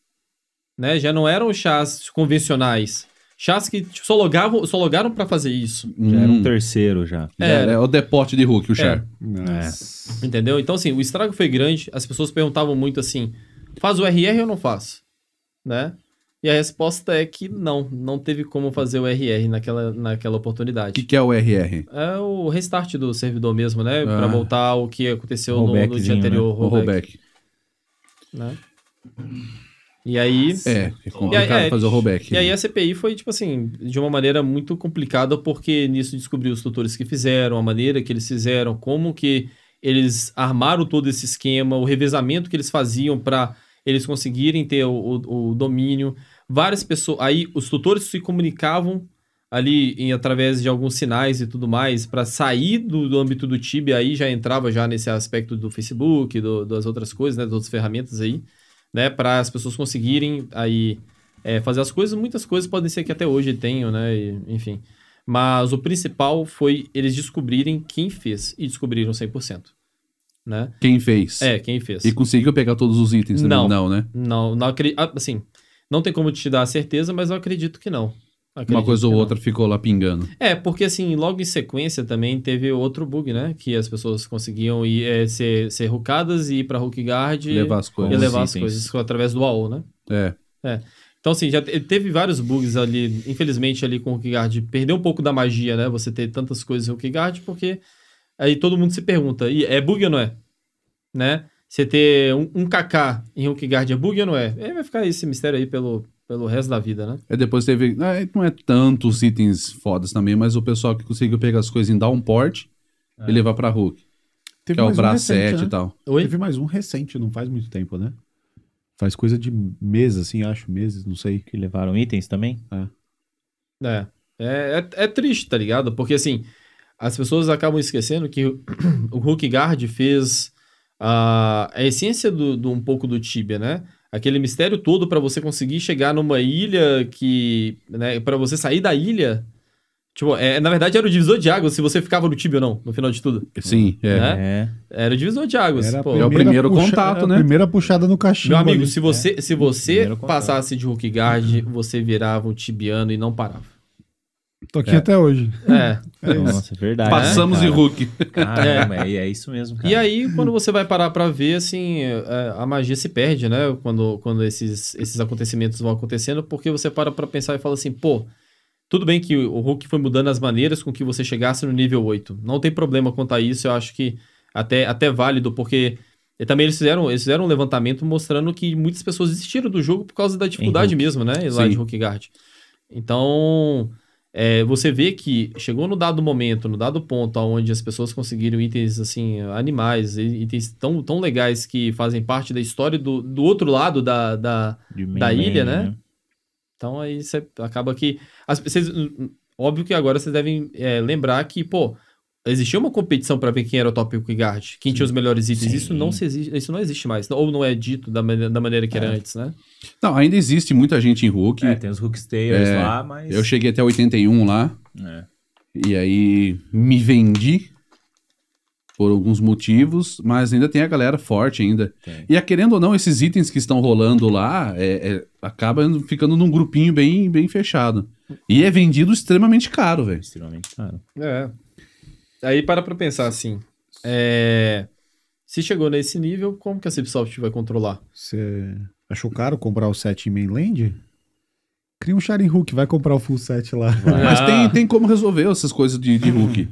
Né? Já não eram chás convencionais. Chás que tipo, só, logavam, só logaram para fazer isso. Hum. Já hum. era um terceiro já. É, já é, era né? é o deporte de Hulk, o chá. É. Entendeu? Então, assim, o estrago foi grande. As pessoas perguntavam muito assim, faz o RR ou não faz? Né? E a resposta é que não, não teve como fazer o RR naquela, naquela oportunidade. O que, que, é o RR? É o restart do servidor mesmo, né? Ah. Para voltar o que aconteceu no, no, dia né? anterior. Né? O rollback. Né? E aí. É, é complicado aí, é, fazer o rollback. E né? aí a CPI foi, tipo assim, de uma maneira muito complicada, porque nisso descobriu os tutores que fizeram, a maneira que eles fizeram, como que eles armaram todo esse esquema, o revezamento que eles faziam para eles conseguirem ter o, o, o domínio várias pessoas. Aí os tutores se comunicavam ali em, através de alguns sinais e tudo mais para sair do, do, âmbito do Tibia aí já entrava já nesse aspecto do Facebook do, das outras coisas né das outras ferramentas aí né para as pessoas conseguirem aí é, fazer as coisas muitas coisas podem ser que até hoje tenham né e, enfim mas o principal foi eles descobrirem quem fez e descobriram 100%. Né? Quem fez? É, quem fez. E conseguiu pegar todos os itens? Né? Não, não, né? Não, não acredito. Assim, não tem como te dar a certeza, mas eu acredito que não. Acredito uma coisa ou outra ficou lá pingando. É, porque assim, logo em sequência também teve outro bug, né? Que as pessoas conseguiam ir, é, ser, ser rucadas e ir pra Hulk Guard levar as coisas, e levar as coisas através do AO, né? É. é. Então, assim, já teve vários bugs ali, infelizmente, ali com o Guard. Perdeu um pouco da magia, né? Você ter tantas coisas em Guard, porque aí todo mundo se pergunta, e é bug ou não é? Né? você ter um, um Kaká em Hulk é bug ou não é? Aí é, vai ficar esse mistério aí pelo, pelo resto da vida, né? É, depois teve. É, não é tantos itens fodas também, mas o pessoal que conseguiu pegar as coisas em downport é. e levar pra Hulk. Teve que é o um né? e tal. Oi? Teve mais um recente, não faz muito tempo, né? Faz coisa de meses, assim, acho, meses, não sei. Que levaram itens também? É. É. É, é, é triste, tá ligado? Porque assim, as pessoas acabam esquecendo que o Hulk Guard fez a, a essência do, do, um pouco do Tibia, né? Aquele mistério todo para você conseguir chegar numa ilha que, né, para você sair da ilha, Tipo, é, na verdade era o divisor de águas se você ficava no Tibia ou não, no final de tudo. Sim, é. Né? é. Era o divisor de águas. Era pô. É o primeiro puxa, contato, né? primeira puxada no cachimbo. Meu amigo, ali. se você, é. se você passasse de de Rookguard, você virava um tibiano e não parava. Tô aqui é. até hoje. É. é Nossa, é verdade. Né, Passamos né, Hulk. Caramba, é, é isso mesmo, cara. E aí, quando você vai parar pra ver, assim, é, a magia se perde, né? Quando, quando esses, esses acontecimentos vão acontecendo, porque você para pra pensar e fala assim, pô, tudo bem que o Hulk foi mudando as maneiras com que você chegasse no nível 8. Não tem problema contar isso, eu acho que até, até válido, porque... E também eles fizeram, eles fizeram um levantamento mostrando que muitas pessoas desistiram do jogo por causa da dificuldade mesmo, né? Lá Sim. de Rock Guard. Então, é, você vê que chegou no dado momento, no dado ponto, onde as pessoas conseguiram itens assim, animais, itens tão, tão legais que fazem parte da história do, do outro lado da, da, da ilha, né? né? Então aí você acaba que. As, vocês, hum, hum, óbvio que agora vocês devem é, lembrar que, pô, Existia uma competição para ver quem era o top quick guard, quem tinha os melhores itens. Sim. Isso não, se existe, isso não existe mais. Ou não é dito da, maneira, da maneira que é. era antes, né? Não, ainda existe muita gente em Hulk. É, tem os Hulkstayers é, lá, mas. Eu cheguei até 81 lá. É. E aí me vendi por alguns motivos, mas ainda tem a galera forte ainda. Tem. E a, é, querendo ou não, esses itens que estão rolando lá é, é, acaba ficando num grupinho bem, bem fechado. E é vendido extremamente caro, velho. Extremamente caro. É aí para pra pensar assim. É... Se chegou nesse nível, como que a Cipsoft vai controlar? Você achou caro comprar o set em mainland? Cria um Sharing Hook, vai comprar o full set lá. Mas tem, tem como resolver essas coisas de, de Hook. Uhum.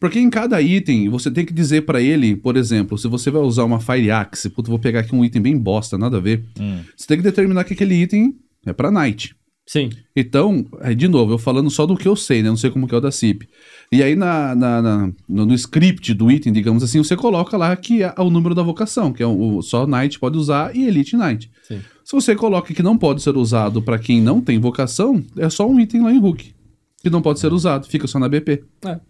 Porque em cada item, você tem que dizer para ele, por exemplo, se você vai usar uma Fire Axe, puta, vou pegar aqui um item bem bosta, nada a ver. Hum. Você tem que determinar que aquele item é para Knight. Sim. Então, é, de novo, eu falando só do que eu sei, né? Não sei como que é o da CIP. E aí, na, na, na no, script do item, digamos assim, você coloca lá que é o número da vocação, que é o, só Knight pode usar e Elite Knight. Sim. Se você coloca que não pode ser usado para quem não tem vocação, é só um item lá em Hulk. Que não pode ser é. usado, fica só na BP. É.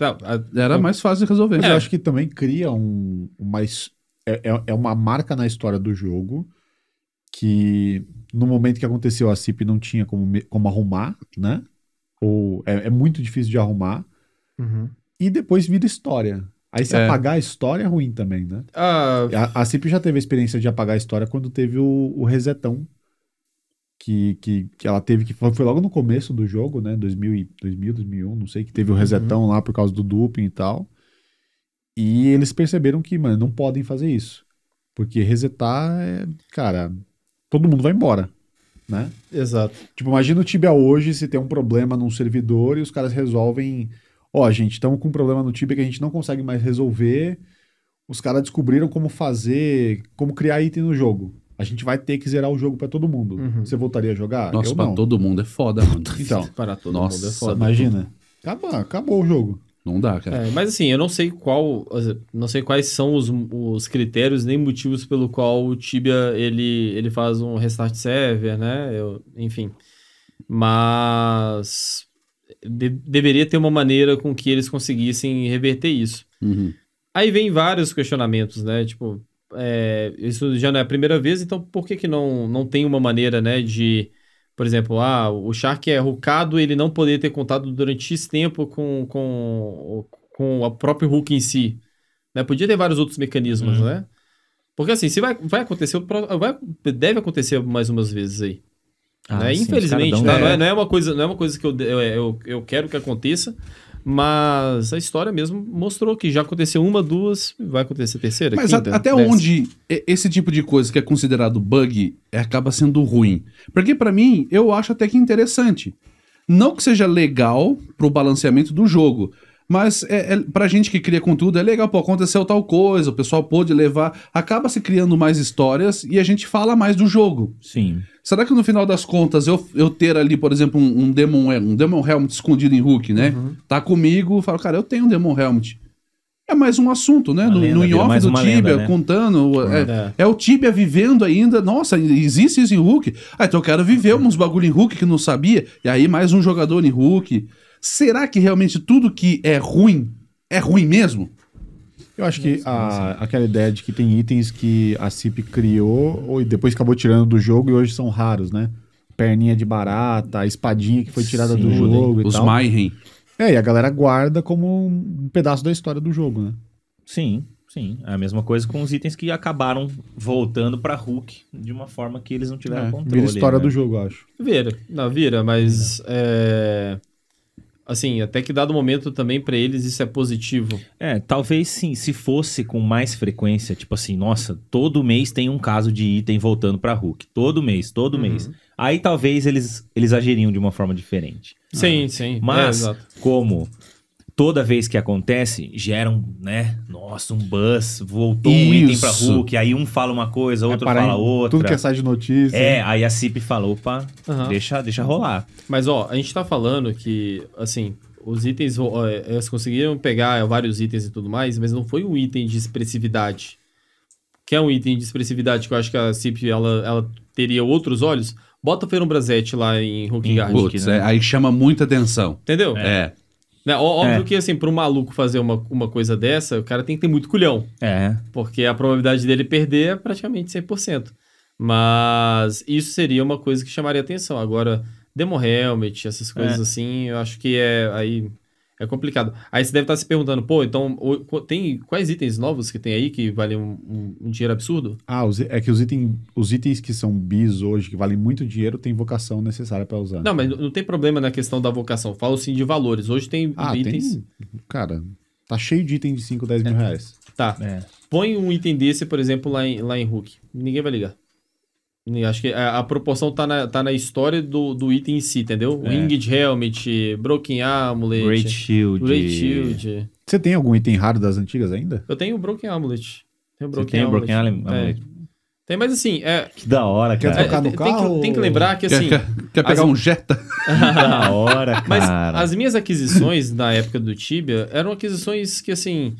Não, tá, a, Era eu, mais fácil de resolver. É. Eu acho que também cria um. mais é, é, é uma marca na história do jogo que no momento que aconteceu, a CIP não tinha como, como arrumar, né? Ou é, é muito difícil de arrumar. Uhum. E depois vira história. Aí se é. apagar a história é ruim também, né? Uh... A, a CIP já teve a experiência de apagar a história quando teve o, o resetão. Que, que, que ela teve que. Foi, logo no começo do jogo, né? 2000, 2000 2001, não sei, que teve o uhum. resetão uhum. lá por causa do duping e tal. E eles perceberam que, mano, não podem fazer isso. Porque resetar é. Cara, todo mundo vai embora, né? Exato. Tipo, imagina o Tibia hoje se tem um problema num servidor e os caras resolvem, ó, oh, gente, estamos com um problema no Tibia que a gente não consegue mais resolver. Os caras descobriram como fazer, como criar item no jogo. A gente vai ter que zerar o jogo para todo mundo. Uhum. Você voltaria a jogar? Nossa, para pra todo mundo é foda, mano. Então, para todo Nossa, mundo é foda. Imagina. Acabou, acabou o jogo. Não dá, cara. É, mas assim, eu não sei qual, não sei quais são os, os critérios nem motivos pelo qual o Tibia ele, ele faz um restart server, né? Eu, enfim. Mas de, deveria ter uma maneira com que eles conseguissem reverter isso. Uhum. Aí vem vários questionamentos, né? Tipo, é, isso já não é a primeira vez, então por que, que não, não tem uma maneira, né, de por exemplo, ah, o Shark é rucado ele não poderia ter contado durante X tempo com, com, com o próprio Hulk em si. Né? Podia ter vários outros mecanismos, uhum. né? Porque assim, se vai, vai acontecer, vai, deve acontecer mais umas vezes aí. Ah, né? sim, Infelizmente, tá? Não, é, é, não, é, uma coisa, não é uma coisa que eu, eu, é, eu, eu quero que aconteça, mas a história mesmo mostrou que já aconteceu uma, duas, vai acontecer terceira. Mas quinta, a, até onde esse tipo de coisa que é considerado bug é, acaba sendo ruim? Porque para mim, eu acho até que interessante. Não que seja legal pro balanceamento do jogo, mas é, é, pra gente que cria conteúdo, é legal, pô, aconteceu tal coisa, o pessoal pôde levar. Acaba se criando mais histórias e a gente fala mais do jogo. Sim. Será que no final das contas eu, eu ter ali, por exemplo, um, um Demon é, um Demon Helmet escondido em Hulk, né? Uhum. Tá comigo, falo, cara, eu tenho um Demon Helmet. É mais um assunto, né? Uma no, in-off do Tibia, né? contando. É, é, é. o Tibia vivendo ainda. Nossa, existe isso em Hulk. Ah, então eu quero viver uhum. uns bagulho em Hulk que não sabia. E aí mais um jogador em Hulk. Será que realmente tudo que é ruim é ruim mesmo? Eu acho que a, aquela ideia de que tem itens que a CIP criou e depois acabou tirando do jogo e hoje são raros, né? Perninha de barata, a espadinha que foi tirada Sim, do jogo. Os Mayhem. É, e a galera guarda como um pedaço da história do jogo, né? Sim, sim. É a mesma coisa com os itens que acabaram voltando pra Hulk de uma forma que eles não tiveram é, controle. Vira história né? do jogo, acho. Vira, não, vira, mas. É assim, até que dado momento também para eles isso é positivo. É, talvez sim, se fosse com mais frequência, tipo assim, nossa, todo mês tem um caso de item voltando para Hulk, todo mês, todo uhum. mês. Aí talvez eles eles agiriam de uma forma diferente. Sim, ah, sim. É, Mas é, como toda vez que acontece, gera um, né? Nossa, um buzz, voltou Isso. um item pra Hulk, aí um fala uma coisa, outro é fala outra. Tudo que é sai de notícia. É, aí a CIP falou, opa, uhum. deixa, deixa rolar. Mas ó, a gente tá falando que, assim, os itens, ó, é, elas conseguiram pegar vários itens e tudo mais, mas não foi um item de expressividade. Que é um item de expressividade que eu acho que a CIP, ela, ela teria outros olhos. Bota o Feron Brasetti lá em Hulk Guard. Né? É, aí chama muita atenção. Entendeu? é. é. Né? Óbvio é. que, assim, para um maluco fazer uma, uma coisa dessa, o cara tem que ter muito culhão. É. Porque a probabilidade dele perder é praticamente 100%. Mas isso seria uma coisa que chamaria atenção. Agora, Demo Helmet, essas coisas é. assim, eu acho que é aí é complicado. Aí você deve estar tá se perguntando, pô, então tem quais itens novos que tem aí que valem um, um, um dinheiro absurdo? Ah, os, é que os, itens, os itens que são bis hoje, que valem muito dinheiro, tem vocação necessária para usar. Não, mas não tem problema na questão da vocação. Falo sim de valores. Hoje tem ah, itens. Tem, cara, tá cheio de item de 5, 10 mil é. reais. Tá. É. Põe um item desse, por exemplo, lá em, lá em Hulk. Ninguém vai ligar acho que a, a, proporção tá na, tá na história do, do item em si, entendeu? É. Winged Helmet, Broken Amulet... Great Shield. Great Shield. Você tem algum item raro das antigas ainda? Eu tenho o Broken Amulet. Tenho Broken tem Amulet. Broken Amulet? É. Tem, mas assim. É, que da hora, cara. Quer trocar no carro? É, tem que, tem que, lembrar que assim. Quer, quer, quer pegar as... um Jetta? da hora, cara. Mas as minhas aquisições na época do Tibia eram aquisições que assim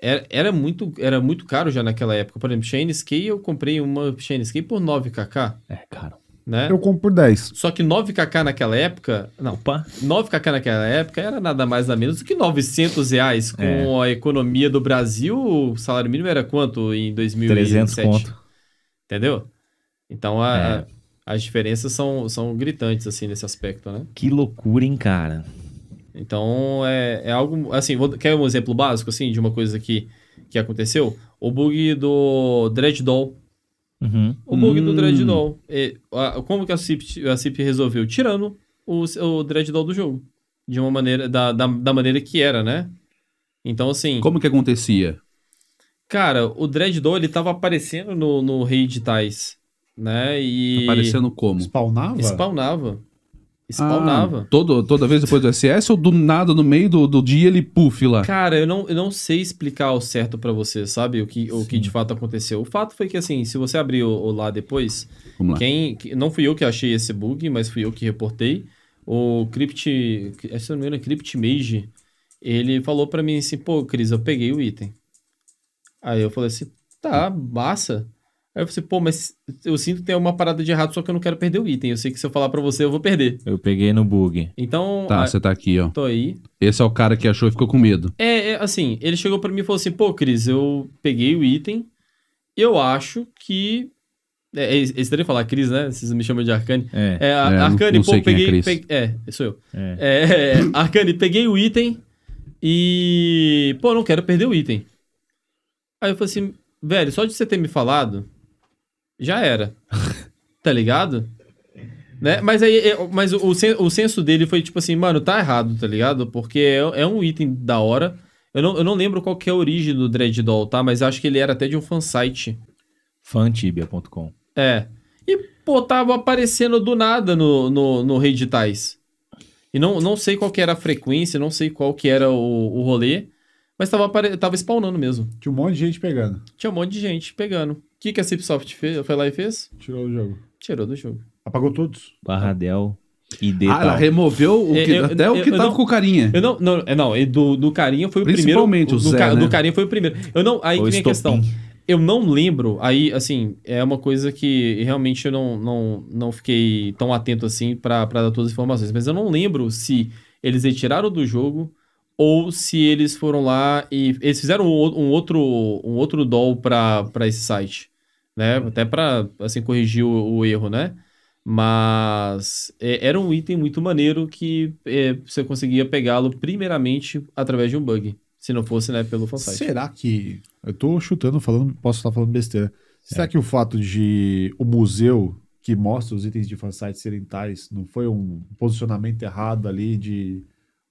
era, era, muito, era muito caro já naquela época. Por exemplo, Shane Ski, eu comprei uma Shane Ski por 9kk. É caro. Né? Eu compro por 10. Só que 9kk naquela época. Não, Opa. 9kk naquela época era nada mais nada menos do que 900 reais. Com é. a economia do Brasil, o salário mínimo era quanto em 2007? 300 conto. Entendeu? Então a, é. as diferenças são, são gritantes assim nesse aspecto, né? Que loucura, hein, cara? Então, é, é algo... Assim, vou, quer um exemplo básico, assim, de uma coisa que, que aconteceu? O bug do Dreaddoll. Uhum. O bug hum. do dread doll como que a CIP, a CIP resolveu? Tirando o, o doll do jogo. De uma maneira... Da, da, da maneira que era, né? Então, assim... Como que acontecia? Cara, o doll ele tava aparecendo no, no Rei de Tais, né? E... Aparecendo como? Spawnava? Spawnava. Spawnava. Ah, todo, toda vez depois do SS ou do nada, no meio do, do dia, ele puff lá? Cara, eu não, eu não sei explicar ao certo para você, sabe? O que, o que de fato aconteceu. O fato foi que, assim, se você abrir o, o lá depois, lá. quem. Não fui eu que achei esse bug, mas fui eu que reportei. O Crypt. Se eu não me engano, é Crypt Mage. Ele falou para mim assim, pô, Cris, eu peguei o item. Aí eu falei assim, tá, massa. Aí eu falei, assim, pô, mas eu sinto que tem uma parada de errado, só que eu não quero perder o item. Eu sei que se eu falar para você, eu vou perder. Eu peguei no bug. Então. Tá, é, você tá aqui, ó. Tô aí. Esse é o cara que achou e ficou com medo. É, é assim, ele chegou para mim e falou assim: pô, Cris, eu peguei o item. Eu acho que. É, é estranho falar Cris, né? Vocês me chamam de Arcane. É, é, a, é Arcane, não, não pô, é peguei. É, peguei, é, sou eu. É. é. é, Arcane, peguei o item e. Pô, não quero perder o item. Aí eu falei assim, velho, só de você ter me falado já era. tá ligado? Né? Mas aí, mas o, o senso dele foi tipo assim, mano, tá errado, tá ligado? Porque é, é um item da hora. Eu não, eu não lembro qual que é a origem do dread doll tá? Mas acho que ele era até de um fansite. Fantibia.com. É. E, pô, tava aparecendo do nada no, no, no Rei de Tais. E não, não sei qual que era a frequência, não sei qual que era o, o rolê. Mas tava, apare... tava spawnando mesmo. Tinha um monte de gente pegando. Tinha um monte de gente pegando que, que a Cipsoft fez? Foi lá e fez? Tirou do jogo. Tirou do jogo. Apagou todos. Barradel. ID, ah, tal. ela removeu o é, que, eu, até eu, o que eu, tava não, com o carinha. Eu não, não, é, não é do, do carinha foi o primeiro. Principalmente o Zé, do, ca, né? do carinha foi o primeiro. Eu não, aí vem a questão. Eu não lembro, aí, assim, é uma coisa que realmente eu não, não, não fiquei tão atento assim para dar todas as informações, mas eu não lembro se eles retiraram do jogo ou se eles foram lá e. Eles fizeram um, um outro, um outro doll para esse site né? Uhum. Até para assim corrigir o, o, erro, né? Mas é, era um item muito maneiro que é, você conseguia pegá-lo primeiramente através de um bug, se não fosse, né, pelo fansite. Será que eu tô chutando, falando, posso estar falando besteira? Será é. que o fato de o museu que mostra os itens de fansite serem tais não foi um posicionamento errado ali de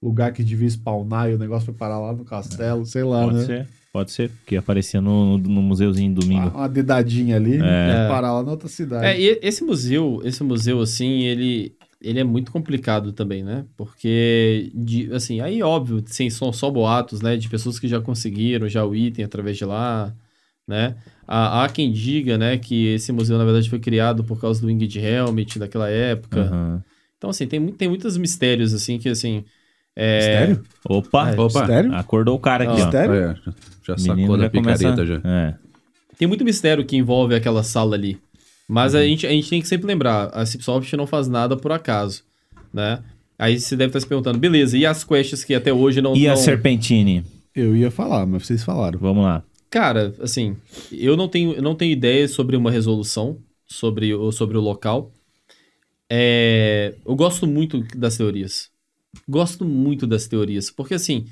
lugar que devia spawnar e o negócio foi parar lá no castelo, é. sei lá, Pode né? Ser. Pode ser, porque aparecia no, no museuzinho domingo. Ah, uma dedadinha ali, é. Né, parar lá na outra cidade. É, e esse museu, esse museu, assim, ele, ele é muito complicado também, né? Porque, de, assim, aí óbvio, sim, são só boatos, né? De pessoas que já conseguiram já o item através de lá, né? Há, há quem diga, né, que esse museu, na verdade, foi criado por causa do Ingrid Helmet daquela época. Uhum. Então, assim, tem, tem muitos mistérios, assim, que, assim... É... Mistério? Opa, é, opa. Mistério? acordou o cara aqui, mistério? ó. Mistério? já sacou da picareta começa... já. É. Tem muito mistério que envolve aquela sala ali. Mas uhum. a, gente, a gente tem que sempre lembrar, a Cipsoft não faz nada por acaso, né? Aí você deve estar se perguntando, beleza, e as quests que até hoje não... E não... a Serpentine? Eu ia falar, mas vocês falaram. Vamos lá. Cara, assim, eu não tenho, não tenho ideia sobre uma resolução, sobre, sobre o local. É, eu gosto muito das teorias gosto muito das teorias, porque assim,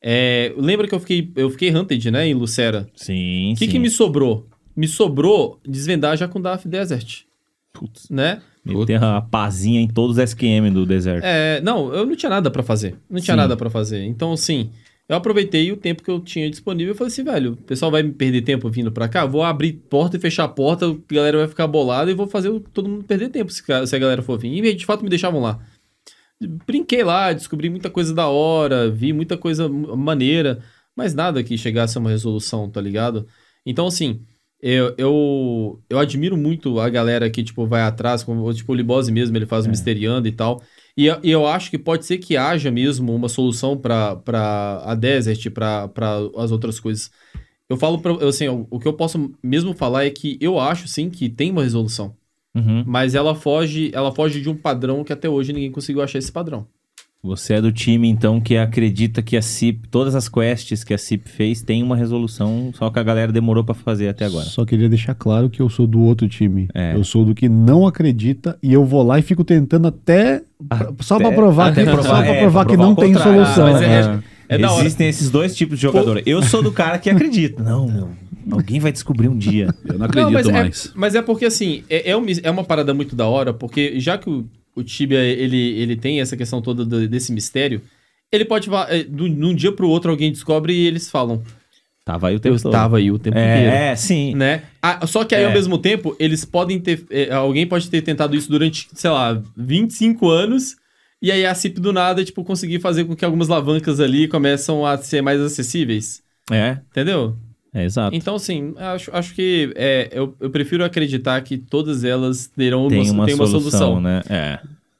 é, lembra que eu fiquei, eu fiquei hunted, né, em Lucera? Sim, O que, sim. que me sobrou? Me sobrou desvendar daft Desert, Putz. né? Tem uma pazinha em todos os SQM do deserto. É, não, eu não tinha nada pra fazer, não tinha Sim. nada pra fazer. Então, assim, eu aproveitei o tempo que eu tinha disponível e falei assim, velho, o pessoal vai me perder tempo vindo pra cá? Vou abrir porta e fechar a porta, a galera vai ficar bolada e vou fazer todo mundo perder tempo se, se a galera for vir. E de fato me deixavam lá brinquei lá, descobri muita coisa da hora, vi muita coisa maneira, mas nada que chegasse a uma resolução, tá ligado? Então, assim, eu, eu, eu admiro muito a galera que, tipo, vai atrás, como, tipo, o Libose mesmo, ele faz é. misteriando e tal. E, e eu acho que pode ser que haja mesmo uma solução para a Desert, para as outras coisas. Eu falo, pra, assim, o, o que eu posso mesmo falar é que eu acho, sim, que tem uma resolução. Uhum. Mas ela foge, ela foge de um padrão que até hoje ninguém conseguiu achar esse padrão. Você é do time, então, que acredita que a CIP, todas as quests que a CIP fez, tem uma resolução, só que a galera demorou para fazer até agora. Só queria deixar claro que eu sou do outro time. É. Eu sou do que não acredita e eu vou lá e fico tentando até. até só pra provar, até que, provar, só pra é, provar é, que não tem solução. Ah, é, é Existem esses dois tipos de jogador. Eu sou do cara que acredita. Não, meu. Alguém vai descobrir um dia. Eu não acredito não, mas é- mais. É, mas é porque, assim, é, é, é, uma parada muito da hora, porque já que o, o Tibia, ele, ele tem essa questão toda do, desse mistério, ele pode... falar, é, de um dia pro outro, alguém descobre e eles falam... Tava aí o tempo todo. Tava aí o tempo é, inteiro. É, sim. Né? Ah, só que aí, é. ao mesmo tempo, eles podem ter... É, alguém pode ter tentado isso durante, sei lá, 25 anos... E aí a CIP do nada, tipo, conseguir fazer com que algumas alavancas ali começam a ser mais acessíveis. É. Entendeu? É, exato. Então, assim, acho, acho que é, eu, eu prefiro acreditar que todas elas terão tem uma, uma, tem uma solução, solução. né? É.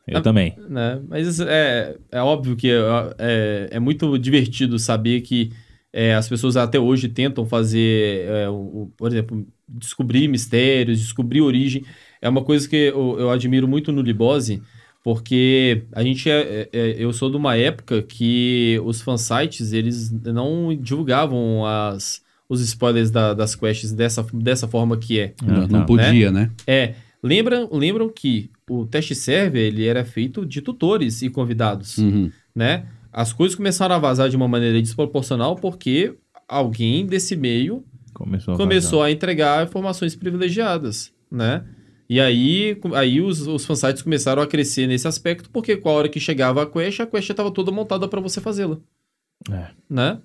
Eu também. Né? Mas é, é óbvio que é, é, é muito divertido saber que é, as pessoas até hoje tentam fazer, é, o, por exemplo, descobrir mistérios, descobrir origem. É uma coisa que eu, eu admiro muito no Libose, porque a gente é, é, eu sou de uma época que os fansites eles não divulgavam as os spoilers da, das quests dessa, dessa forma que é. Não, não né? podia, né? É. Lembram, lembram que o teste server ele era feito de tutores e convidados, uhum. né? As coisas começaram a vazar de uma maneira desproporcional porque alguém desse meio começou a, começou a entregar informações privilegiadas, né? E aí, aí os, os fansites começaram a crescer nesse aspecto, porque com a hora que chegava a quest, a quest estava toda montada para você fazê-la. É. Né?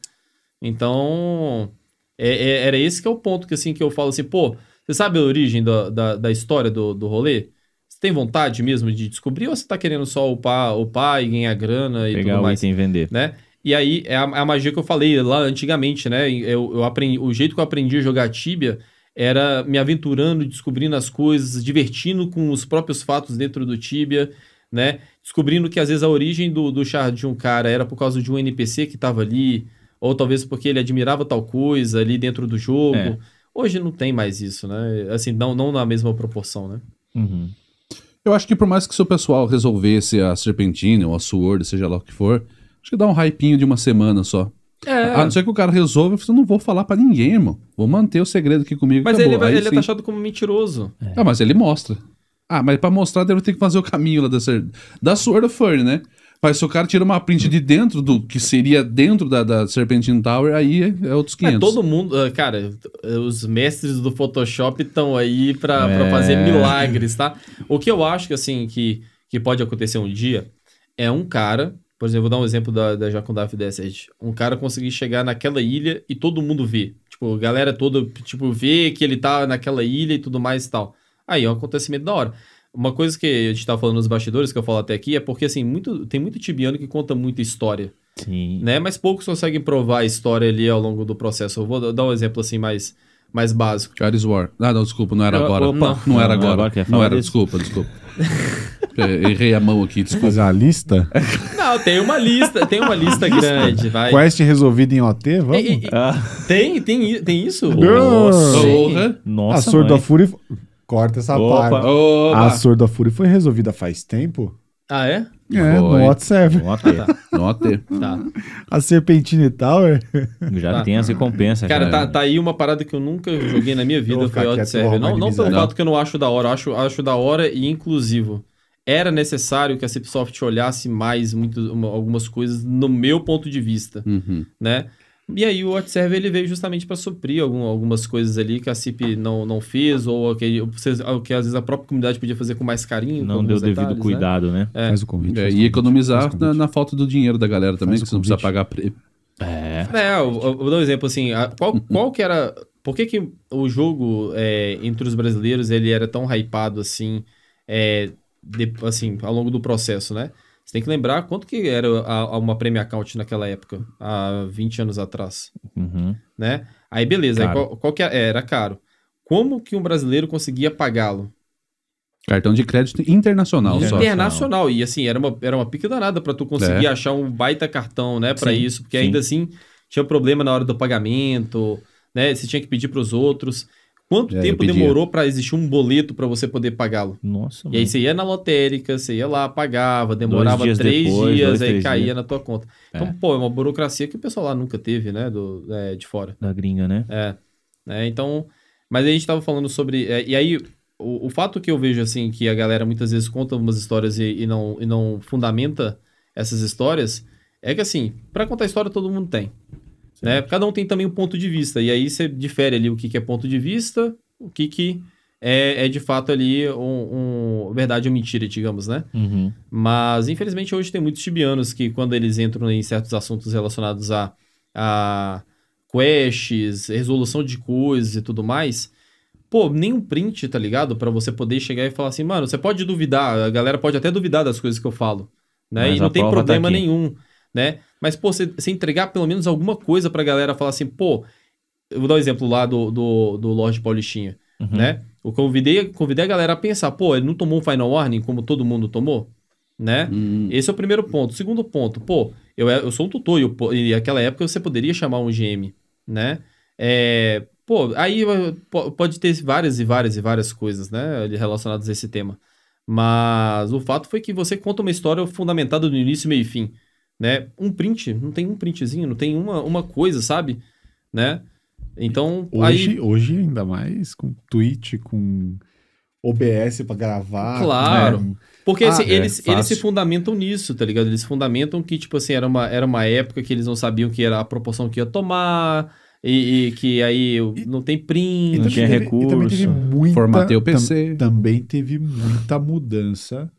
Então, é, é, era esse que é o ponto que, assim, que eu falo assim, pô, você sabe a origem da, da, da história do, do rolê? Você tem vontade mesmo de descobrir ou você tá querendo só upar, upar e ganhar grana e Pegar tudo mais? Pegar o vender. Né? E aí, é a, é a, magia que eu falei lá antigamente, né? Eu, eu aprendi, o jeito que eu aprendi a jogar Tibia era me aventurando, descobrindo as coisas, divertindo com os próprios fatos dentro do Tibia, né? Descobrindo que às vezes a origem do, do char de um cara era por causa de um NPC que estava ali, ou talvez porque ele admirava tal coisa ali dentro do jogo. É. Hoje não tem mais isso, né? Assim, não, não na mesma proporção, né? Uhum. Eu acho que por mais que seu pessoal resolvesse a Serpentina ou a Sword, seja lá o que for, acho que dá um hypinho de uma semana só. É. A não ser que o cara resolva, eu não vou falar para ninguém, irmão. Vou manter o segredo aqui comigo. Mas acabou. ele, Aí, ele é taxado como mentiroso. É. Ah, mas ele mostra. Ah, mas para mostrar deve ter que fazer o caminho lá da, da Sword of Fern, né? Mas se o cara tira uma print de dentro do que seria dentro da, da Serpentine Tower, aí é, é outros 500. É, todo mundo, ah, cara, os mestres do Photoshop estão aí para é... Pra fazer milagres, tá? O que eu acho que assim que, que pode acontecer um dia é um cara, por exemplo, vou dar um exemplo da, da Jacundaf Desert, um cara conseguir chegar naquela ilha e todo mundo ver Tipo, a galera toda tipo ver que ele tá naquela ilha e tudo mais e tal. Aí é um acontecimento da hora. Uma coisa que a gente tá falando nos bastidores, que eu falo até aqui, é porque, assim, muito, tem muito tibiano que conta muita história. Sim. Né? Mas poucos conseguem provar a história ali ao longo do processo. Eu vou dar um exemplo, assim, mais mais básico. Charles War. Ah, não, desculpa, não era agora. opa, não, não, era não, agora. agora não era, desculpa, desculpa. Errei a mão aqui, desculpa. a lista? Não, tem uma lista, tem uma lista grande, vai. Quest resolvido em OT, vamos? E, e, ah. Tem, tem, tem isso? Nossa. Nossa, Nossa a Sword of Fury Corta essa Opa. parte. A surda fúria foi resolvida faz tempo. Ah, é? É, Foi. no WhatsApp. Ah, tá. No AT. No AT. Tá. A Serpentine Tower. Já Tá. tem as recompensas. Cara, já. tá, tá aí uma parada que eu nunca joguei na minha vida, foi ficar Não, não pelo fato que eu não acho da hora, acho, acho da hora e inclusivo. Era necessário que a Cipsoft olhasse mais muito, uma- algumas coisas no meu ponto de vista, Uhum. né? E aí o WhatsApp ele veio justamente para suprir algum, algumas coisas ali que a CIP não, não fez, ou que, que às vezes a própria comunidade podia fazer com mais carinho. Não deu detalhes, devido né? cuidado, né? né? É. Faz o convite. É, e economizar convite. Na, na, falta do dinheiro da galera também, faz que você não precisa pagar... Pre... É. é eu, eu vou dar um exemplo assim, a, qual, uhum. qual que era... Por que, que o jogo é, entre os brasileiros ele era tão hypado assim, é, de, assim, ao longo do processo, né? Você tem que lembrar quanto que era a, a uma Premium Account naquela época, há 20 anos atrás. Uhum. Né? Aí beleza, aí qual, qual, que era? É? é, era caro. Como que um brasileiro conseguia pagá-lo? Cartão de crédito internacional, internacional. só. Internacional. E assim, era uma, era uma pica danada para tu conseguir é. achar um baita cartão, né, para isso, porque sim. ainda assim tinha problema na hora do pagamento, né? Você tinha que pedir para os outros. Quanto é, tempo demorou para existir um boleto para você poder pagá-lo? Nossa. E mano. aí você ia na lotérica, você ia lá, pagava, demorava dias três depois, dias, dois, aí três caía dias. na tua conta. É. Então, pô, é uma burocracia que o pessoal lá nunca teve, né? Do, é, de fora. Da gringa, né? É. é então. Mas a gente estava falando sobre. É, e aí, o, o, fato que eu vejo, assim, que a galera muitas vezes conta umas histórias e, e não, e não fundamenta essas histórias, é que, assim, para contar história todo mundo tem. Né? Cada um tem também um ponto de vista. E aí você difere ali o que, que é ponto de vista, o que, que é, é de fato ali um, um verdade ou mentira, digamos, né? Uhum. Mas infelizmente hoje tem muitos tibianos que quando eles entram em certos assuntos relacionados a, a quests, resolução de coisas e tudo mais, pô, um print, tá ligado? para você poder chegar e falar assim, mano, você pode duvidar, a galera pode até duvidar das coisas que eu falo, né? e não tem tá problema tá nenhum né? Mas, pô, você entregar pelo menos alguma coisa pra galera falar assim, pô, eu vou dar um exemplo lá do, do, do Lorde Paulistinha, uhum. né? Eu convidei, convidei a galera a pensar, pô, ele não tomou um final warning como todo mundo tomou, né? Hum. Esse é o primeiro ponto. O segundo ponto, pô, eu, eu sou um tutor e, eu, e naquela época você poderia chamar um GM, né? É, pô, aí pode ter várias e várias e várias coisas, né, relacionadas a esse tema. Mas o fato foi que você conta uma história fundamentada do início, meio e fim né? Um print, não tem um printzinho, não tem uma, uma coisa, sabe? Né? Então, hoje, aí... hoje ainda mais com tweet, com OBS para gravar. Claro. Né? Porque assim, ah, assim, é, eles, eles se fundamentam nisso, tá ligado? Eles fundamentam que, tipo assim, era uma, era uma época que eles não sabiam que era a proporção que ia tomar. E, e que aí e, não tem print, não tinha teve, recurso, formatei o PC. Tam, também teve muita mudança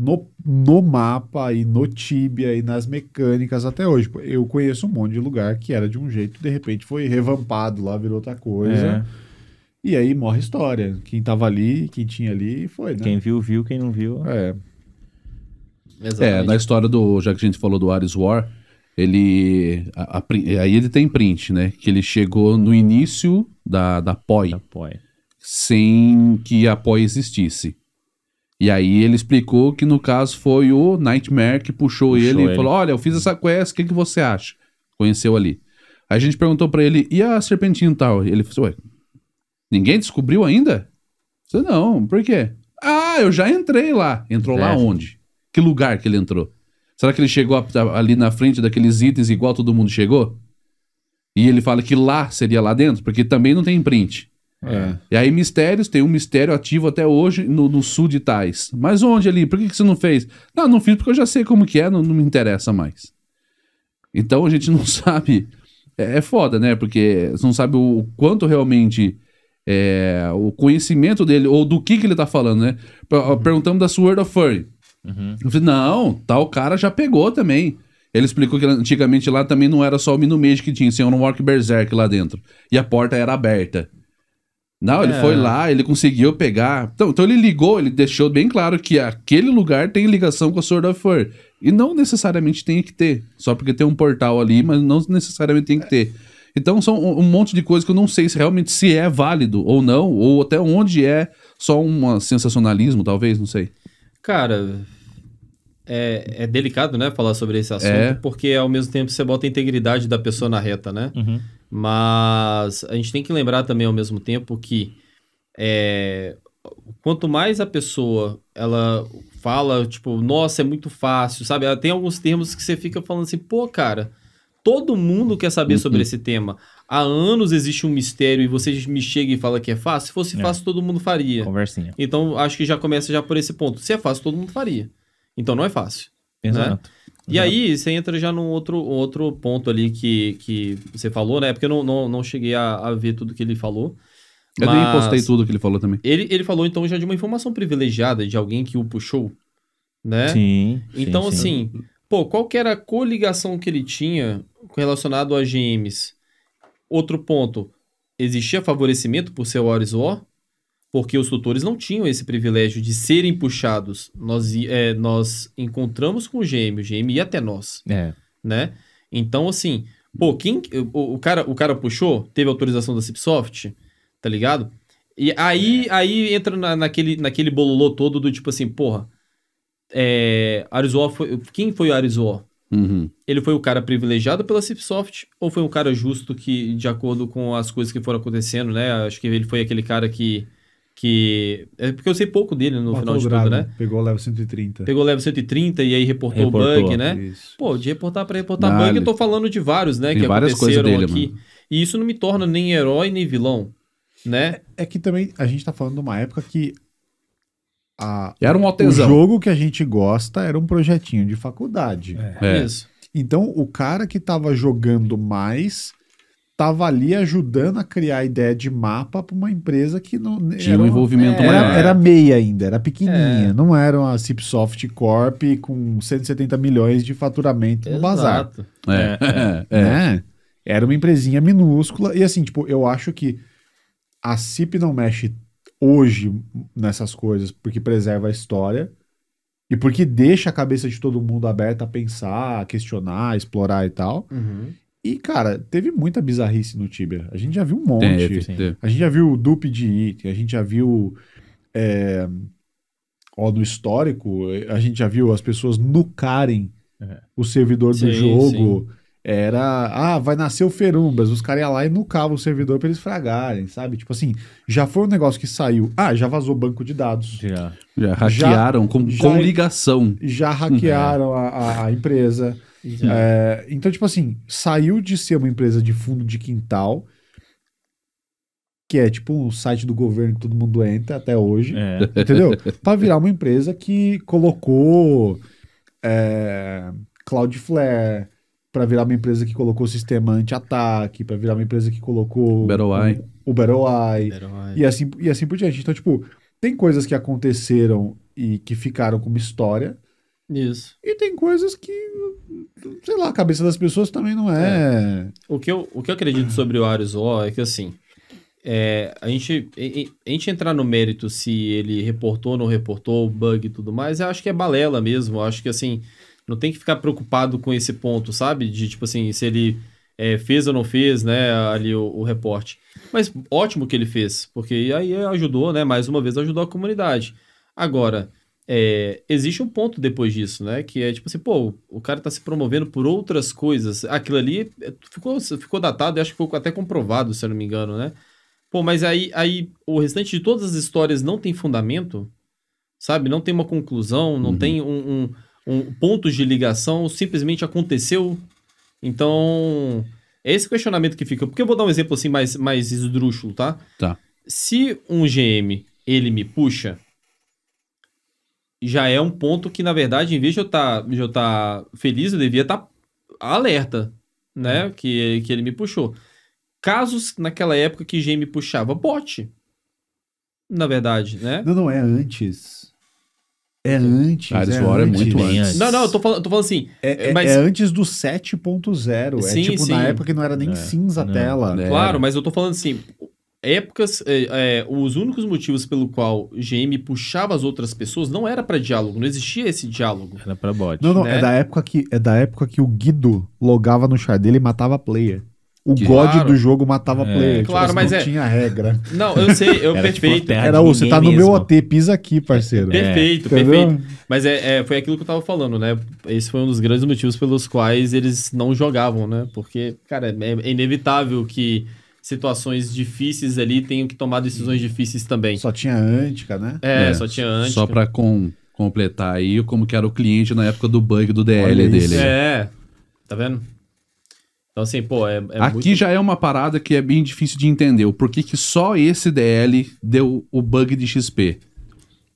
no, no mapa e no Tibia e nas mecânicas até hoje. Eu conheço um monte de lugar que era de um jeito, de repente foi revampado lá, virou outra coisa. É. E aí morre história. Quem tava ali, quem tinha ali, foi, né? Quem viu, viu, quem não viu. É. é Exatamente. É, na história do. Já que a gente falou do Ares War, ele. A, a, aí ele tem print, né? Que ele chegou no início da, da POI. Da POI. Sem que a POI existisse. E aí ele explicou que no caso foi o Nightmare que puxou, puxou ele, ele, e falou: Olha, eu fiz essa quest, o que, que você acha? Conheceu ali. Aí a gente perguntou para ele: E a serpentina tal? ele falou: Ué, ninguém descobriu ainda? Eu Não, por quê? Ah, eu já entrei lá. Entrou é. lá onde? Que lugar que ele entrou? Será que ele chegou ali na frente daqueles itens igual todo mundo chegou? E ele fala que lá seria lá dentro, porque também não tem print. É. E aí, mistérios, tem um mistério ativo até hoje no, no sul de Tais. Mas onde ali? Por que, que você não fez? Não, não fiz porque eu já sei como que é, não, não me interessa mais. Então a gente não sabe. É, é foda, né? Porque você não sabe o, o quanto realmente. É, o conhecimento dele, ou do que, que ele tá falando, né? Uhum. Perguntamos da Sword of Furry. Uhum. Eu falei, não, tal cara já pegou também. Ele explicou que antigamente lá também não era só o Mage que tinha, tinha um Walk Berserk lá dentro. E a porta era aberta. Não, ele foi é. lá, ele conseguiu pegar. Então, então ele ligou, ele deixou bem claro que aquele lugar tem ligação com a Sword of War. E não necessariamente tem que ter. Só porque tem um portal ali, mas não necessariamente tem que ter. Então são um monte de coisas que eu não sei se realmente se é válido ou não, ou até onde é só um sensacionalismo, talvez, não sei. Cara, é, é, delicado, né, falar sobre esse assunto, é. porque ao mesmo tempo você bota a integridade da pessoa na reta, né? Uhum. Mas a gente tem que lembrar também ao mesmo tempo que é, quanto mais a pessoa ela fala, tipo, nossa, é muito fácil, sabe? Ela tem alguns termos que você fica falando assim, pô, cara, todo mundo quer saber uhum. sobre esse tema. Há anos existe um mistério e você me chega e fala que é fácil. Se fosse é. fácil, todo mundo faria. Conversinha. Então, acho que já começa já por esse ponto. Se é fácil, todo mundo faria. Então, não é fácil. Né? Exato. Né? E aí você entra já num outro, outro ponto ali que, que você falou, né? Porque eu não, não, não cheguei a, a ver tudo que ele falou. Eu nem postei tudo que ele falou também. Ele, ele falou então já de uma informação privilegiada de alguém que o puxou, né? Sim. Então, sim, assim, sim. pô, qual que era a coligação que ele tinha relacionado a GMs? Outro ponto, existia favorecimento por ser o Arizor? porque os tutores não tinham esse privilégio de serem puxados. Nós, é, nós encontramos com o GM, o GM ia até nós. É. Né? Então, assim, pô, quem, o, o, cara, o cara puxou, teve autorização da Cipsoft, tá ligado? E aí, é. aí entra na, naquele, naquele bololô todo do tipo assim, porra, é, Arizoa foi, quem foi o Arizoa? Uhum. Ele foi o cara privilegiado pela Cipsoft ou foi um cara justo que, de acordo com as coisas que foram acontecendo, né? Acho que ele foi aquele cara que que. É porque eu sei pouco dele no final de grado, tudo, né? Pegou o level 130. Pegou o Level 130 e aí reportou, reportou o bug, né? Isso. Pô, de reportar para reportar Dale. bug, eu tô falando de vários, né? Tem que várias aconteceram coisas dele, aqui. Mano. E isso não me torna nem herói nem vilão, né? É, é que também a gente tá falando de uma época que. A, era um altezão. O jogo que a gente gosta era um projetinho de faculdade. É, é. isso. Então, o cara que tava jogando mais estava ali ajudando a criar a ideia de mapa para uma empresa que não né, tinha um envolvimento é. maior era, era, meia ainda, era pequenininha, é. não era uma Cipsoft Corp com 170 milhões de faturamento Exato. no bazar. É. é. é, é. Né? Era uma empresinha minúscula e assim, tipo, eu acho que a Cip não mexe hoje nessas coisas porque preserva a história e porque deixa a cabeça de todo mundo aberta a pensar, a questionar, a explorar e tal. Uhum. E, cara, teve muita bizarrice no Tibia. A gente já viu um monte. A gente já viu o dupe de item, a gente já viu. É, ó, no histórico, a gente já viu as pessoas nucarem é. o servidor sim, do jogo. Sim. Era, ah, vai nascer o Ferumbas. Os caras iam lá e nucavam o servidor pra eles fragarem, sabe? Tipo assim, já foi um negócio que saiu. Ah, já vazou banco de dados. Já, já hackearam já, com, já, com ligação. Já hackearam a, a, a empresa. É, então, tipo assim, saiu de ser uma empresa de fundo de quintal, que é tipo um site do governo que todo mundo entra até hoje, é. entendeu? Para virar uma empresa que colocou é, Cloudflare, para virar uma empresa que colocou sistema anti-ataque, para virar uma empresa que colocou BattleEye. o BattleEye, e assim, e assim por diante. Então, tipo, tem coisas que aconteceram e que ficaram como história. Isso. E tem coisas que sei lá, a cabeça das pessoas também não é. é. O, que eu, o que eu acredito sobre o Ares é que assim. É, a, gente, a gente entrar no mérito se ele reportou ou não reportou, bug e tudo mais, eu acho que é balela mesmo. Eu acho que assim, não tem que ficar preocupado com esse ponto, sabe? De tipo assim, se ele é, fez ou não fez, né? Ali o, o reporte. Mas ótimo que ele fez, porque aí ajudou, né? Mais uma vez ajudou a comunidade. Agora, é, existe um ponto depois disso, né? Que é tipo assim, pô, o cara tá se promovendo por outras coisas. Aquilo ali é, ficou, ficou datado, e acho que ficou até comprovado, se eu não me engano, né? Pô, mas aí, aí o restante de todas as histórias não tem fundamento, sabe? Não tem uma conclusão, não uhum. tem um, um, um ponto de ligação, simplesmente aconteceu. Então, é esse questionamento que fica. Porque eu vou dar um exemplo assim mais, mais esdrúxulo, tá? Tá. Se um GM, ele me puxa já é um ponto que, na verdade, em vez de eu estar tá, tá feliz, eu devia estar tá alerta, né? Uhum. Que, que ele me puxou. Casos naquela época que G me puxava, bote. Na verdade, né? Não, não, é antes. É antes. Cara, é, é muito antes. Não, não, eu tô falando, tô falando assim. É, é, mas... é antes do 7.0. É tipo sim. na época que não era nem é. cinza a tela. Né? Claro, mas eu tô falando assim épocas, é, é, os únicos motivos pelo qual GM puxava as outras pessoas não era para diálogo, não existia esse diálogo. Era para bot. Não, não, né? é da época que é da época que o Guido logava no chá dele e matava player. O que god claro. do jogo matava é, player. Tipo claro, tipo, mas não é... tinha regra. Não, eu sei, eu era tipo perfeito. Tipo era, você tá no mesmo. meu OT, pisa aqui, parceiro. É, perfeito, perfeito. Mas é, é, foi aquilo que eu tava falando, né? Esse foi um dos grandes motivos pelos quais eles não jogavam, né? Porque, cara, é, é inevitável que situações difíceis ali, tenho que tomar decisões difíceis também. Só tinha Antica, né? É, é só tinha Antica. Só para com, completar aí como que era o cliente na época do bug do DL dele. É, tá vendo? Então, assim, pô, é, é Aqui muito... já é uma parada que é bem difícil de entender. O porquê que só esse DL deu o bug de XP.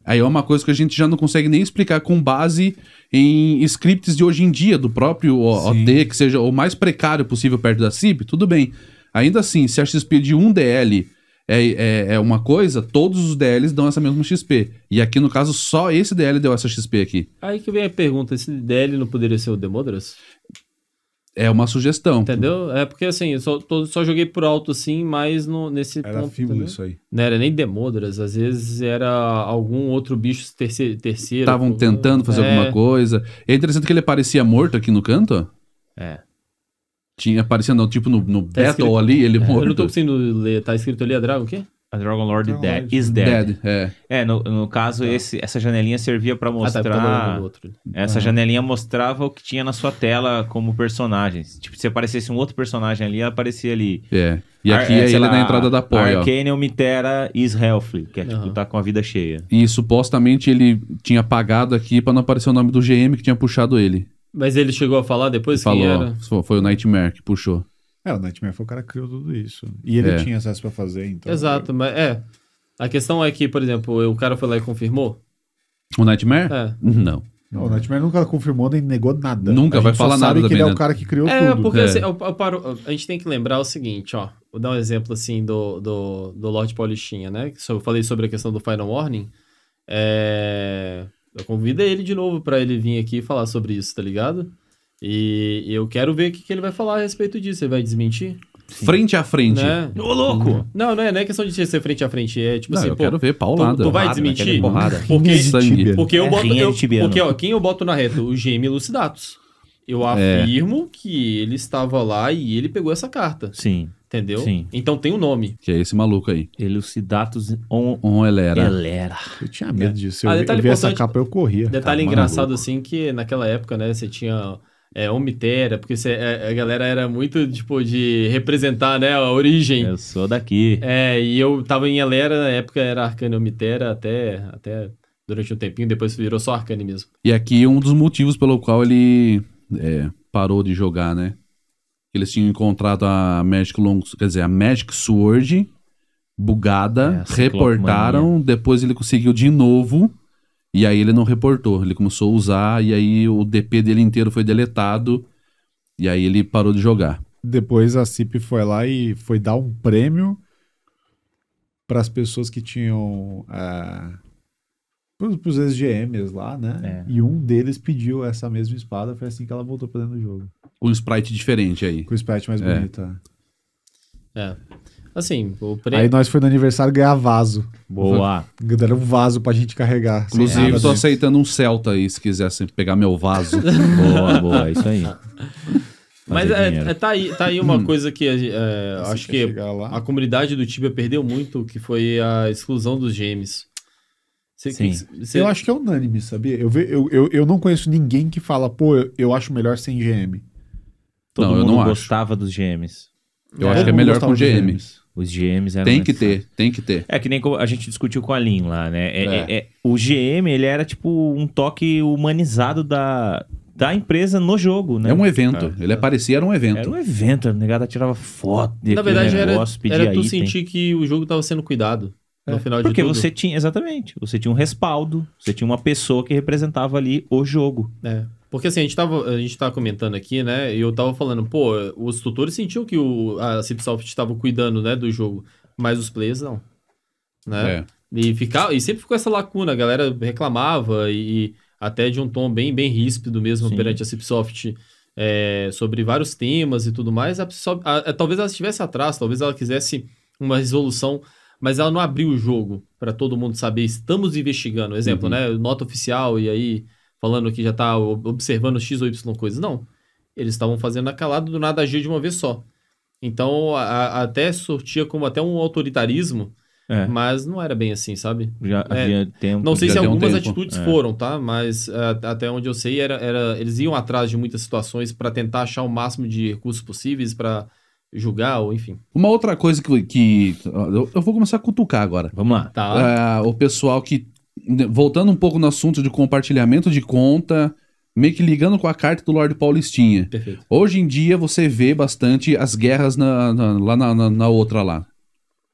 Aí é uma coisa que a gente já não consegue nem explicar com base em scripts de hoje em dia, do próprio OT, OD, que seja o mais precário possível perto da CIB, tudo bem. Ainda assim, se a XP de um DL é, é, é, uma coisa, todos os DLs dão essa mesma XP. E aqui, no caso, só esse DL deu essa XP aqui. Aí que vem a pergunta: esse DL não poderia ser o Demodras? É uma sugestão. Entendeu? É porque assim, eu só, tô, só joguei por alto assim, mas no, nesse era ponto. Era isso aí. Não era nem Demodras, às vezes era algum outro bicho terceiro. Estavam tentando fazer é... alguma coisa. É interessante que ele parecia morto aqui no canto. É. Tinha aparecendo, tipo, no, no tá Battle escrito... ali, ele é, Eu não tô conseguindo ler, tá escrito ali a Dragon o quê? A Dragon Lord Dragon dead, is Dead. dead é, é no, no caso, tá. esse, essa janelinha servia para mostrar. Ah, tá, essa ah. janelinha mostrava o que tinha na sua tela como personagens. Tipo, se aparecesse um outro personagem ali, aparecia ali. É. E aqui Ar, é, é ele lá, na entrada da Poi. Arcanium Mitera is healthy, que é tipo, tá com a vida cheia. E supostamente ele tinha apagado aqui para não aparecer o nome do GM que tinha puxado ele. Mas ele chegou a falar depois Falou, quem era? Foi o Nightmare que puxou. É, o Nightmare foi o cara que criou tudo isso. E ele é. tinha acesso para fazer, então. Exato, eu... mas é. A questão é que, por exemplo, o cara foi lá e confirmou. O Nightmare? É. Não. Não, o Nightmare nunca confirmou nem negou nada. Nunca vai falar nada. que ele é o né? cara que criou é, tudo. Porque, é, porque assim, a gente tem que lembrar o seguinte, ó. Vou dar um exemplo assim do, do, do Lorde Paulistinha, né? Eu falei sobre a questão do Final Warning. É convido ele de novo para ele vir aqui falar sobre isso, tá ligado? E eu quero ver o que, que ele vai falar a respeito disso. Ele vai desmentir? Sim. Frente a frente. Né? Ô, louco! Uhum. Não, não é, não é questão de ser frente a frente. É tipo não, assim, eu pô, quero ver paulada. Tu, tu vai né? desmentir? Porrada. Porque, porque eu é, boto. Eu, porque, ó, quem eu boto na reta? O GM Lucidatos. Eu é. afirmo é. que ele estava lá e ele pegou essa carta. Sim. Entendeu? Sim. Então tem um nome. Que é esse maluco aí. Elucidatus on, on Elera. Elera. Eu tinha medo é. disso. Eu, ah, eu vi essa capa, eu corria. Detalhe engraçado, maluco. assim, que naquela época, né, você tinha é, Omitera, porque é, a galera era muito, tipo, de representar, né, a origem. Eu sou daqui. É, e eu tava em Elera, na época era Arcane Omitera, até, até durante um tempinho, depois virou só Arcane mesmo. E aqui um dos motivos pelo qual ele é, parou de jogar, né? Eles tinham encontrado a Magic Long, quer dizer, a Magic Sword bugada, é, reportaram, depois ele conseguiu de novo. E aí ele não reportou, ele começou a usar e aí o DP dele inteiro foi deletado e aí ele parou de jogar. Depois a CIP foi lá e foi dar um prêmio para as pessoas que tinham uh, pros ex-GMs lá, né? É. E um deles pediu essa mesma espada, foi assim que ela voltou pra dentro do jogo. Com um sprite diferente aí. Com o sprite mais é. bonito, é. é. Assim, o pre... Aí nós foi no aniversário ganhar vaso. Boa. Deram um vaso pra gente carregar. Inclusive, tô aceitando um Celta aí, se quiser pegar meu vaso. boa, boa, é isso aí. Mas é, é, tá, aí, tá aí uma hum. coisa que é, acho que a comunidade do Tibia perdeu muito, que foi a exclusão dos gêmeos sim que, Eu acho que é unânime, sabia? Eu, eu, eu, eu não conheço ninguém que fala, pô, eu, eu acho melhor sem GM. Todo não, eu não gostava acho. dos GMs. Eu é. acho que é melhor com GM. GMs. Os GMs eram. Tem que ter, tem que ter. É que nem a gente discutiu com a Lin lá, né? É, é. É, é o GM, ele era tipo um toque humanizado da, da empresa no jogo, né? É um evento. ele aparecia, era um evento. Era um evento, a negada tirava foto. Na verdade, negócio, era, era tu item. sentir que o jogo estava sendo cuidado no é. final de porque tudo. você tinha, exatamente, você tinha um respaldo, você tinha uma pessoa que representava ali o jogo. É. Porque assim, a gente, tava, a gente tava tá comentando aqui, né? E eu tava falando, pô, os tutores sentiam que o, a Cipsoft estava cuidando, né, do jogo. Mas os players não. Né? É. E, fica, e sempre ficou essa lacuna, a galera reclamava e até de um tom bem, bem ríspido mesmo Sim. perante a Cipsoft. É, sobre vários temas e tudo mais, a, a, a, é, talvez ela estivesse atrás, talvez ela quisesse uma resolução mas ela não abriu o jogo para todo mundo saber, estamos investigando. Exemplo, uhum. né? Nota oficial e aí falando que já está observando X ou Y coisas. Não. Eles estavam fazendo acalado calada, do nada agiu de uma vez só. Então, a, a, até sortia como até um autoritarismo, é. mas não era bem assim, sabe? Já é, havia tempo. Não sei se algumas um atitudes é. foram, tá? Mas a, até onde eu sei, era, era, eles iam atrás de muitas situações para tentar achar o máximo de recursos possíveis para julgar, ou enfim. Uma outra coisa que. que eu, eu vou começar a cutucar agora. Vamos lá. Tá. É, o pessoal que. Voltando um pouco no assunto de compartilhamento de conta, meio que ligando com a carta do Lord Paulistinha. Perfeito. Hoje em dia você vê bastante as guerras na, na, lá na, na, na outra lá.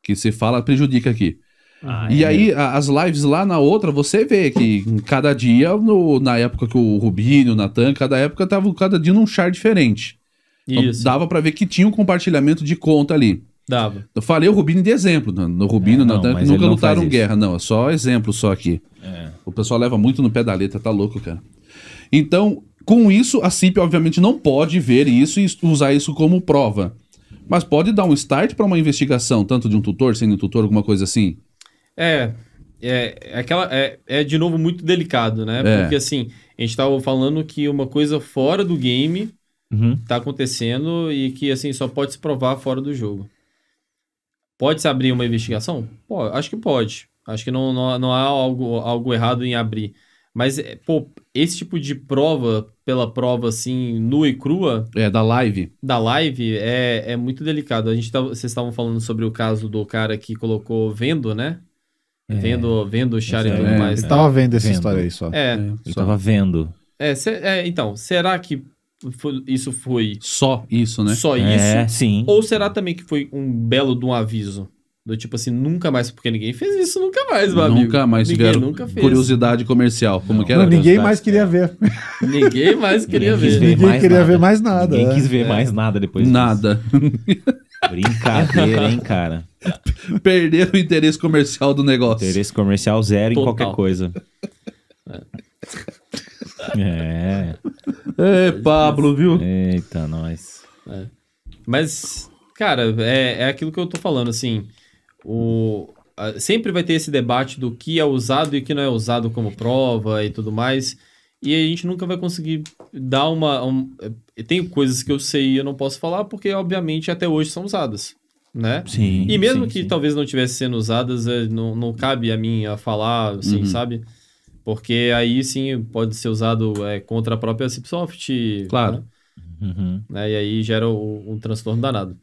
Que você fala prejudica aqui. Ah, e é. aí, as lives lá na outra, você vê que cada dia, no, na época que o Rubinho, o Natan, cada época tava cada dia num char diferente. Então, isso. dava para ver que tinha um compartilhamento de conta ali. Dava. Eu falei o Rubinho de exemplo. No, Rubinho é, não, na, nunca lutaram guerra, não. É só exemplo só aqui. É. O pessoal leva muito no pé da letra, tá louco, cara. Então, com isso, a CIP obviamente não pode ver isso e usar isso como prova. Mas pode dar um start para uma investigação, tanto de um tutor, sendo um tutor, alguma coisa assim. É, é, é, aquela, é, é de novo muito delicado, né? É. Porque assim, a gente estava falando que uma coisa fora do game uhum. tá acontecendo e que assim só pode se provar fora do jogo. Pode se abrir uma investigação? Pô, acho que pode. Acho que não, não, não há algo, algo errado em abrir. Mas, é, pô, esse tipo de prova, pela prova assim, nua e crua. É, da live. Da live, é, é muito delicado. A gente tá, vocês estavam falando sobre o caso do cara que colocou vendo, né? É. Vendo, vendo o char e é tudo mais. Ele tava vendo essa vendo. história aí só. É, é. Ele só. tava vendo. É, é então, será que foi, isso foi. Só isso, né? Só é, isso. Sim. Ou será também que foi um belo de um aviso? Do tipo assim, nunca mais, porque ninguém fez isso, nunca mais, meu Nunca mais ninguém nunca fez. curiosidade comercial. Como não, que era? Ninguém mais queria ver. Ninguém mais queria ninguém ver. ver. Ninguém mais queria nada. ver mais nada. Ninguém é. quis ver é. mais nada depois Nada. Brincadeira, hein, cara? Perderam o interesse comercial do negócio. Interesse comercial zero Total. em qualquer coisa. É. É. É, Pablo, viu? Eita, nós. É. Mas, cara, é, é aquilo que eu tô falando, assim. O, a, sempre vai ter esse debate do que é usado e que não é usado como prova e tudo mais. E a gente nunca vai conseguir dar uma. Um, é, tem coisas que eu sei e eu não posso falar, porque, obviamente, até hoje são usadas. Né? Sim. E mesmo sim, que sim. talvez não tivesse sendo usadas, é, não, não cabe a mim a falar, assim, uhum. sabe? Porque aí sim pode ser usado é, contra a própria Cipsoft. Claro. Né? Uhum. Né, e aí gera um, um transtorno danado.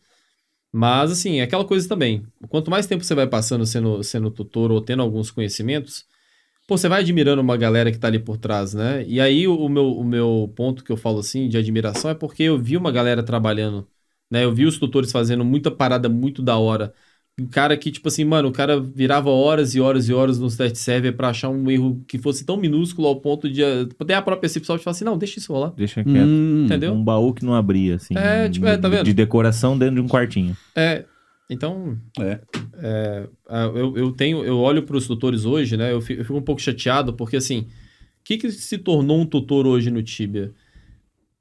Mas, assim, é aquela coisa também. Quanto mais tempo você vai passando sendo, sendo tutor ou tendo alguns conhecimentos, pô, você vai admirando uma galera que tá ali por trás, né? E aí o meu, o meu ponto que eu falo, assim, de admiração é porque eu vi uma galera trabalhando, né? Eu vi os tutores fazendo muita parada muito da hora um cara que, tipo assim, mano, o cara virava horas e horas e horas no test server para achar um erro que fosse tão minúsculo ao ponto de até eh, a própria Cipsoft falar assim, não, deixa isso rolar. Deixa quieto. Hum, entendeu? Um baú que não abria, assim. É, tipo, é, tá vendo? De decoração dentro de um quartinho. É. Então, é. é, é eu, eu tenho, eu olho para os tutores hoje, né? Eu fico, eu fico, um pouco chateado, porque assim, o que, que se tornou um tutor hoje no Tibia?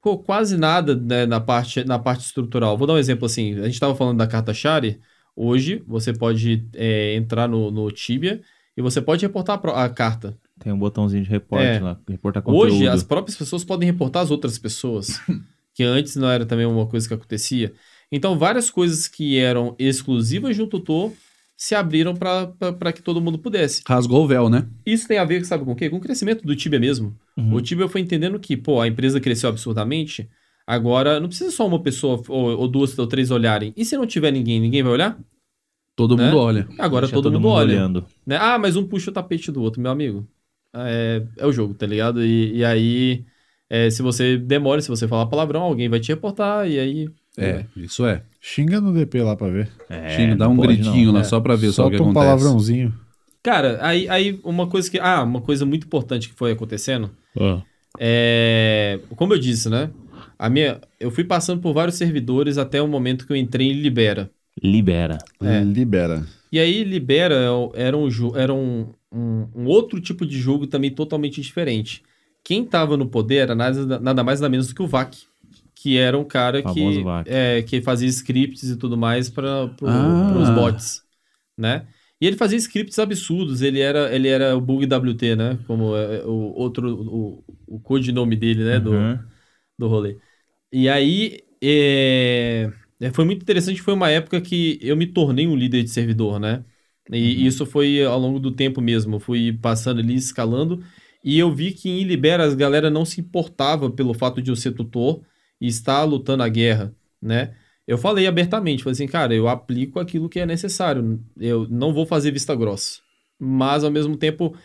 Pô, quase nada né, na, parte, na parte estrutural. Vou dar um exemplo assim. A gente estava falando da carta Shari. Hoje, você pode é, entrar no, no Tibia e você pode reportar a, a carta. Tem um botãozinho de report é. lá, reportar conteúdo. Hoje, as próprias pessoas podem reportar as outras pessoas, que antes não era também uma coisa que acontecia. Então, várias coisas que eram exclusivas de um tutor se abriram para que todo mundo pudesse. Rasgou o véu, né? Isso tem a ver, sabe com o quê? Com o crescimento do Tibia mesmo. Uhum. O Tibia foi entendendo que, pô, a empresa cresceu absurdamente, Agora, não precisa só uma pessoa, ou, ou duas ou três olharem. E se não tiver ninguém, ninguém vai olhar? Todo né? mundo olha. Agora todo, todo mundo, mundo, olha. Olhando. Né? Ah, mas um puxa o tapete do outro, meu amigo. Ah, é, é o jogo, tá ligado? E, e aí, é, se você demora, se você falar palavrão, alguém vai te reportar, e aí. É, é. isso é. Xinga no DP lá pra ver. É, Xinga, dá um gritinho não, lá é. só pra ver só o que acontece. um palavrãozinho. Cara, aí, aí uma coisa que. Ah, uma coisa muito importante que foi acontecendo. Ah. É, como eu disse, né? A minha, eu fui passando por vários servidores até o momento que eu entrei em Libera. Libera. É. Libera. E aí, Libera é era, um, era um, um, um, outro tipo de jogo também totalmente diferente. Quem estava no poder era nada, nada mais nada menos do que o VAC, que era um cara que, é, que fazia scripts e tudo mais para pro, ah. os bots, né? E ele fazia scripts absurdos, ele era, ele era o Bug WT, né? Como é, é, o outro, o, o codinome dele, né? Uhum. Do, do rolê. E aí, é, é... foi muito interessante, foi uma época que eu me tornei um líder de servidor, né? E uhum. isso foi ao longo do tempo mesmo, fui passando ali, escalando, e eu vi que em Libera as galera não se importava pelo fato de eu ser tutor e estar lutando a guerra, né? Eu falei abertamente, falei assim, cara, eu aplico aquilo que é necessário, eu não vou fazer vista grossa. Mas, ao mesmo tempo,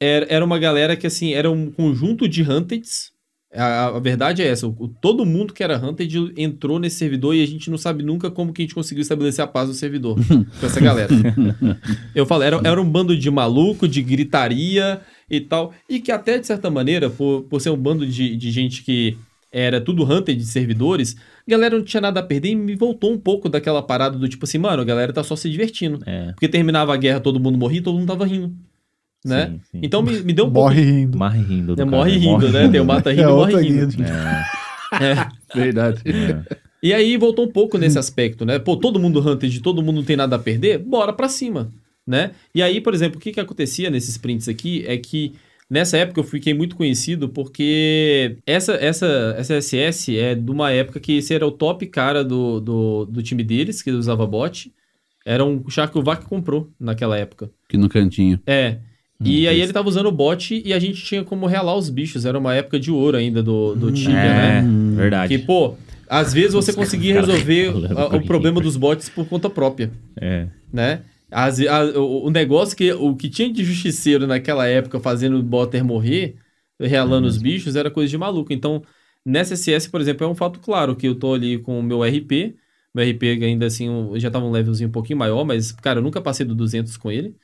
era, era uma galera que, assim, era um conjunto de Hunteds, a, a, verdade é essa, o, todo mundo que era Hunted entrou nesse servidor e a gente não sabe nunca como que a gente conseguiu estabelecer a paz no servidor com essa galera. Eu falo, era, era um bando de maluco, de gritaria e tal, e que até de certa maneira, por, por ser um bando de, de gente que era tudo Hunted de servidores, a galera não tinha nada a perder e me voltou um pouco daquela parada do tipo assim, mano, a galera tá só se divertindo. É. Porque terminava a guerra, todo mundo morria todo mundo tava rindo né? Sim, sim. Então me, me deu um morre pouco... rindo. Morre rindo. É, morre né? rindo, morre né? Rindo. Tem o mata rindo é e morre rindo. rindo. É. é. Verdade. É. E aí voltou um pouco nesse aspecto, né? Pô, todo mundo hunted, todo mundo não tem nada a perder, bora pra cima, né? E aí, por exemplo, o que que acontecia nesses prints aqui é que nessa época eu fiquei muito conhecido porque essa essa essa SS é de uma época que esse era o top cara do, do, do time deles, que usava bot. Era um char que o Vac comprou naquela época. Que no cantinho. É e aí ele tava usando o bot e a gente tinha como realar os bichos. Era uma época de ouro ainda do, do hum, Tibia, é, né? Verdade. Que, pô, às vezes você conseguia resolver a, o problema dos bots por conta própria. É. Né? As, a, o, o negócio que o que tinha de justiceiro naquela época fazendo o botter morrer, realando os uhum. bichos, era coisa de maluco. Então, nessa CS, por exemplo, é um fato claro que eu tô ali com o meu RP. Meu RP ainda assim, já tava um levelzinho um pouquinho maior, mas, cara, eu nunca passei do 200 com ele.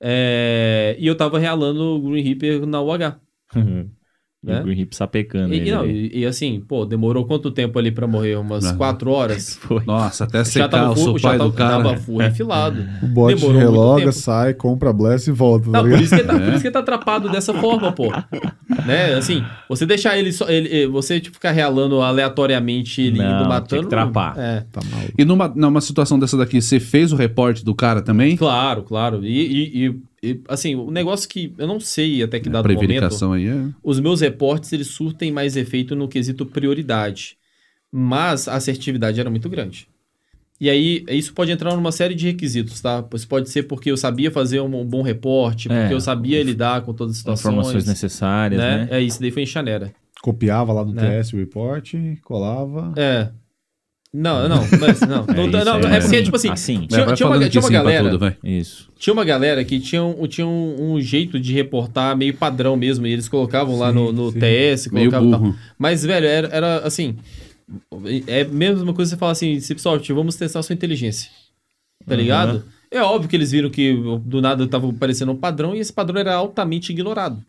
É, e eu tava realando o Green Reaper na UH. Uhum. Né? E o né? Green Hip sapecando. E, ele, não, E, e, assim, pô, demorou quanto tempo ali para morrer? Umas quatro horas? Foi. Nossa, até secar o seu pai do cara. Tava full refilado. É. O bot demorou reloga, sai, compra Bless e volta. Tá não, por, isso que tá, é. por isso que tá atrapado dessa forma, pô. né? Assim, você deixar ele só. Ele, eh, você tipo, ficar realando aleatoriamente ele não, indo matando. Tem que trapar. É. Tá mal. E numa, numa situação dessa daqui, você fez o reporte do cara também? Claro, claro. E, e, e e, assim, o um negócio que eu não sei até que é, dado prevaricação momento, aí é... os meus reportes eles surtem mais efeito no quesito prioridade, mas a assertividade era muito grande. E aí, isso pode entrar numa série de requisitos, tá? Pois pode ser porque eu sabia fazer um, bom reporte, é, porque é, eu sabia é. lidar com todas as situações. Informações necessárias, né? né? É, isso daí foi em Chanera. Copiava lá do né? TS o reporte, colava. É. Não, não, mas não. é, não, isso, não, é, é porque, é, tipo assim, assim. tinha, é, tinha uma, tinha uma galera. Tudo, isso. Tinha uma galera que tinha, um, tinha um, um, jeito de reportar meio padrão mesmo. E eles colocavam sim, lá no, no TS, colocavam meio burro. tal. Mas, velho, era, era assim. É a mesma coisa que você fala assim, Cipsoft, vamos testar a sua inteligência. Tá uhum. ligado? É óbvio que eles viram que do nada tava parecendo um padrão e esse padrão era altamente ignorado.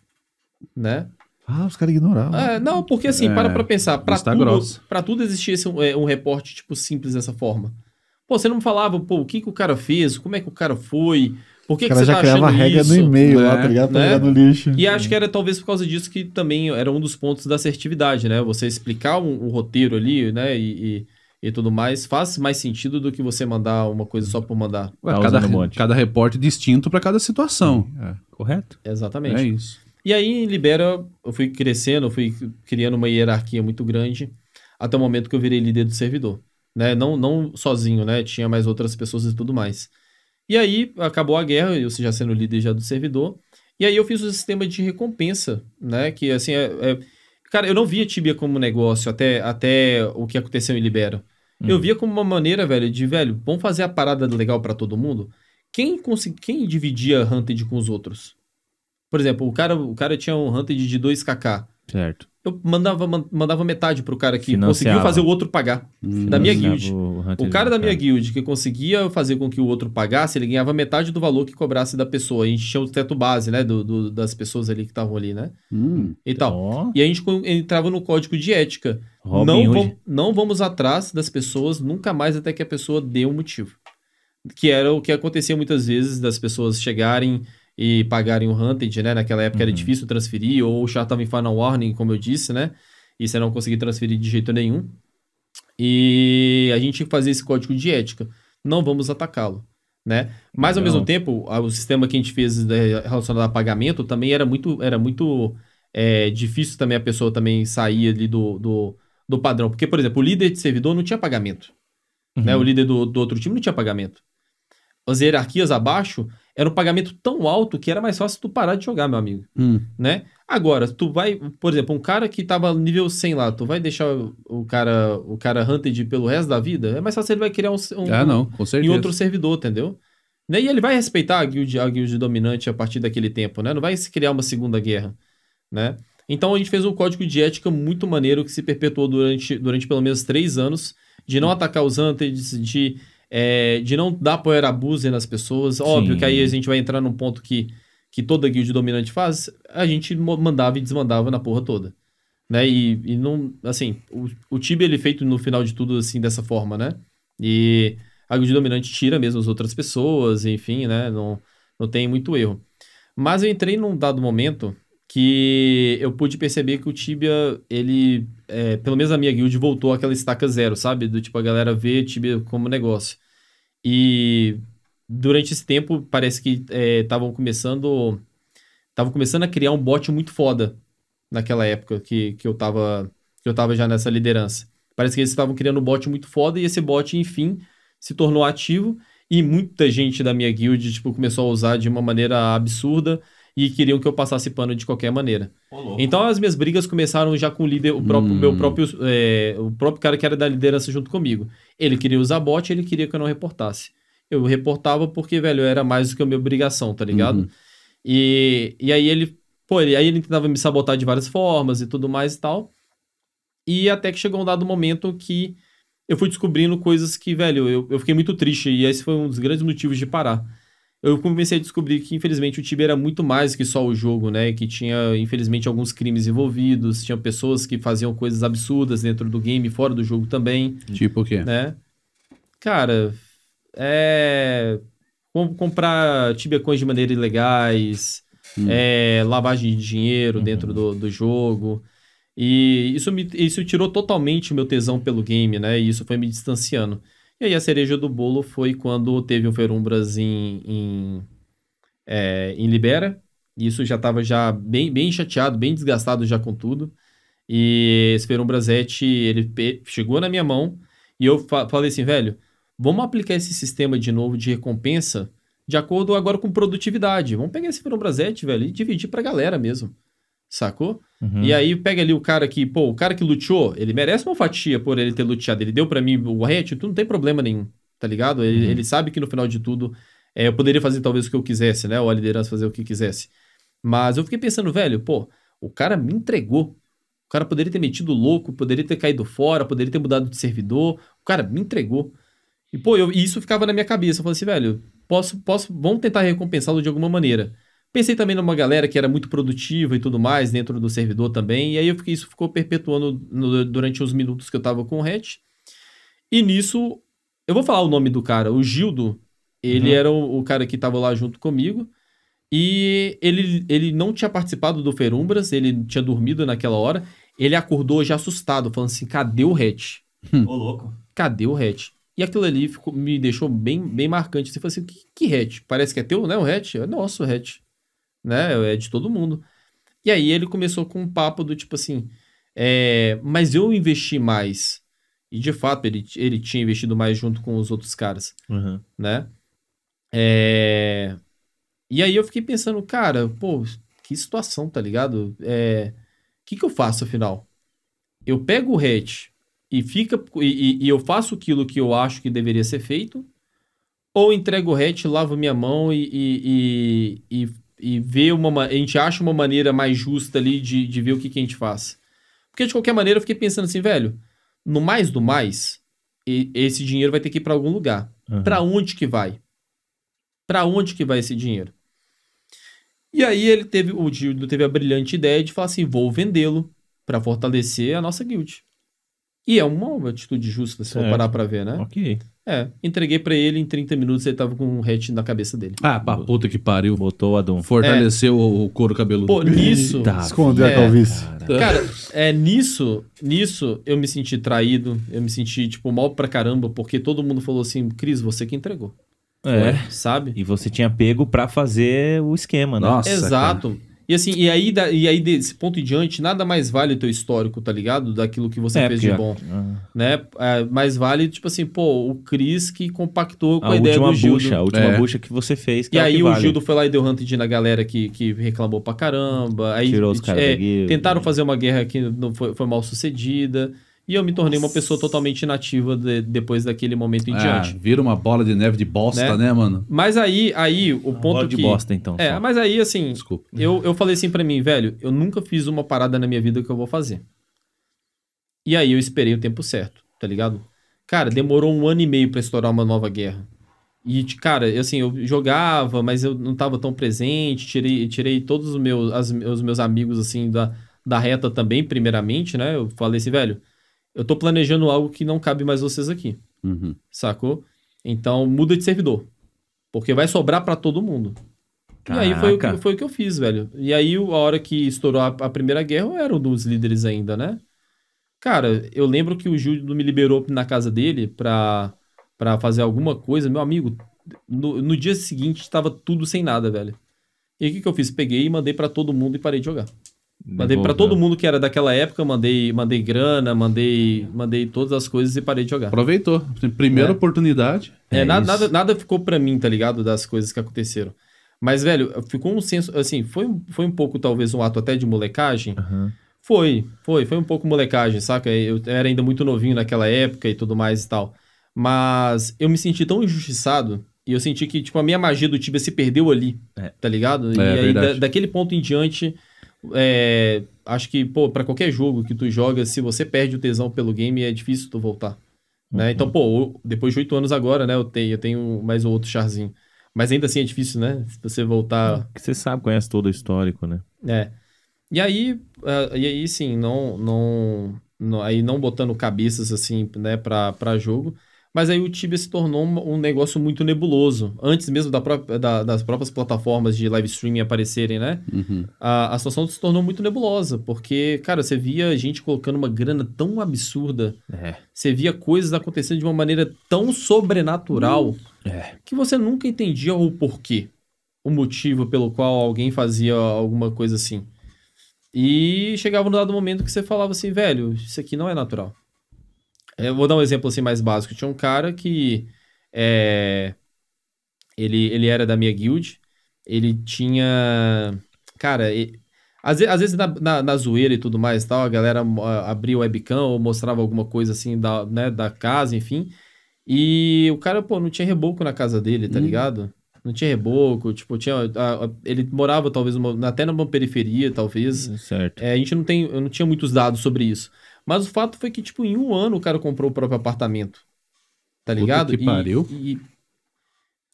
Né? Ah, os caras ignoraram. Ah, é, não, porque assim, é, para pra pensar, pra tudo, pra tudo existisse um, é, um reporte, tipo, simples dessa forma. Pô, você não falava, pô, o que que o cara fez, como é que o cara foi, por que, o cara que você já tá criava a regra no e-mail né? lá, tá ligado? Tá né? no lixo. E acho que era talvez por causa disso que também era um dos pontos da assertividade, né? Você explicar o um, um roteiro ali, né? E, e, e, tudo mais, faz mais sentido do que você mandar uma coisa só por mandar. Tá Ué, cada, um monte. cada repórter distinto para cada situação. É, correto? Exatamente. É isso. E aí libera, eu fui crescendo, eu fui criando uma hierarquia muito grande até o momento que eu virei líder do servidor, né? Não, não sozinho, né? Tinha mais outras pessoas e tudo mais. E aí acabou a guerra, eu já sendo líder já do servidor. E aí eu fiz o um sistema de recompensa, né? Que assim é, é... cara, eu não via Tibia como negócio até até o que aconteceu em Libera. Hum. Eu uhum. via como uma maneira, velho, de velho, vamos fazer a parada legal para todo mundo. Quem consegui, quem dividia Hunted com os outros? Por exemplo, o cara, o cara tinha um Hunted de 2kk. Certo. Eu mandava, mandava metade pro cara que conseguiu fazer o outro pagar. Financiava da minha guild. O, o cara da minha cara. guild que conseguia fazer com que o outro pagasse, ele ganhava metade do valor que cobrasse da pessoa. A gente tinha o teto base, né? Do, do das pessoas ali que estavam ali, né? Hum, e tal. Ó. E a gente entrava no código de ética. não, não vamos atrás das pessoas nunca mais até que a pessoa dê um motivo. Que era o que acontecia muitas vezes das pessoas chegarem e pagarem o Hunted, né? Naquela época uhum. era difícil transferir, ou o char estava em Final Warning, como eu disse, né? E você não conseguia transferir de jeito nenhum. E a gente tinha que fazer esse código de ética. Não vamos atacá-lo. Né? Mas ao mesmo tempo, o sistema que a gente fez né, relacionado a pagamento também era muito, era muito é, difícil também a pessoa também sair ali do, do, do, padrão. Porque, por exemplo, o líder de servidor não tinha pagamento. Uhum. Né? O uhum. líder do, do outro time não tinha pagamento. As hierarquias abaixo, era um pagamento tão alto que era mais fácil tu parar de jogar, meu amigo. Hum. Né? Agora, tu vai, por exemplo, um cara que tava nível 100 lá, tu vai deixar o cara, o cara hunted pelo resto da vida? É mais fácil ele vai criar um, um ah, não, com certeza. em outro servidor, entendeu? Né? E ele vai respeitar a guild, a guild dominante a partir daquele tempo, né? Não vai se criar uma segunda guerra, né? Então a gente fez um código de ética muito maneiro que se perpetuou durante, durante pelo menos três anos, de não hum. atacar os hunters, de é, de não dar power abuse nas pessoas. Óbvio que aí a gente vai entrar num ponto que, que toda guild dominante faz, a gente mandava e desmandava na porra toda. Né? E, e não, assim, o, o Tibia ele é feito no final de tudo assim, dessa forma, né? E a guild dominante tira mesmo as outras pessoas, enfim, né? Não, não tem muito erro. Mas eu entrei num dado momento que eu pude perceber que o Tibia, ele, é, pelo menos a minha guild, voltou àquela estaca zero, sabe? Do tipo, a galera vê Tibia como negócio. E durante esse tempo, parece que estavam é, começando. Estavam começando a criar um bot muito foda naquela época que, que, eu tava, que eu tava já nessa liderança. Parece que eles estavam criando um bot muito foda e esse bot, enfim, se tornou ativo. E muita gente da minha guild, tipo, começou a usar de uma maneira absurda e queriam que eu passasse pano de qualquer maneira. então as minhas brigas começaram já com o líder, o próprio, hum. meu próprio, é, o próprio cara que era da liderança junto comigo. Ele queria usar bot, ele queria que eu não reportasse. Eu reportava porque, velho, era mais do que a minha obrigação, tá ligado? Uhum. E, e aí ele, pô, ele, aí ele tentava me sabotar de várias formas e tudo mais e tal. E até que chegou um dado momento que eu fui descobrindo coisas que, velho, eu, eu fiquei muito triste. E esse foi um dos grandes motivos de parar eu comecei a descobrir que, infelizmente, o Tibia era muito mais que só o jogo, né? Que tinha, infelizmente, alguns crimes envolvidos, tinha pessoas que faziam coisas absurdas dentro do game, fora do jogo também. Tipo o quê? Né? Cara, é. Comprar Tibia Coins de maneira ilegais, hum. é... lavagem de dinheiro uhum. dentro do, do jogo. E isso, me, isso tirou totalmente o meu tesão pelo game, né? E isso foi me distanciando. E aí a cereja do bolo foi quando teve o Ferumbras em, em, é, em Libera. isso já estava já bem, bem chateado, bem desgastado já com tudo. E esse Ferumbrazete, ele chegou na minha mão e eu fa falei assim, velho, vamos aplicar esse sistema de novo de recompensa de acordo agora com produtividade. Vamos pegar esse Ferumbrazete, velho, e dividir para a galera mesmo, sacou? Uhum. E aí pega ali o cara que, pô, o cara que luteou, ele merece uma fatia por ele ter luteado. Ele deu para mim o rete, tu não tem problema nenhum, tá ligado? Ele, uhum. ele sabe que no final de tudo é, eu poderia fazer talvez o que eu quisesse, né? Ou a liderança fazer o que quisesse. Mas eu fiquei pensando, velho, pô, o cara me entregou. O cara poderia ter metido louco, poderia ter caído fora, poderia ter mudado de servidor. O cara me entregou. E, pô, eu, isso ficava na minha cabeça. Eu falei assim, velho, posso, posso, vamos tentar recompensá-lo de alguma maneira. Pensei também numa galera que era muito produtiva e tudo mais dentro do servidor também, e aí eu fiquei, isso ficou perpetuando no, durante os minutos que eu tava com o Hatch. E nisso, eu vou falar o nome do cara, o Gildo, ele uhum. era o, o, cara que tava lá junto comigo, e ele, ele não tinha participado do Ferumbras, ele tinha dormido naquela hora, ele acordou já assustado, falando assim, cadê o Hatch? Hum. Ô louco. Cadê o Hatch? E aquilo ali ficou, me deixou bem, bem marcante. Você falou assim, que, que hatch? Parece que é teu, né? O hatch? É nosso hatch né? É de todo mundo. E aí ele começou com um papo do tipo assim, é, mas eu investi mais. E de fato ele, ele tinha investido mais junto com os outros caras, uhum. né? É... E aí eu fiquei pensando, cara, pô, que situação, tá ligado? É... O que, que eu faço afinal? Eu pego o hatch e fica e, e eu faço aquilo que eu acho que deveria ser feito, ou entrego o hatch, lavo minha mão e, e, e, e ver uma. A gente acha uma maneira mais justa ali de, de ver o que, que a gente faz. Porque de qualquer maneira eu fiquei pensando assim, velho, no mais do mais, esse dinheiro vai ter que ir para algum lugar. Uhum. Para onde que vai? Para onde que vai esse dinheiro? E aí ele teve, o Dildo teve a brilhante ideia de falar assim, vou vendê-lo para fortalecer a nossa guild. E é uma atitude justa, se for parar para ver, né? Ok. É, entreguei para ele em 30 minutos ele tava com um hatch na cabeça dele. Ah, pra puta que pariu. Botou o Adão. Fortaleceu é. o couro cabeludo. Pô, nisso... Escondeu é, a calvície. Cara. cara, é, nisso, nisso eu me senti traído, eu me senti, tipo, mal pra caramba, porque todo mundo falou assim, Cris, você que entregou. É. Sabe? E você tinha pego para fazer o esquema, né? Nossa, Exato. Cara. E assim, e aí, e aí desse ponto em diante, nada mais vale o teu histórico, tá ligado? Daquilo que você é, fez de bom. É. Né? É, mais vale, tipo assim, pô, o Cris que compactou com a, a ideia do Gildo. Bucha, a última é. bucha que você fez. Que e é aí o, vale. Gildo foi lá e deu hunting na galera que, que reclamou pra caramba. Aí, Tirou os caras é, Tentaram fazer uma guerra que não foi, foi mal sucedida. E eu me tornei uma pessoa totalmente inativa de, depois daquele momento em é, diante. Vira uma bola de neve de bosta, né, né mano? Mas aí, aí o uma ponto bola que... de bosta, então. É, só. mas aí, assim, Desculpa. Eu, eu falei assim para mim, velho, eu nunca fiz uma parada na minha vida que eu vou fazer. E aí eu esperei o tempo certo, tá ligado? Cara, demorou um ano e meio para estourar uma nova guerra. E, cara, assim, eu jogava, mas eu não tava tão presente, tirei, tirei todos os meus, as, os meus amigos, assim, da, da reta também, primeiramente, né? Eu falei assim, velho, eu tô planejando algo que não cabe mais vocês aqui. Uhum. Sacou? Então muda de servidor. Porque vai sobrar para todo mundo. Caraca. E aí foi o, que, foi o que eu fiz, velho. E aí, a hora que estourou a, a primeira guerra, eu era um dos líderes ainda, né? Cara, eu lembro que o Júlio me liberou na casa dele pra, pra fazer alguma coisa. Meu amigo, no, no dia seguinte estava tudo sem nada, velho. E o que, que eu fiz? Peguei e mandei para todo mundo e parei de jogar. Mandei para todo mundo que era daquela época, mandei, mandei grana, mandei, mandei todas as coisas e parei de jogar. Aproveitou. Primeira é. oportunidade. É, é nada, nada, nada, ficou para mim, tá ligado? Das coisas que aconteceram. Mas, velho, ficou um senso. Assim, foi, foi um pouco, talvez, um ato até de molecagem. Uhum. Foi, foi, foi um pouco molecagem, saca? Eu era ainda muito novinho naquela época e tudo mais e tal. Mas eu me senti tão injustiçado e eu senti que, tipo, a minha magia do Tibia se perdeu ali, é. tá ligado? É, e aí, da, daquele ponto em diante é, acho que, pô, pra qualquer jogo que tu joga, se você perde o tesão pelo game, é difícil tu voltar. Né? Então, uhum. Então, pô, depois de oito anos agora, né, eu tenho, eu tenho mais um outro charzinho. Mas ainda assim é difícil, né? Você voltar. É, que você sabe, conhece todo o histórico, né? É. E aí, uh, e aí sim, não, não, não, aí não botando cabeças assim, né, pra, pra jogo. Mas aí o Tibia se tornou um, um negócio muito nebuloso. Antes mesmo da da, das próprias plataformas de live streaming aparecerem, né? Uhum. A, a situação se tornou muito nebulosa, porque, cara, você via gente colocando uma grana tão absurda. É. Você via coisas acontecendo de uma maneira tão sobrenatural hum. é. que você nunca entendia o porquê, o motivo pelo qual alguém fazia alguma coisa assim. E chegava no dado momento que você falava assim, velho, isso aqui não é natural. Eu vou dar um exemplo assim mais básico. Tinha um cara que. É, ele, ele era da minha guild. Ele tinha. Cara, ele, às, às, vezes na, na, na, zoeira e tudo mais tal, a galera abria o webcam ou mostrava alguma coisa assim da, né, da casa, enfim. E o cara, pô, não tinha reboco na casa dele, tá hum. ligado? Não tinha reboco, tipo, tinha. A, a, ele morava, talvez, uma, até numa periferia, talvez. Certo. É, a gente não tem. Eu não tinha muitos dados sobre isso. Mas o fato foi que, tipo, em um ano o cara comprou o próprio apartamento. Tá ligado? Puta que pariu. E, e,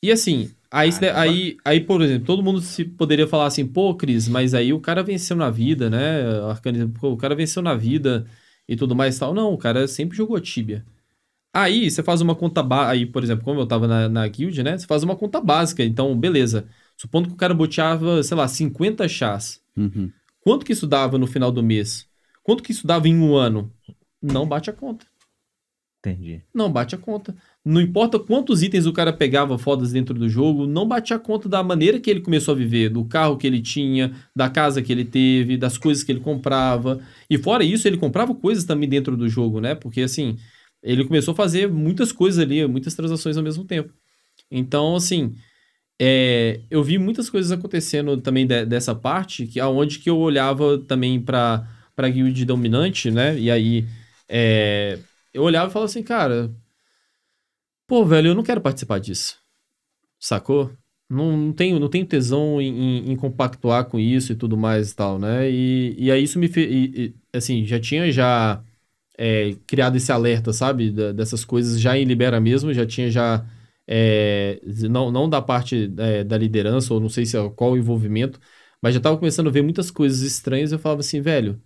e assim, aí, aí, aí, por exemplo, todo mundo se poderia falar assim, pô, Cris, mas aí o cara venceu na vida, né? O cara venceu na vida e tudo mais e tal. Não, o cara sempre jogou tíbia. Aí você faz uma conta básica. Aí, por exemplo, como eu tava na, na guild, né? Você faz uma conta básica. Então, beleza. Supondo que o cara boteava, sei lá, 50 chás. Uhum. Quanto que isso dava no final do mês? Quanto que isso dava em um ano? Não hum. bate a conta. Entendi. Não bate a conta. Não importa quantos itens o cara pegava fodas dentro do jogo, não bate a conta da maneira que ele começou a viver, do carro que ele tinha, da casa que ele teve, das coisas que ele comprava. E fora isso, ele comprava coisas também dentro do jogo, né? Porque assim, ele começou a fazer muitas coisas ali, muitas transações ao mesmo tempo. Então, assim, é, eu vi muitas coisas acontecendo também de, dessa parte, que aonde que eu olhava também para pra guild dominante, né? E aí é, eu olhava e falava assim, cara, pô, velho, eu não quero participar disso. Sacou? Não, não tenho, não tenho tesão em, em, em, compactuar com isso e tudo mais e tal, né? E, e aí isso me fez. assim, já tinha já é, criado esse alerta, sabe? Da, dessas coisas já em Libera mesmo, já tinha já. É, não, não da parte é, da liderança, ou não sei se é qual o envolvimento, mas já tava começando a ver muitas coisas estranhas. Eu falava assim, velho,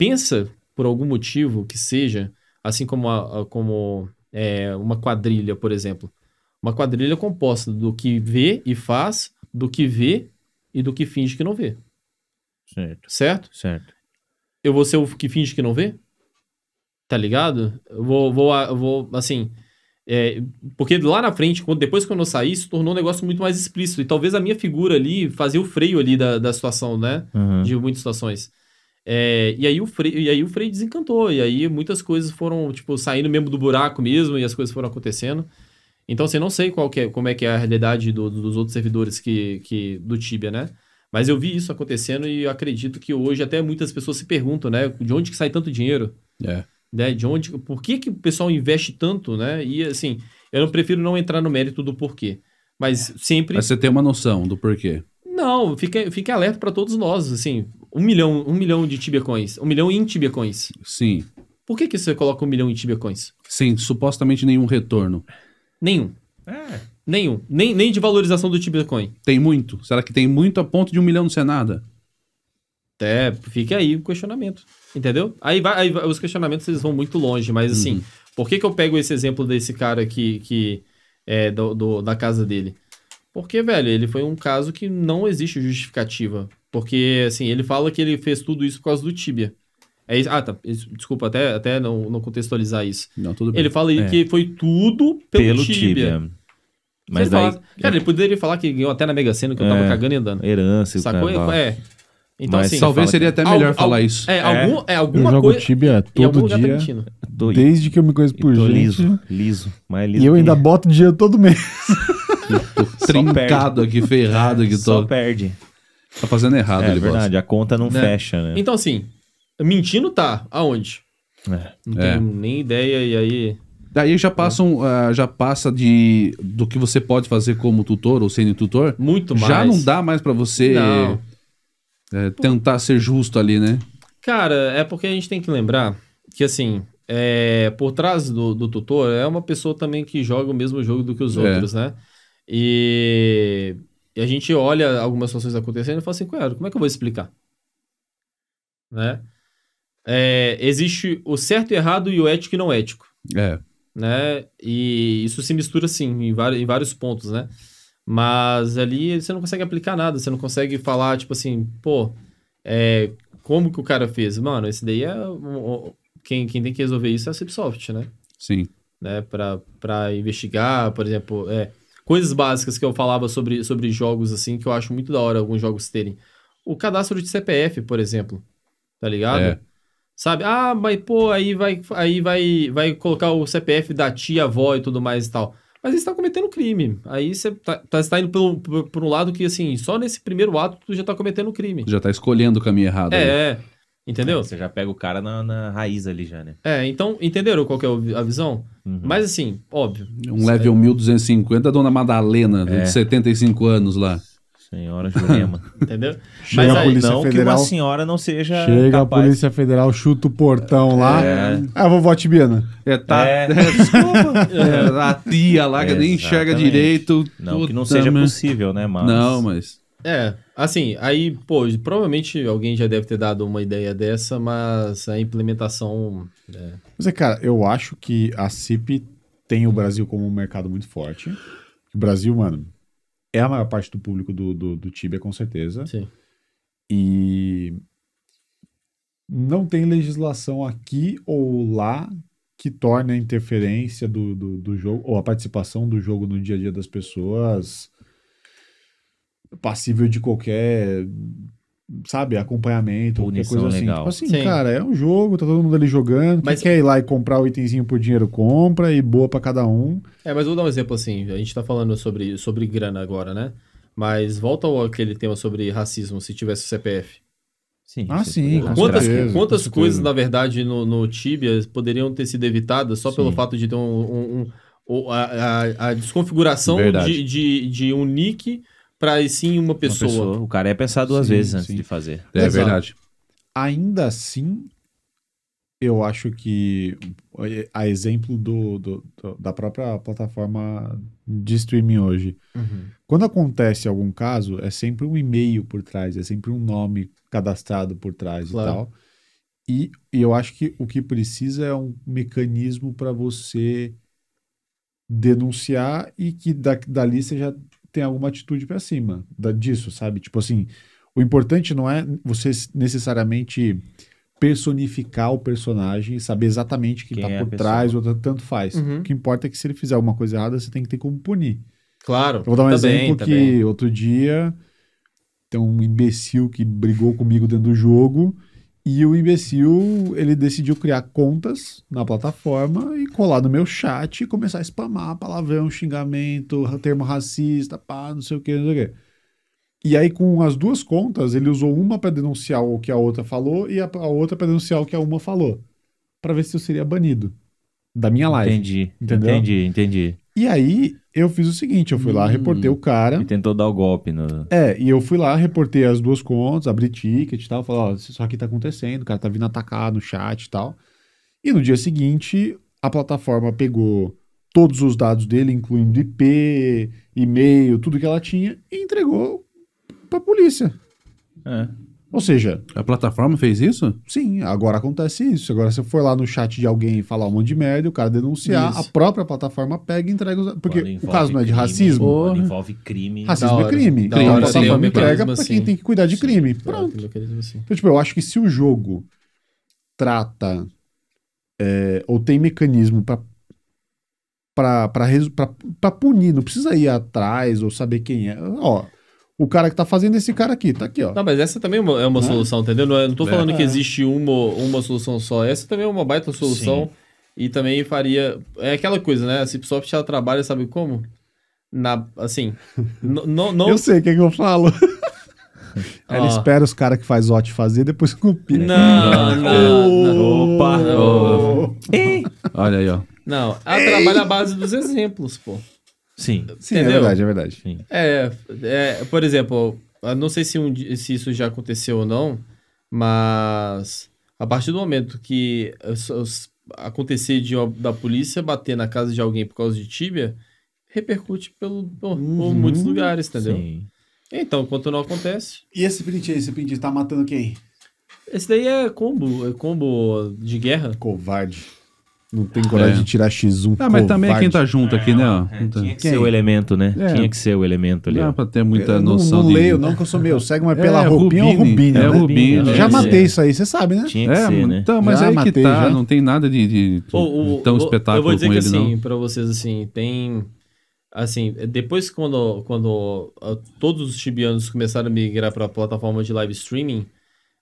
pensa, por algum motivo que seja, assim como, a, a, como é, uma quadrilha, por exemplo. Uma quadrilha composta do que vê e faz, do que vê e do que finge que não vê. Certo. Certo? Certo. Eu vou ser o que finge que não vê? Tá ligado? Eu vou, vou, vou assim. É, porque lá na frente, quando, depois que eu não saí, se tornou um negócio muito mais explícito. E talvez a minha figura ali fazia o freio ali da, da situação, né? Uhum. De muitas situações. É, e, aí o Frei, e aí o Frei desencantou, e aí muitas coisas foram, tipo, saindo mesmo do buraco mesmo, e as coisas foram acontecendo. Então, assim, não sei qual é, como é que é a realidade do, dos outros servidores que, que do Tibia, né? Mas eu vi isso acontecendo e acredito que hoje até muitas pessoas se perguntam, né? De onde que sai tanto dinheiro? É. Né? De onde, por que, que o pessoal investe tanto, né? E assim, eu não prefiro não entrar no mérito do porquê. Mas sempre. Mas você tem uma noção do porquê. Não, fique, fique alerta para todos nós, assim, um milhão, um milhão de tibiacoins, um milhão em coins Sim. Por que, que você coloca um milhão em coins Sem supostamente nenhum retorno. Nenhum. É. Nenhum. Nem, nem de valorização do tibiacoin. Tem muito? Será que tem muito a ponto de um milhão não ser nada? É, fica aí o questionamento. Entendeu? Aí, vai, aí vai, os questionamentos eles vão muito longe, mas assim, uhum. por que, que eu pego esse exemplo desse cara que, que é do, do, da casa dele? Porque, velho, ele foi um caso que não existe justificativa porque, assim, ele fala que ele fez tudo isso por causa do tibia. É isso, ah, tá. Desculpa, até, até não, não contextualizar isso. Não, tudo bem. Ele fala é. que foi tudo pelo, pelo tíbia. Mas daí... fala, cara, ele poderia falar que ganhou até na Mega Sena, que eu tava é, cagando e andando. Herança e Sacou? É. Então, Mas, assim, talvez seria até melhor al, falar al, isso. É, é, algum, é alguma eu jogo coisa. Tibia todo tá dia, desde que eu me conheço por gente. Liso, liso, é liso. E eu ainda boto dinheiro todo mês. Trincado aqui, ferrado aqui. Só Só perde. Tá fazendo errado, é, ele verdade, gosta. a conta não né? fecha, né? Então, assim, mentindo tá, aonde? É. Não tenho é. nem ideia, e aí. Daí já passam, uh, já passa de do que você pode fazer como tutor ou sendo tutor. Muito mais. Já não dá mais para você é, tentar ser justo ali, né? Cara, é porque a gente tem que lembrar que assim, é, por trás do, do, tutor é uma pessoa também que joga o mesmo jogo do que os é. outros, né? E e a gente olha algumas situações acontecendo e fala assim, claro, como é que eu vou explicar? Né? É, existe o certo e errado e o ético e não ético. É. Né? E isso se mistura, sim, em, em vários pontos, né? Mas ali você não consegue aplicar nada, você não consegue falar, tipo assim, pô, é, como que o cara fez? Mano, esse daí é. Quem, quem tem que resolver isso é a Cipsoft, né? Sim. Né? Pra, pra investigar, por exemplo, é, coisas básicas que eu falava sobre, sobre jogos, assim, que eu acho muito da hora alguns jogos terem. O cadastro de CPF, por exemplo. Tá ligado? É. Sabe? Ah, mas pô, aí vai, aí vai, vai colocar o CPF da tia, avó e tudo mais e tal. Mas eles estão cometendo crime. Aí você está tá, tá, tá indo por, por, por, um lado que, assim, só nesse primeiro ato tu já está cometendo crime. Já está escolhendo o caminho errado. Né? É, é. Entendeu? É, você já pega o cara na, na, raiz ali já, né? É, então, entenderam qual que é a visão? Uhum. Mas assim, óbvio. Um level é... 1250 da Dona Madalena, é. de 75 anos lá. Senhora Jurema. Entendeu? Chega Mas a Polícia aí, não Federal, que uma senhora não seja Chega capaz. a Polícia Federal, chuta o portão lá. É. Ah, vovó Tibiana. É, tá, é. desculpa. É, a tia lá que nem enxerga direito. Não, que não seja possível, né? Mas... Não, mas... É, assim, aí, pô, provavelmente alguém já deve ter dado uma ideia dessa, mas a implementação. É... Mas é, cara, eu acho que a CIP tem o Brasil como um mercado muito forte. O Brasil, mano, é a maior parte do público do, do, do Tibia, com certeza. Sim. E não tem legislação aqui ou lá que torne a interferência do, do, do jogo, ou a participação do jogo no dia a dia das pessoas passível de qualquer, sabe, acompanhamento, Punição qualquer coisa assim. Legal. Tipo assim, Sim. cara, é um jogo, tá todo mundo ali jogando. Mas quem quer ir lá e comprar o itemzinho por dinheiro, compra e boa para cada um. É, mas vou dar um exemplo assim. A gente tá falando sobre, sobre grana agora, né? Mas volta ao aquele tema sobre racismo, se tivesse o CPF. Sim, ah, sim. Quantas, certeza, quantas coisas, na verdade, no, no Tibia poderiam ter sido evitadas só sim. pelo fato de ter um, um, um a, a, a, desconfiguração de, de, de, um nick para sim uma pessoa. uma pessoa. O cara é pensar duas sim, vezes antes de fazer. É, é verdade. Ainda assim, eu acho que a exemplo do, do, do, da própria plataforma de streaming hoje. Uhum. Quando acontece algum caso, é sempre um e-mail por trás, é sempre um nome cadastrado por trás claro. e tal. E, e, eu acho que o que precisa é um mecanismo para você denunciar e que da, dali seja tem alguma atitude para cima da, disso, sabe? Tipo assim, o importante não é você necessariamente personificar o personagem e saber exatamente quem, tá quem tá é por trás, ou tanto faz. Uhum. O que importa é que se ele fizer alguma coisa errada, você tem que ter como punir. Claro. Eu vou dar um tá exemplo bem, tá que outro dia tem um imbecil que brigou comigo dentro do jogo e o imbecil, ele decidiu criar contas na plataforma e colar no meu chat e começar a spamar palavrão, xingamento, termo racista, pá, não sei o que, não sei o que. E aí, com as duas contas, ele usou uma para denunciar o que a outra falou e a, a outra para denunciar o que a uma falou. para ver se eu seria banido da minha live. Entendi. Entendeu? Entendi, entendi. E aí, eu fiz o seguinte, eu fui hum, lá, reportei hum. o cara. E tentou dar o golpe. No... É, e eu fui lá, reportei as duas contas, abri ticket e tal, falei, ó, isso aqui tá acontecendo, o cara tá vindo atacar no chat e tal. E no dia seguinte, a plataforma pegou todos os dados dele, incluindo IP, e-mail, tudo que ela tinha, e entregou pra polícia. É. Ou seja. A plataforma fez isso? Sim, agora acontece isso. Agora, se eu for lá no chat de alguém e falar um monte de merda, o cara denunciar, isso. a própria plataforma pega e entrega os. Porque o caso não é de crime, racismo. envolve crime. Racismo é hora, é, é crime. Então hora, a plataforma entrega pra assim. quem tem que cuidar de Sim, crime. É Pronto. Assim. Então, tipo, eu acho que se o jogo trata é, ou tem mecanismo para para punir, não precisa ir atrás ou saber quem é. Ó, o cara que tá fazendo esse cara aqui. Tá aqui, ó. Não, mas essa também é uma, é né? solução, entendeu? Não, é, não tô né? falando é. que existe uma, uma solução só. Essa também é uma baita solução. Sim. E também faria. É aquela coisa, né? A Cipsoft ela trabalha, sabe como? Na. Assim. não, não... Eu sei o que, é que eu falo. Ela oh. espera os caras que faz OT fazer, depois copia. Não, não, Opa! Olha aí, ó. Não, ela Ei. trabalha a base dos exemplos, pô. Sim. Sim, é Entendeu? é verdade, é verdade. Sim. É, é, por exemplo, não sei se, um, se isso já aconteceu ou não, mas a partir do momento que acontecer de, da polícia bater na casa de alguém por causa de tíbia, repercute pelo, por, uhum. por muitos lugares, entendeu? Sim. Então, enquanto não acontece. E esse print aí, esse print tá matando quem? Esse daí é combo, é combo de guerra. Covarde. Não tem coragem é. de tirar X1. Ah, mas covarde. também é quem tá junto aqui, né? É, tinha que quem? ser o elemento, né? É. Tinha que ser o elemento ali. Não pra ter muita eu noção Não, não leio, não, que eu sou cego, Segue uma é, pela roupinha Rubinho ou Rubinho. É, Rubinho. É né? né? Já é. matei isso aí, você sabe, né? Tinha que ser, né? Então, mas já aí matei, que tá, já. não tem nada de, de, de o, o, tão o, espetáculo eu vou dizer que assim, não. pra vocês, assim, tem... Assim, depois quando, quando ah, todos os tibianos começaram a migrar pra plataforma de live streaming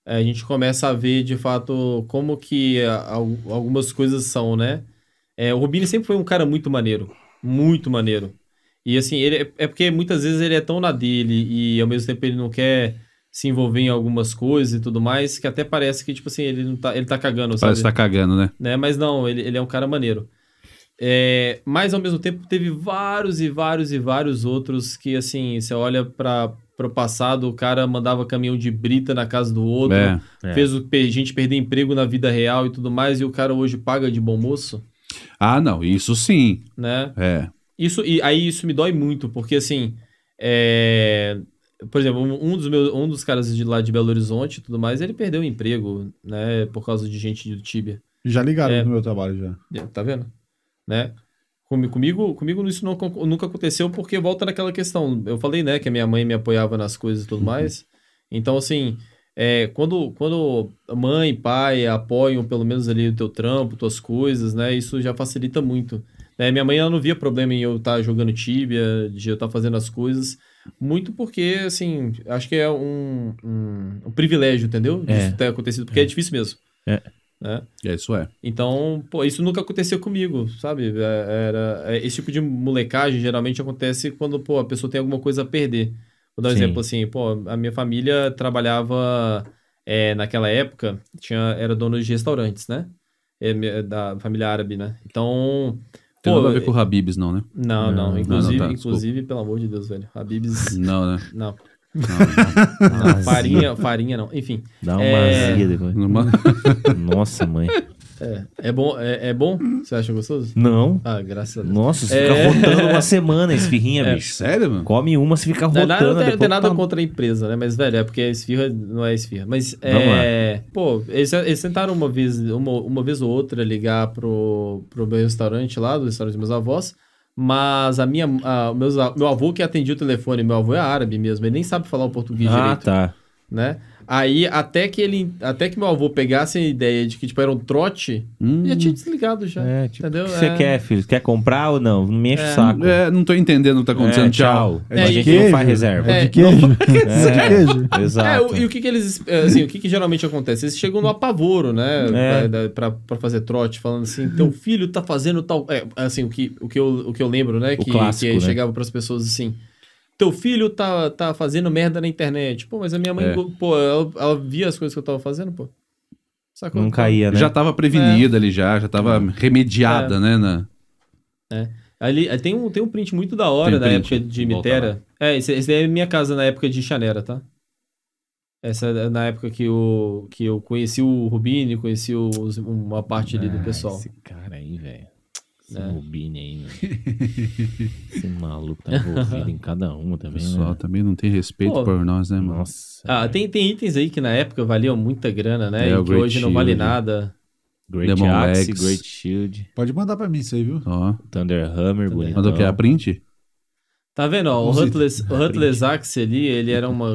a gente começa a ver de fato como que eh, algumas coisas são, né? É, o Rubini sempre foi um cara muito maneiro, muito maneiro. E assim, ele é, é porque muitas vezes ele é tão na dele e ao mesmo tempo ele não quer se envolver em algumas coisas e tudo mais, que até parece que, tipo assim, ele não tá, ele tá cagando, sabe? Parece que tá cagando, né? né? Mas não, ele, ele é um cara maneiro. É, mas ao mesmo tempo teve vários e vários e vários outros que, assim, você olha pra, pro passado, o cara mandava caminhão de brita na casa do outro, é, é. fez é. a gente perder emprego na vida real e tudo mais, e o cara hoje paga de bom moço? Ah, não, isso sim. Né? É. Isso, e aí isso me dói muito, porque assim, é... por exemplo, um dos, meus, um dos caras de lá de Belo Horizonte e tudo mais, ele perdeu o emprego, né, por causa de gente do Tibia. Já ligaram é, no meu trabalho, já. É, tá vendo? Né? Comigo, comigo isso não, nunca aconteceu, porque volta naquela questão. Eu falei, né, que a minha mãe me apoiava nas coisas e tudo uhum. mais. Então, assim, é, quando, quando mãe, pai apoiam pelo menos ali o teu trampo, tuas coisas, né, isso já facilita muito. É, minha mãe, ela não via problema em eu estar tá jogando tíbia, de eu estar tá fazendo as coisas. Muito porque, assim, acho que é um, um, um privilégio, entendeu? É. Isso ter acontecido, porque é, é difícil mesmo. É. Né? É, isso é. Então, pô, isso nunca aconteceu comigo, sabe? É, era, é, esse tipo de molecagem geralmente acontece quando pô, a pessoa tem alguma coisa a perder. Vou dar um Sim. exemplo assim, pô, a minha família trabalhava é, naquela época, tinha, era dono de restaurantes, né? É, é da família árabe, né? Então, tem nada a ver com o Habibs, não, né? Não, não. Inclusive, não, não, tá, inclusive pelo amor de Deus, velho. Habibs. Não, né? Não. Não, não, não, farinha, farinha não. Enfim. Dá uma é... azia depois. Nossa, mãe. É, é bom? É, é, bom? Você acha gostoso? Não. Ah, graças a Deus. Nossa, você é. fica rotando uma semana esfirrinha, é. bicho. Sério, mano? Come uma, você fica rotando. Não, não tem, tem nada tá... contra a empresa, né? Mas, velho, é porque a esfirra não é esfirra. Mas, Vamos é... Lá. Pô, eles, eles, tentaram uma vez, uma, uma vez ou outra ligar pro, pro meu restaurante lá, do restaurante dos meus avós. Mas a minha, a, meus, meu avô que atendia o telefone, meu avô é árabe mesmo, ele nem sabe falar o português ah, direito. Ah, tá. Né? Aí, até que ele. Até que meu avô pegasse a ideia de que, tipo, era um trote, hum. já tinha desligado já. É, tipo, entendeu? que você é... quer, filho? Quer comprar ou não? Não me enche é. o saco. É, não tô entendendo o que tá acontecendo. É, tchau. É, a é, gente queijo. não faz reserva. É, é de queijo. Não É, é Exato. O, e o que que eles. Assim, o que que geralmente acontece? Eles chegam no apavoro, né? É. Pra, pra, pra, fazer trote, falando assim, teu filho tá fazendo tal. assim, o que, o que, eu, o que eu lembro, né? O que, clássico, que né? chegava pras pessoas assim teu filho tá, tá fazendo merda na internet. Pô, mas a minha mãe, é. pô, ela, ela, via as coisas que eu tava fazendo, pô. Sacou? Não caía, né? Já tava prevenida é. ali já, já tava é. remediada, é. né? Na... É. Ali, tem, um, tem um print muito da hora da print. época de Mitera. É, esse, esse é minha casa na época de Xanera, tá? Essa é na época que eu, que eu conheci o Rubini, conheci os, uma parte ali ah, do pessoal. Esse cara aí, velho. Esse é. aí, Esse maluco tá envolvido em cada um também. O né? pessoal né? também não tem respeito Pô, por nós, né, mano? Nossa. Ah, é. tem, tem itens aí que na época valiam muita grana, né? É, e que hoje não vale nada. Great Demon Axe, Legs. Great Shield. Pode mandar pra mim isso aí, viu? Ó. Thunder Hammer, bonito. Mandou o que? A print? Tá vendo, ó, o Huntless, o Huntless Axe ali, ele era uma,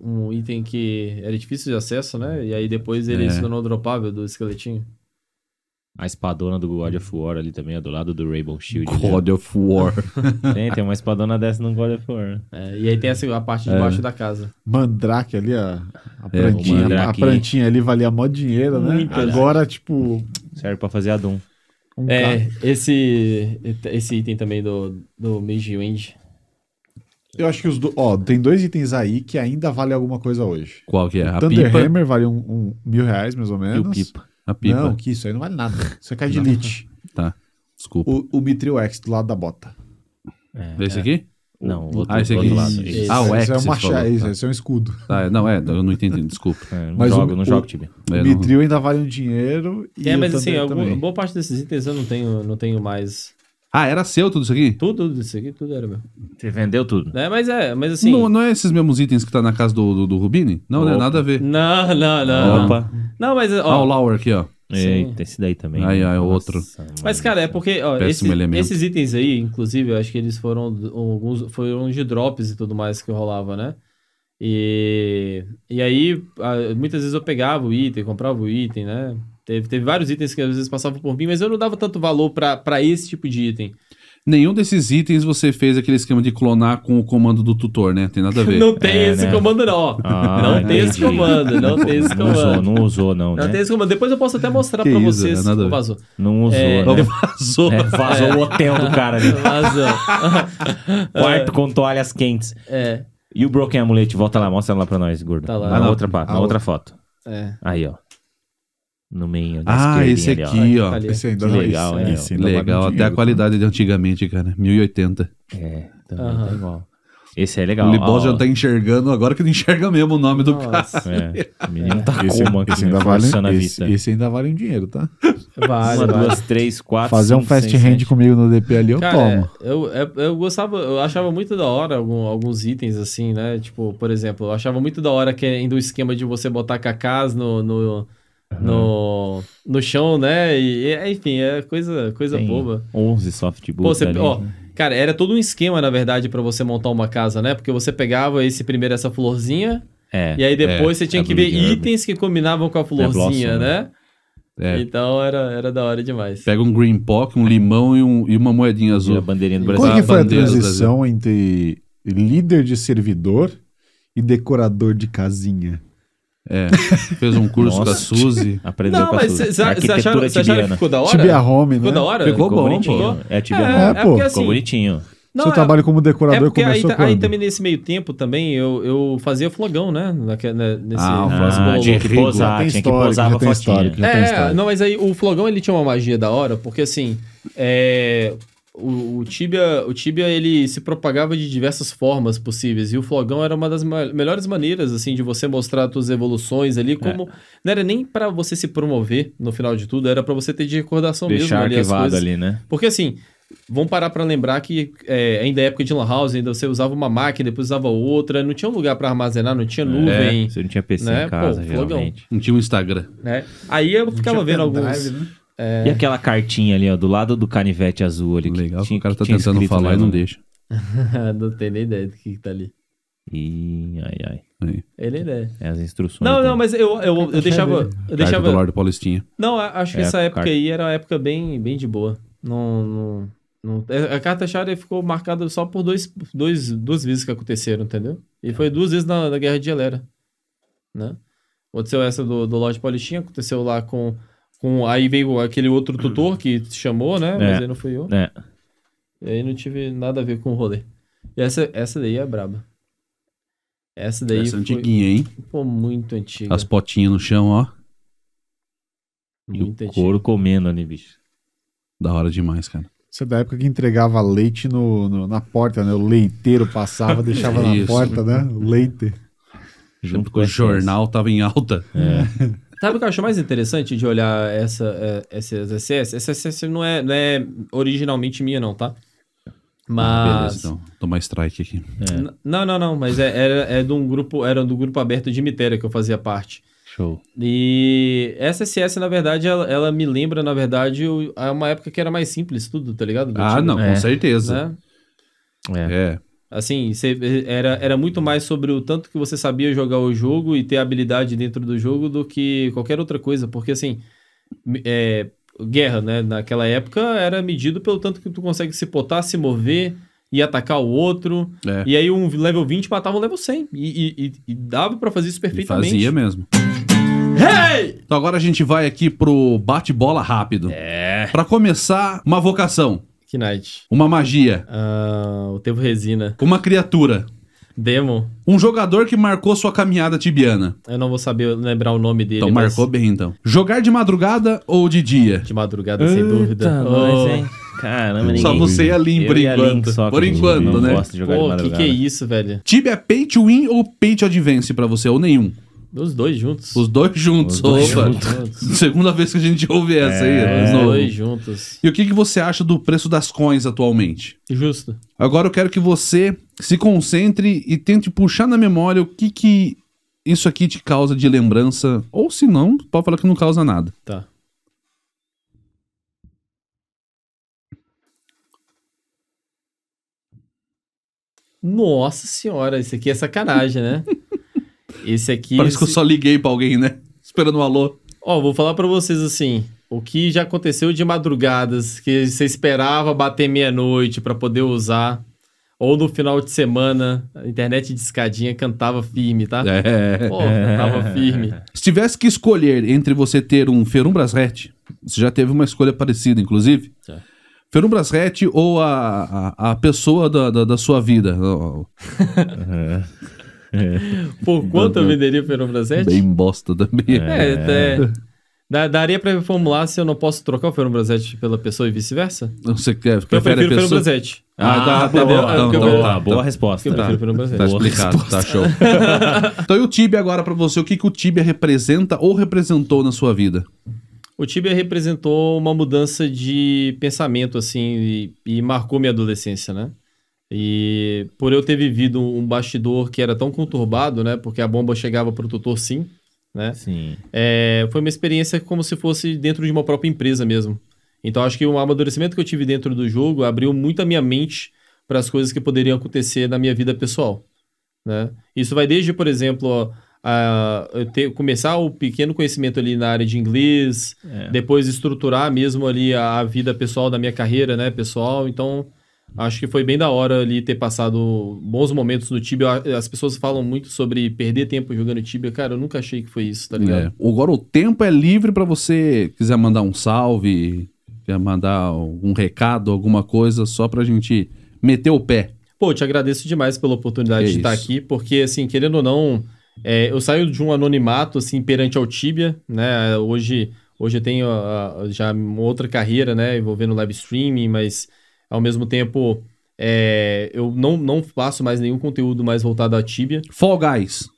um item que era difícil de acesso, né? E aí depois ele é. se tornou dropável do esqueletinho a espadona do God of uhum. War ali também, do lado do Rainbow Shield. God of War. tem, tem uma espadona dessa no God of War. É, e aí tem essa, assim, a parte de é. baixo da casa. Mandrake ali, a, a é, plantinha. A plantinha ali valia mó dinheiro, né? Muito Agora, tipo... Serve pra fazer a Doom. Um é, esse, esse item também do, do Mage Wind. Eu acho que os do... Ó, tem dois itens aí que ainda vale alguma coisa hoje. Qual que é? O a Thunder pipa? Hammer vale um, um, mil reais, mais ou menos. E o pipa. A pipa. Não, que isso aí não vale nada. Isso é, é elite Tá. Desculpa. O, o Mitril X do lado da bota. É, Esse é. aqui? Não, o ah, outro, ah, esse aqui. Outro lado. Ah, o X. é um machado, esse é um escudo. Tá, não, é, eu não entendi, desculpa. É, não mas jogo, o, não jogo, time é, O, o Mitril ainda vale um dinheiro. é, mas assim, algum, boa parte desses itens eu não tenho, não tenho mais ah, era seu tudo isso aqui? Tudo, tudo isso aqui, tudo era meu. Você vendeu tudo? É, mas é, mas assim. Não, não é esses mesmos itens que tá na casa do, do, do Rubini? Não, né? Opa. é Nada a ver. Não, não, não. Opa. Não, mas. Ó, ah, o Lauer aqui, ó. Eita, esse daí também. Aí, é aí, outro. Mas, cara, é porque ó, esse, esses itens aí, inclusive, eu acho que eles foram alguns foram de drops e tudo mais que rolava, né? E, e aí, muitas vezes eu pegava o item, comprava o item, né? Teve, teve vários itens que às vezes passavam por mim, mas eu não dava tanto valor para esse tipo de item. Nenhum desses itens você fez aquele esquema de clonar com o comando do tutor, né? Tem nada a ver. não tem é, esse né? comando, não. Ah, não entendi. tem esse comando, não tem esse comando. Não usou, não usou, não. Não né? tem esse comando. Depois eu posso até mostrar que pra isso, né? vocês. não vazou. Não usou, é, né? Vazou. É, vazou o hotel do cara ali. Vazou. Quarto com toalhas quentes. É. E o Broken Amulet, volta lá, mostra lá pra nós, gordo. Tá lá. Na outra, parte, na outra foto. É. Aí, ó no meio. Ah, esse ali, aqui, ó. ó. Esse ainda que legal, é, esse né? ainda Legal, até a qualidade né? é de antigamente, cara. 1080. Né? É, também ah. tá igual. Esse é legal. O Libol já tá enxergando agora que não enxerga mesmo o nome Nossa, do cara. É. menino é. tá esse, como aqui, esse ainda vale, esse, esse, ainda vale um dinheiro, tá? Vale. Uma, vale. duas, três, quatro. Fazer cinco, um fast hand comigo no DP ali, eu cara, tomo. É, eu, é, eu gostava, eu achava muito da hora algum, alguns itens assim, né? Tipo, por exemplo, eu achava muito da hora que ainda é o esquema de você botar cacás no, no no, no chão, né? E, enfim, é coisa, coisa Tem boba. 11 softbooks. Pô, você, ali, ó, né? Cara, era todo um esquema, na verdade, para você montar uma casa, né? Porque você pegava esse primeiro essa florzinha, é, e aí é, depois é, você tinha é que ver herb. Né? itens que combinavam com a é florzinha, blossom, né? né? É. Então era, era da hora demais. Pega um green pock, um limão e, um, e uma moedinha azul. E a bandeirinha do Brasil. que foi a transição entre líder de servidor e decorador de casinha? É, fez um curso Nossa, da Suzy. Aprendeu não, com a Suzy. Cê, cê, Arquitetura você acharam, ficou da hora? Tibia Home, né? Ficou da hora? Ficou, ficou bom, bonitinho. Pô. É, Tibia é, Home. É, assim, ficou bonitinho. Não, Seu é, trabalho como decorador é começou tá- aí, quando? Aí também nesse meio tempo também eu, eu fazia flogão, né? Naque, na, né, nesse, ah, ah tinha que posar, tinha que posar pra fotinha. É, não, mas aí o flogão ele tinha uma magia da hora, porque assim, é, o, o Tibia, o Tibia ele se propagava de diversas formas possíveis e o flogão era uma das ma melhores maneiras assim de você mostrar suas evoluções ali como é. não era nem para você se promover no final de tudo, era para você ter de recordação Deixar mesmo ali as coisas. ali, né? Porque assim, Vamos parar para lembrar que é, ainda é época de lan house, ainda você usava uma máquina, depois usava outra, não tinha um lugar para armazenar, não tinha é, nuvem. É, você não tinha PC né? em casa, Pô, Não tinha um Instagram. É. Aí eu não ficava vendo alguns... Né? É... E aquela cartinha ali, ó, do lado do canivete azul ali. Legal, que, tinha, o cara tá tentando falar e não deixa. não tem nem ideia do que, que tá ali. Ih, ai, ai. Ele é. é as instruções. Não, não, mas eu, eu, tá eu deixava. Eu deixava... do lar Paulistinha. Não, acho que é, essa época carta. aí era uma época bem, bem de boa. Não, não, não... É, a carta chave ficou marcada só por dois, dois, duas vezes que aconteceram, entendeu? E foi duas vezes na, na Guerra de Gelera. Né? Aconteceu essa do, do Lorde Paulistinha, aconteceu lá com com, aí veio aquele outro tutor que te chamou, né? É, Mas aí não fui eu. É. E aí não tive nada a ver com o rolê. E essa, essa daí é braba. Essa daí. Essa é foi, antiguinha, hein? Pô, muito antiga. As potinhas no chão, ó. Muito e o couro comendo ali, bicho. Da hora demais, cara. Isso é da época que entregava leite no, no na porta, né? O leiteiro passava, deixava na porta, né? O leite. Junto com o jornal, tava em alta. É. Sabe o que eu acho mais interessante de olhar essa, é, essas SS? Essa SS não é, não é originalmente minha, não, tá? Ah, mas. Beleza, então. Tomar strike aqui. É. Não, não, não. Mas é, era, é de um grupo, era do grupo aberto de Mitéria que eu fazia parte. Show. E essa SS, na verdade, ela, ela me lembra, na verdade, o, uma época que era mais simples tudo, tá ligado? Do ah, tipo, não, é. com certeza. Né? É. é. Assim, você, é, era, era muito mais sobre o tanto que você sabia jogar o jogo e ter habilidade dentro do jogo do que qualquer outra coisa. Porque, assim, é, guerra, né? Naquela época era medido pelo tanto que tu consegue se potar, se mover e atacar o outro. É. E aí um level 20 matava um level 100. E, e, e dava para fazer isso perfeitamente. E fazia mesmo. Hey! Então agora a gente vai aqui pro bate-bola rápido. É. Pra começar, uma vocação. Knight. Uma magia. Ah, o tempo resina. Uma criatura. Demo. Um jogador que marcou sua caminhada tibiana. Eu não vou saber lembrar o nome dele. Então mas... marcou bem, então. Jogar de madrugada ou de dia? De madrugada, Eita sem dúvida. Nós, oh. hein? Caramba, ninguém... Só você e a Lin, por enquanto. por enquanto, né? Não gosto de jogar Pô, de madrugada. que que é isso, velho? Tibia é pay to win ou pay to advance pra você? Ou nenhum? Os dois juntos. Os dois juntos, Os dois juntos. Segunda vez que a gente ouve essa é, aí. Né? Os dois juntos. E o que, que você acha do preço das coins atualmente? Justo. Agora eu quero que você se concentre e tente puxar na memória o que, que isso aqui te causa de lembrança. Ou se não, pode falar que não causa nada. Tá. Nossa senhora, isso aqui é sacanagem, né? Esse aqui. Parece esse... que eu só liguei pra alguém, né? Esperando um alô. Ó, vou falar para vocês assim. O que já aconteceu de madrugadas, que você esperava bater meia-noite para poder usar, ou no final de semana, a internet de escadinha cantava firme, tá? É. Pô, cantava firme. Se tivesse que escolher entre você ter um Ferumbras Hatch, você já teve uma escolha parecida, inclusive. É. Ferumbras Hatch ou a, a, a pessoa da, da, da, sua vida? Por quanto eu venderia o Ferrofran 7? Bem bosta também. É, até... É. É. Daria pra reformular se eu não posso trocar o Fernando 7 pela pessoa e vice-versa? você quer Eu prefiro o Fernando 7. Ah, ah, tá, tá, bom. É então tá, boa resposta. Tá, tá explicado, resposta. tá show. então e o Tibia agora pra você? O que, que o Tibia representa ou representou na sua vida? O Tibia representou uma mudança de pensamento, assim, e, e marcou minha adolescência, né? E por eu ter vivido um bastidor que era tão conturbado, né? Porque a bomba chegava para o tutor sim, né? Sim. É, foi uma experiência como se fosse dentro de uma própria empresa mesmo. Então acho que o amadurecimento que eu tive dentro do jogo abriu muito a minha mente para as coisas que poderiam acontecer na minha vida pessoal, né? Isso vai desde, por exemplo, ó, a, ter, começar o pequeno conhecimento ali na área de inglês, é. depois estruturar mesmo ali a, a vida pessoal da minha carreira, né, pessoal. Então Acho que foi bem da hora ali ter passado bons momentos no Tibia. As pessoas falam muito sobre perder tempo jogando Tibia. Cara, eu nunca achei que foi isso, tá ligado? É. Agora o tempo é livre para você quiser mandar um salve, quer mandar algum recado, alguma coisa, só pra gente meter o pé. Pô, te agradeço demais pela oportunidade é de isso. estar aqui, porque, assim, querendo ou não, é, eu saio de um anonimato, assim, perante ao Tibia, né? Hoje, hoje eu tenho a, ah, a, ah, já outra carreira, né, envolvendo live streaming, mas ao mesmo tempo, é, eu não, não faço mais nenhum conteúdo mais voltado à Tibia. Fall Guys.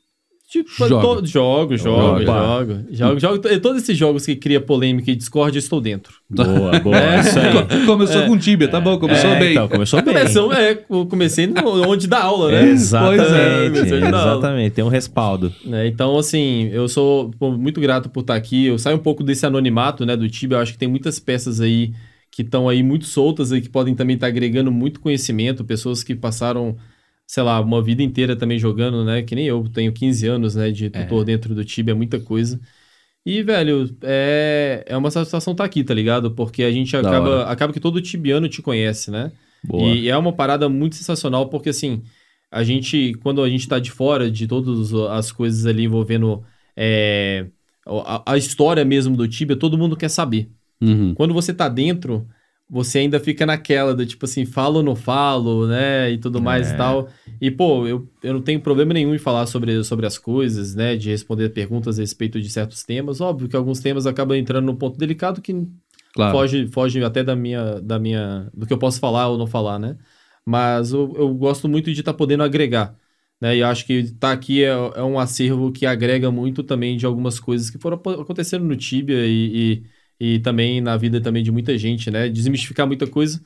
Tipo, jogo. To, jogo, jogo, jogo, jogo, jogo, Todos esses jogos que cria polêmica e discórdia, eu estou dentro. Boa, boa. É. Isso aí. Começou é. com Tibia, tá bom, começou é, bem. Então, começou bem. Começou, é, comecei no, onde dá aula, né? Exatamente. É, exatamente, tem um respaldo. É, então, assim, eu sou muito grato por estar aqui. Eu saio um pouco desse anonimato, né, do Tibia. Eu acho que tem muitas peças aí que estão aí muito soltas e que podem também estar tá agregando muito conhecimento, pessoas que passaram, sei lá, uma vida inteira também jogando, né? Que nem eu, tenho 15 anos, né, de é. tutor é. dentro do Tibia, é muita coisa. E, velho, é, é uma satisfação estar tá aqui, tá ligado? Porque a gente acaba, acaba que todo tibiano te conhece, né? Boa. E, é uma parada muito sensacional, porque assim, a gente, quando a gente tá de fora de todas as coisas ali envolvendo é, a, a, história mesmo do Tibia, todo mundo quer saber. Uhum. Quando você tá dentro, você ainda fica naquela do tipo assim, falo ou não falo, né? E tudo mais é. e tal. E, pô, eu, eu não tenho problema nenhum em falar sobre, sobre as coisas, né? De responder perguntas a respeito de certos temas. Óbvio que alguns temas acabam entrando num ponto delicado que claro. foge, foge até da minha, da minha. do que eu posso falar ou não falar, né? Mas eu, eu gosto muito de estar tá podendo agregar. Né? E acho que estar tá aqui é, é, um acervo que agrega muito também de algumas coisas que foram acontecendo no Tibia e, e e também na vida também de muita gente, né? Desmistificar muita coisa,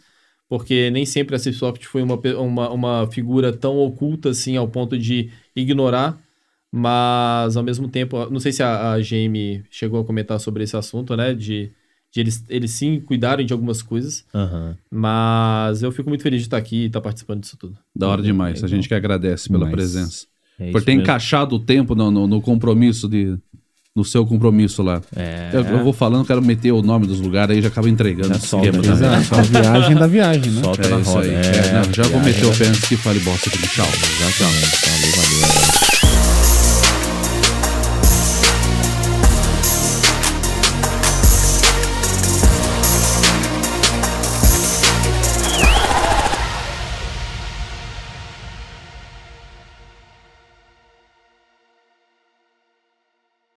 porque nem sempre a Cipsoft foi uma, uma, uma figura tão oculta assim ao ponto de ignorar, mas ao mesmo tempo, não sei se a, a GM chegou a comentar sobre esse assunto, né? De, de eles, eles sim cuidarem de algumas coisas, uhum. mas eu fico muito feliz de estar aqui e estar participando disso tudo. Da hora demais, é, então... a gente que agradece pela mas... presença. É por ter mesmo. encaixado o tempo no, no, no compromisso de, no seu compromisso lá. É. Eu, eu, vou falando, quero meter o nome dos lugares aí já acaba entregando já o solta, né? também. Exato, a viagem da viagem, né? Solta é na roda. É, é, não, já vou meter o pênis que fale bosta aqui. Tchau. Exatamente. Falou.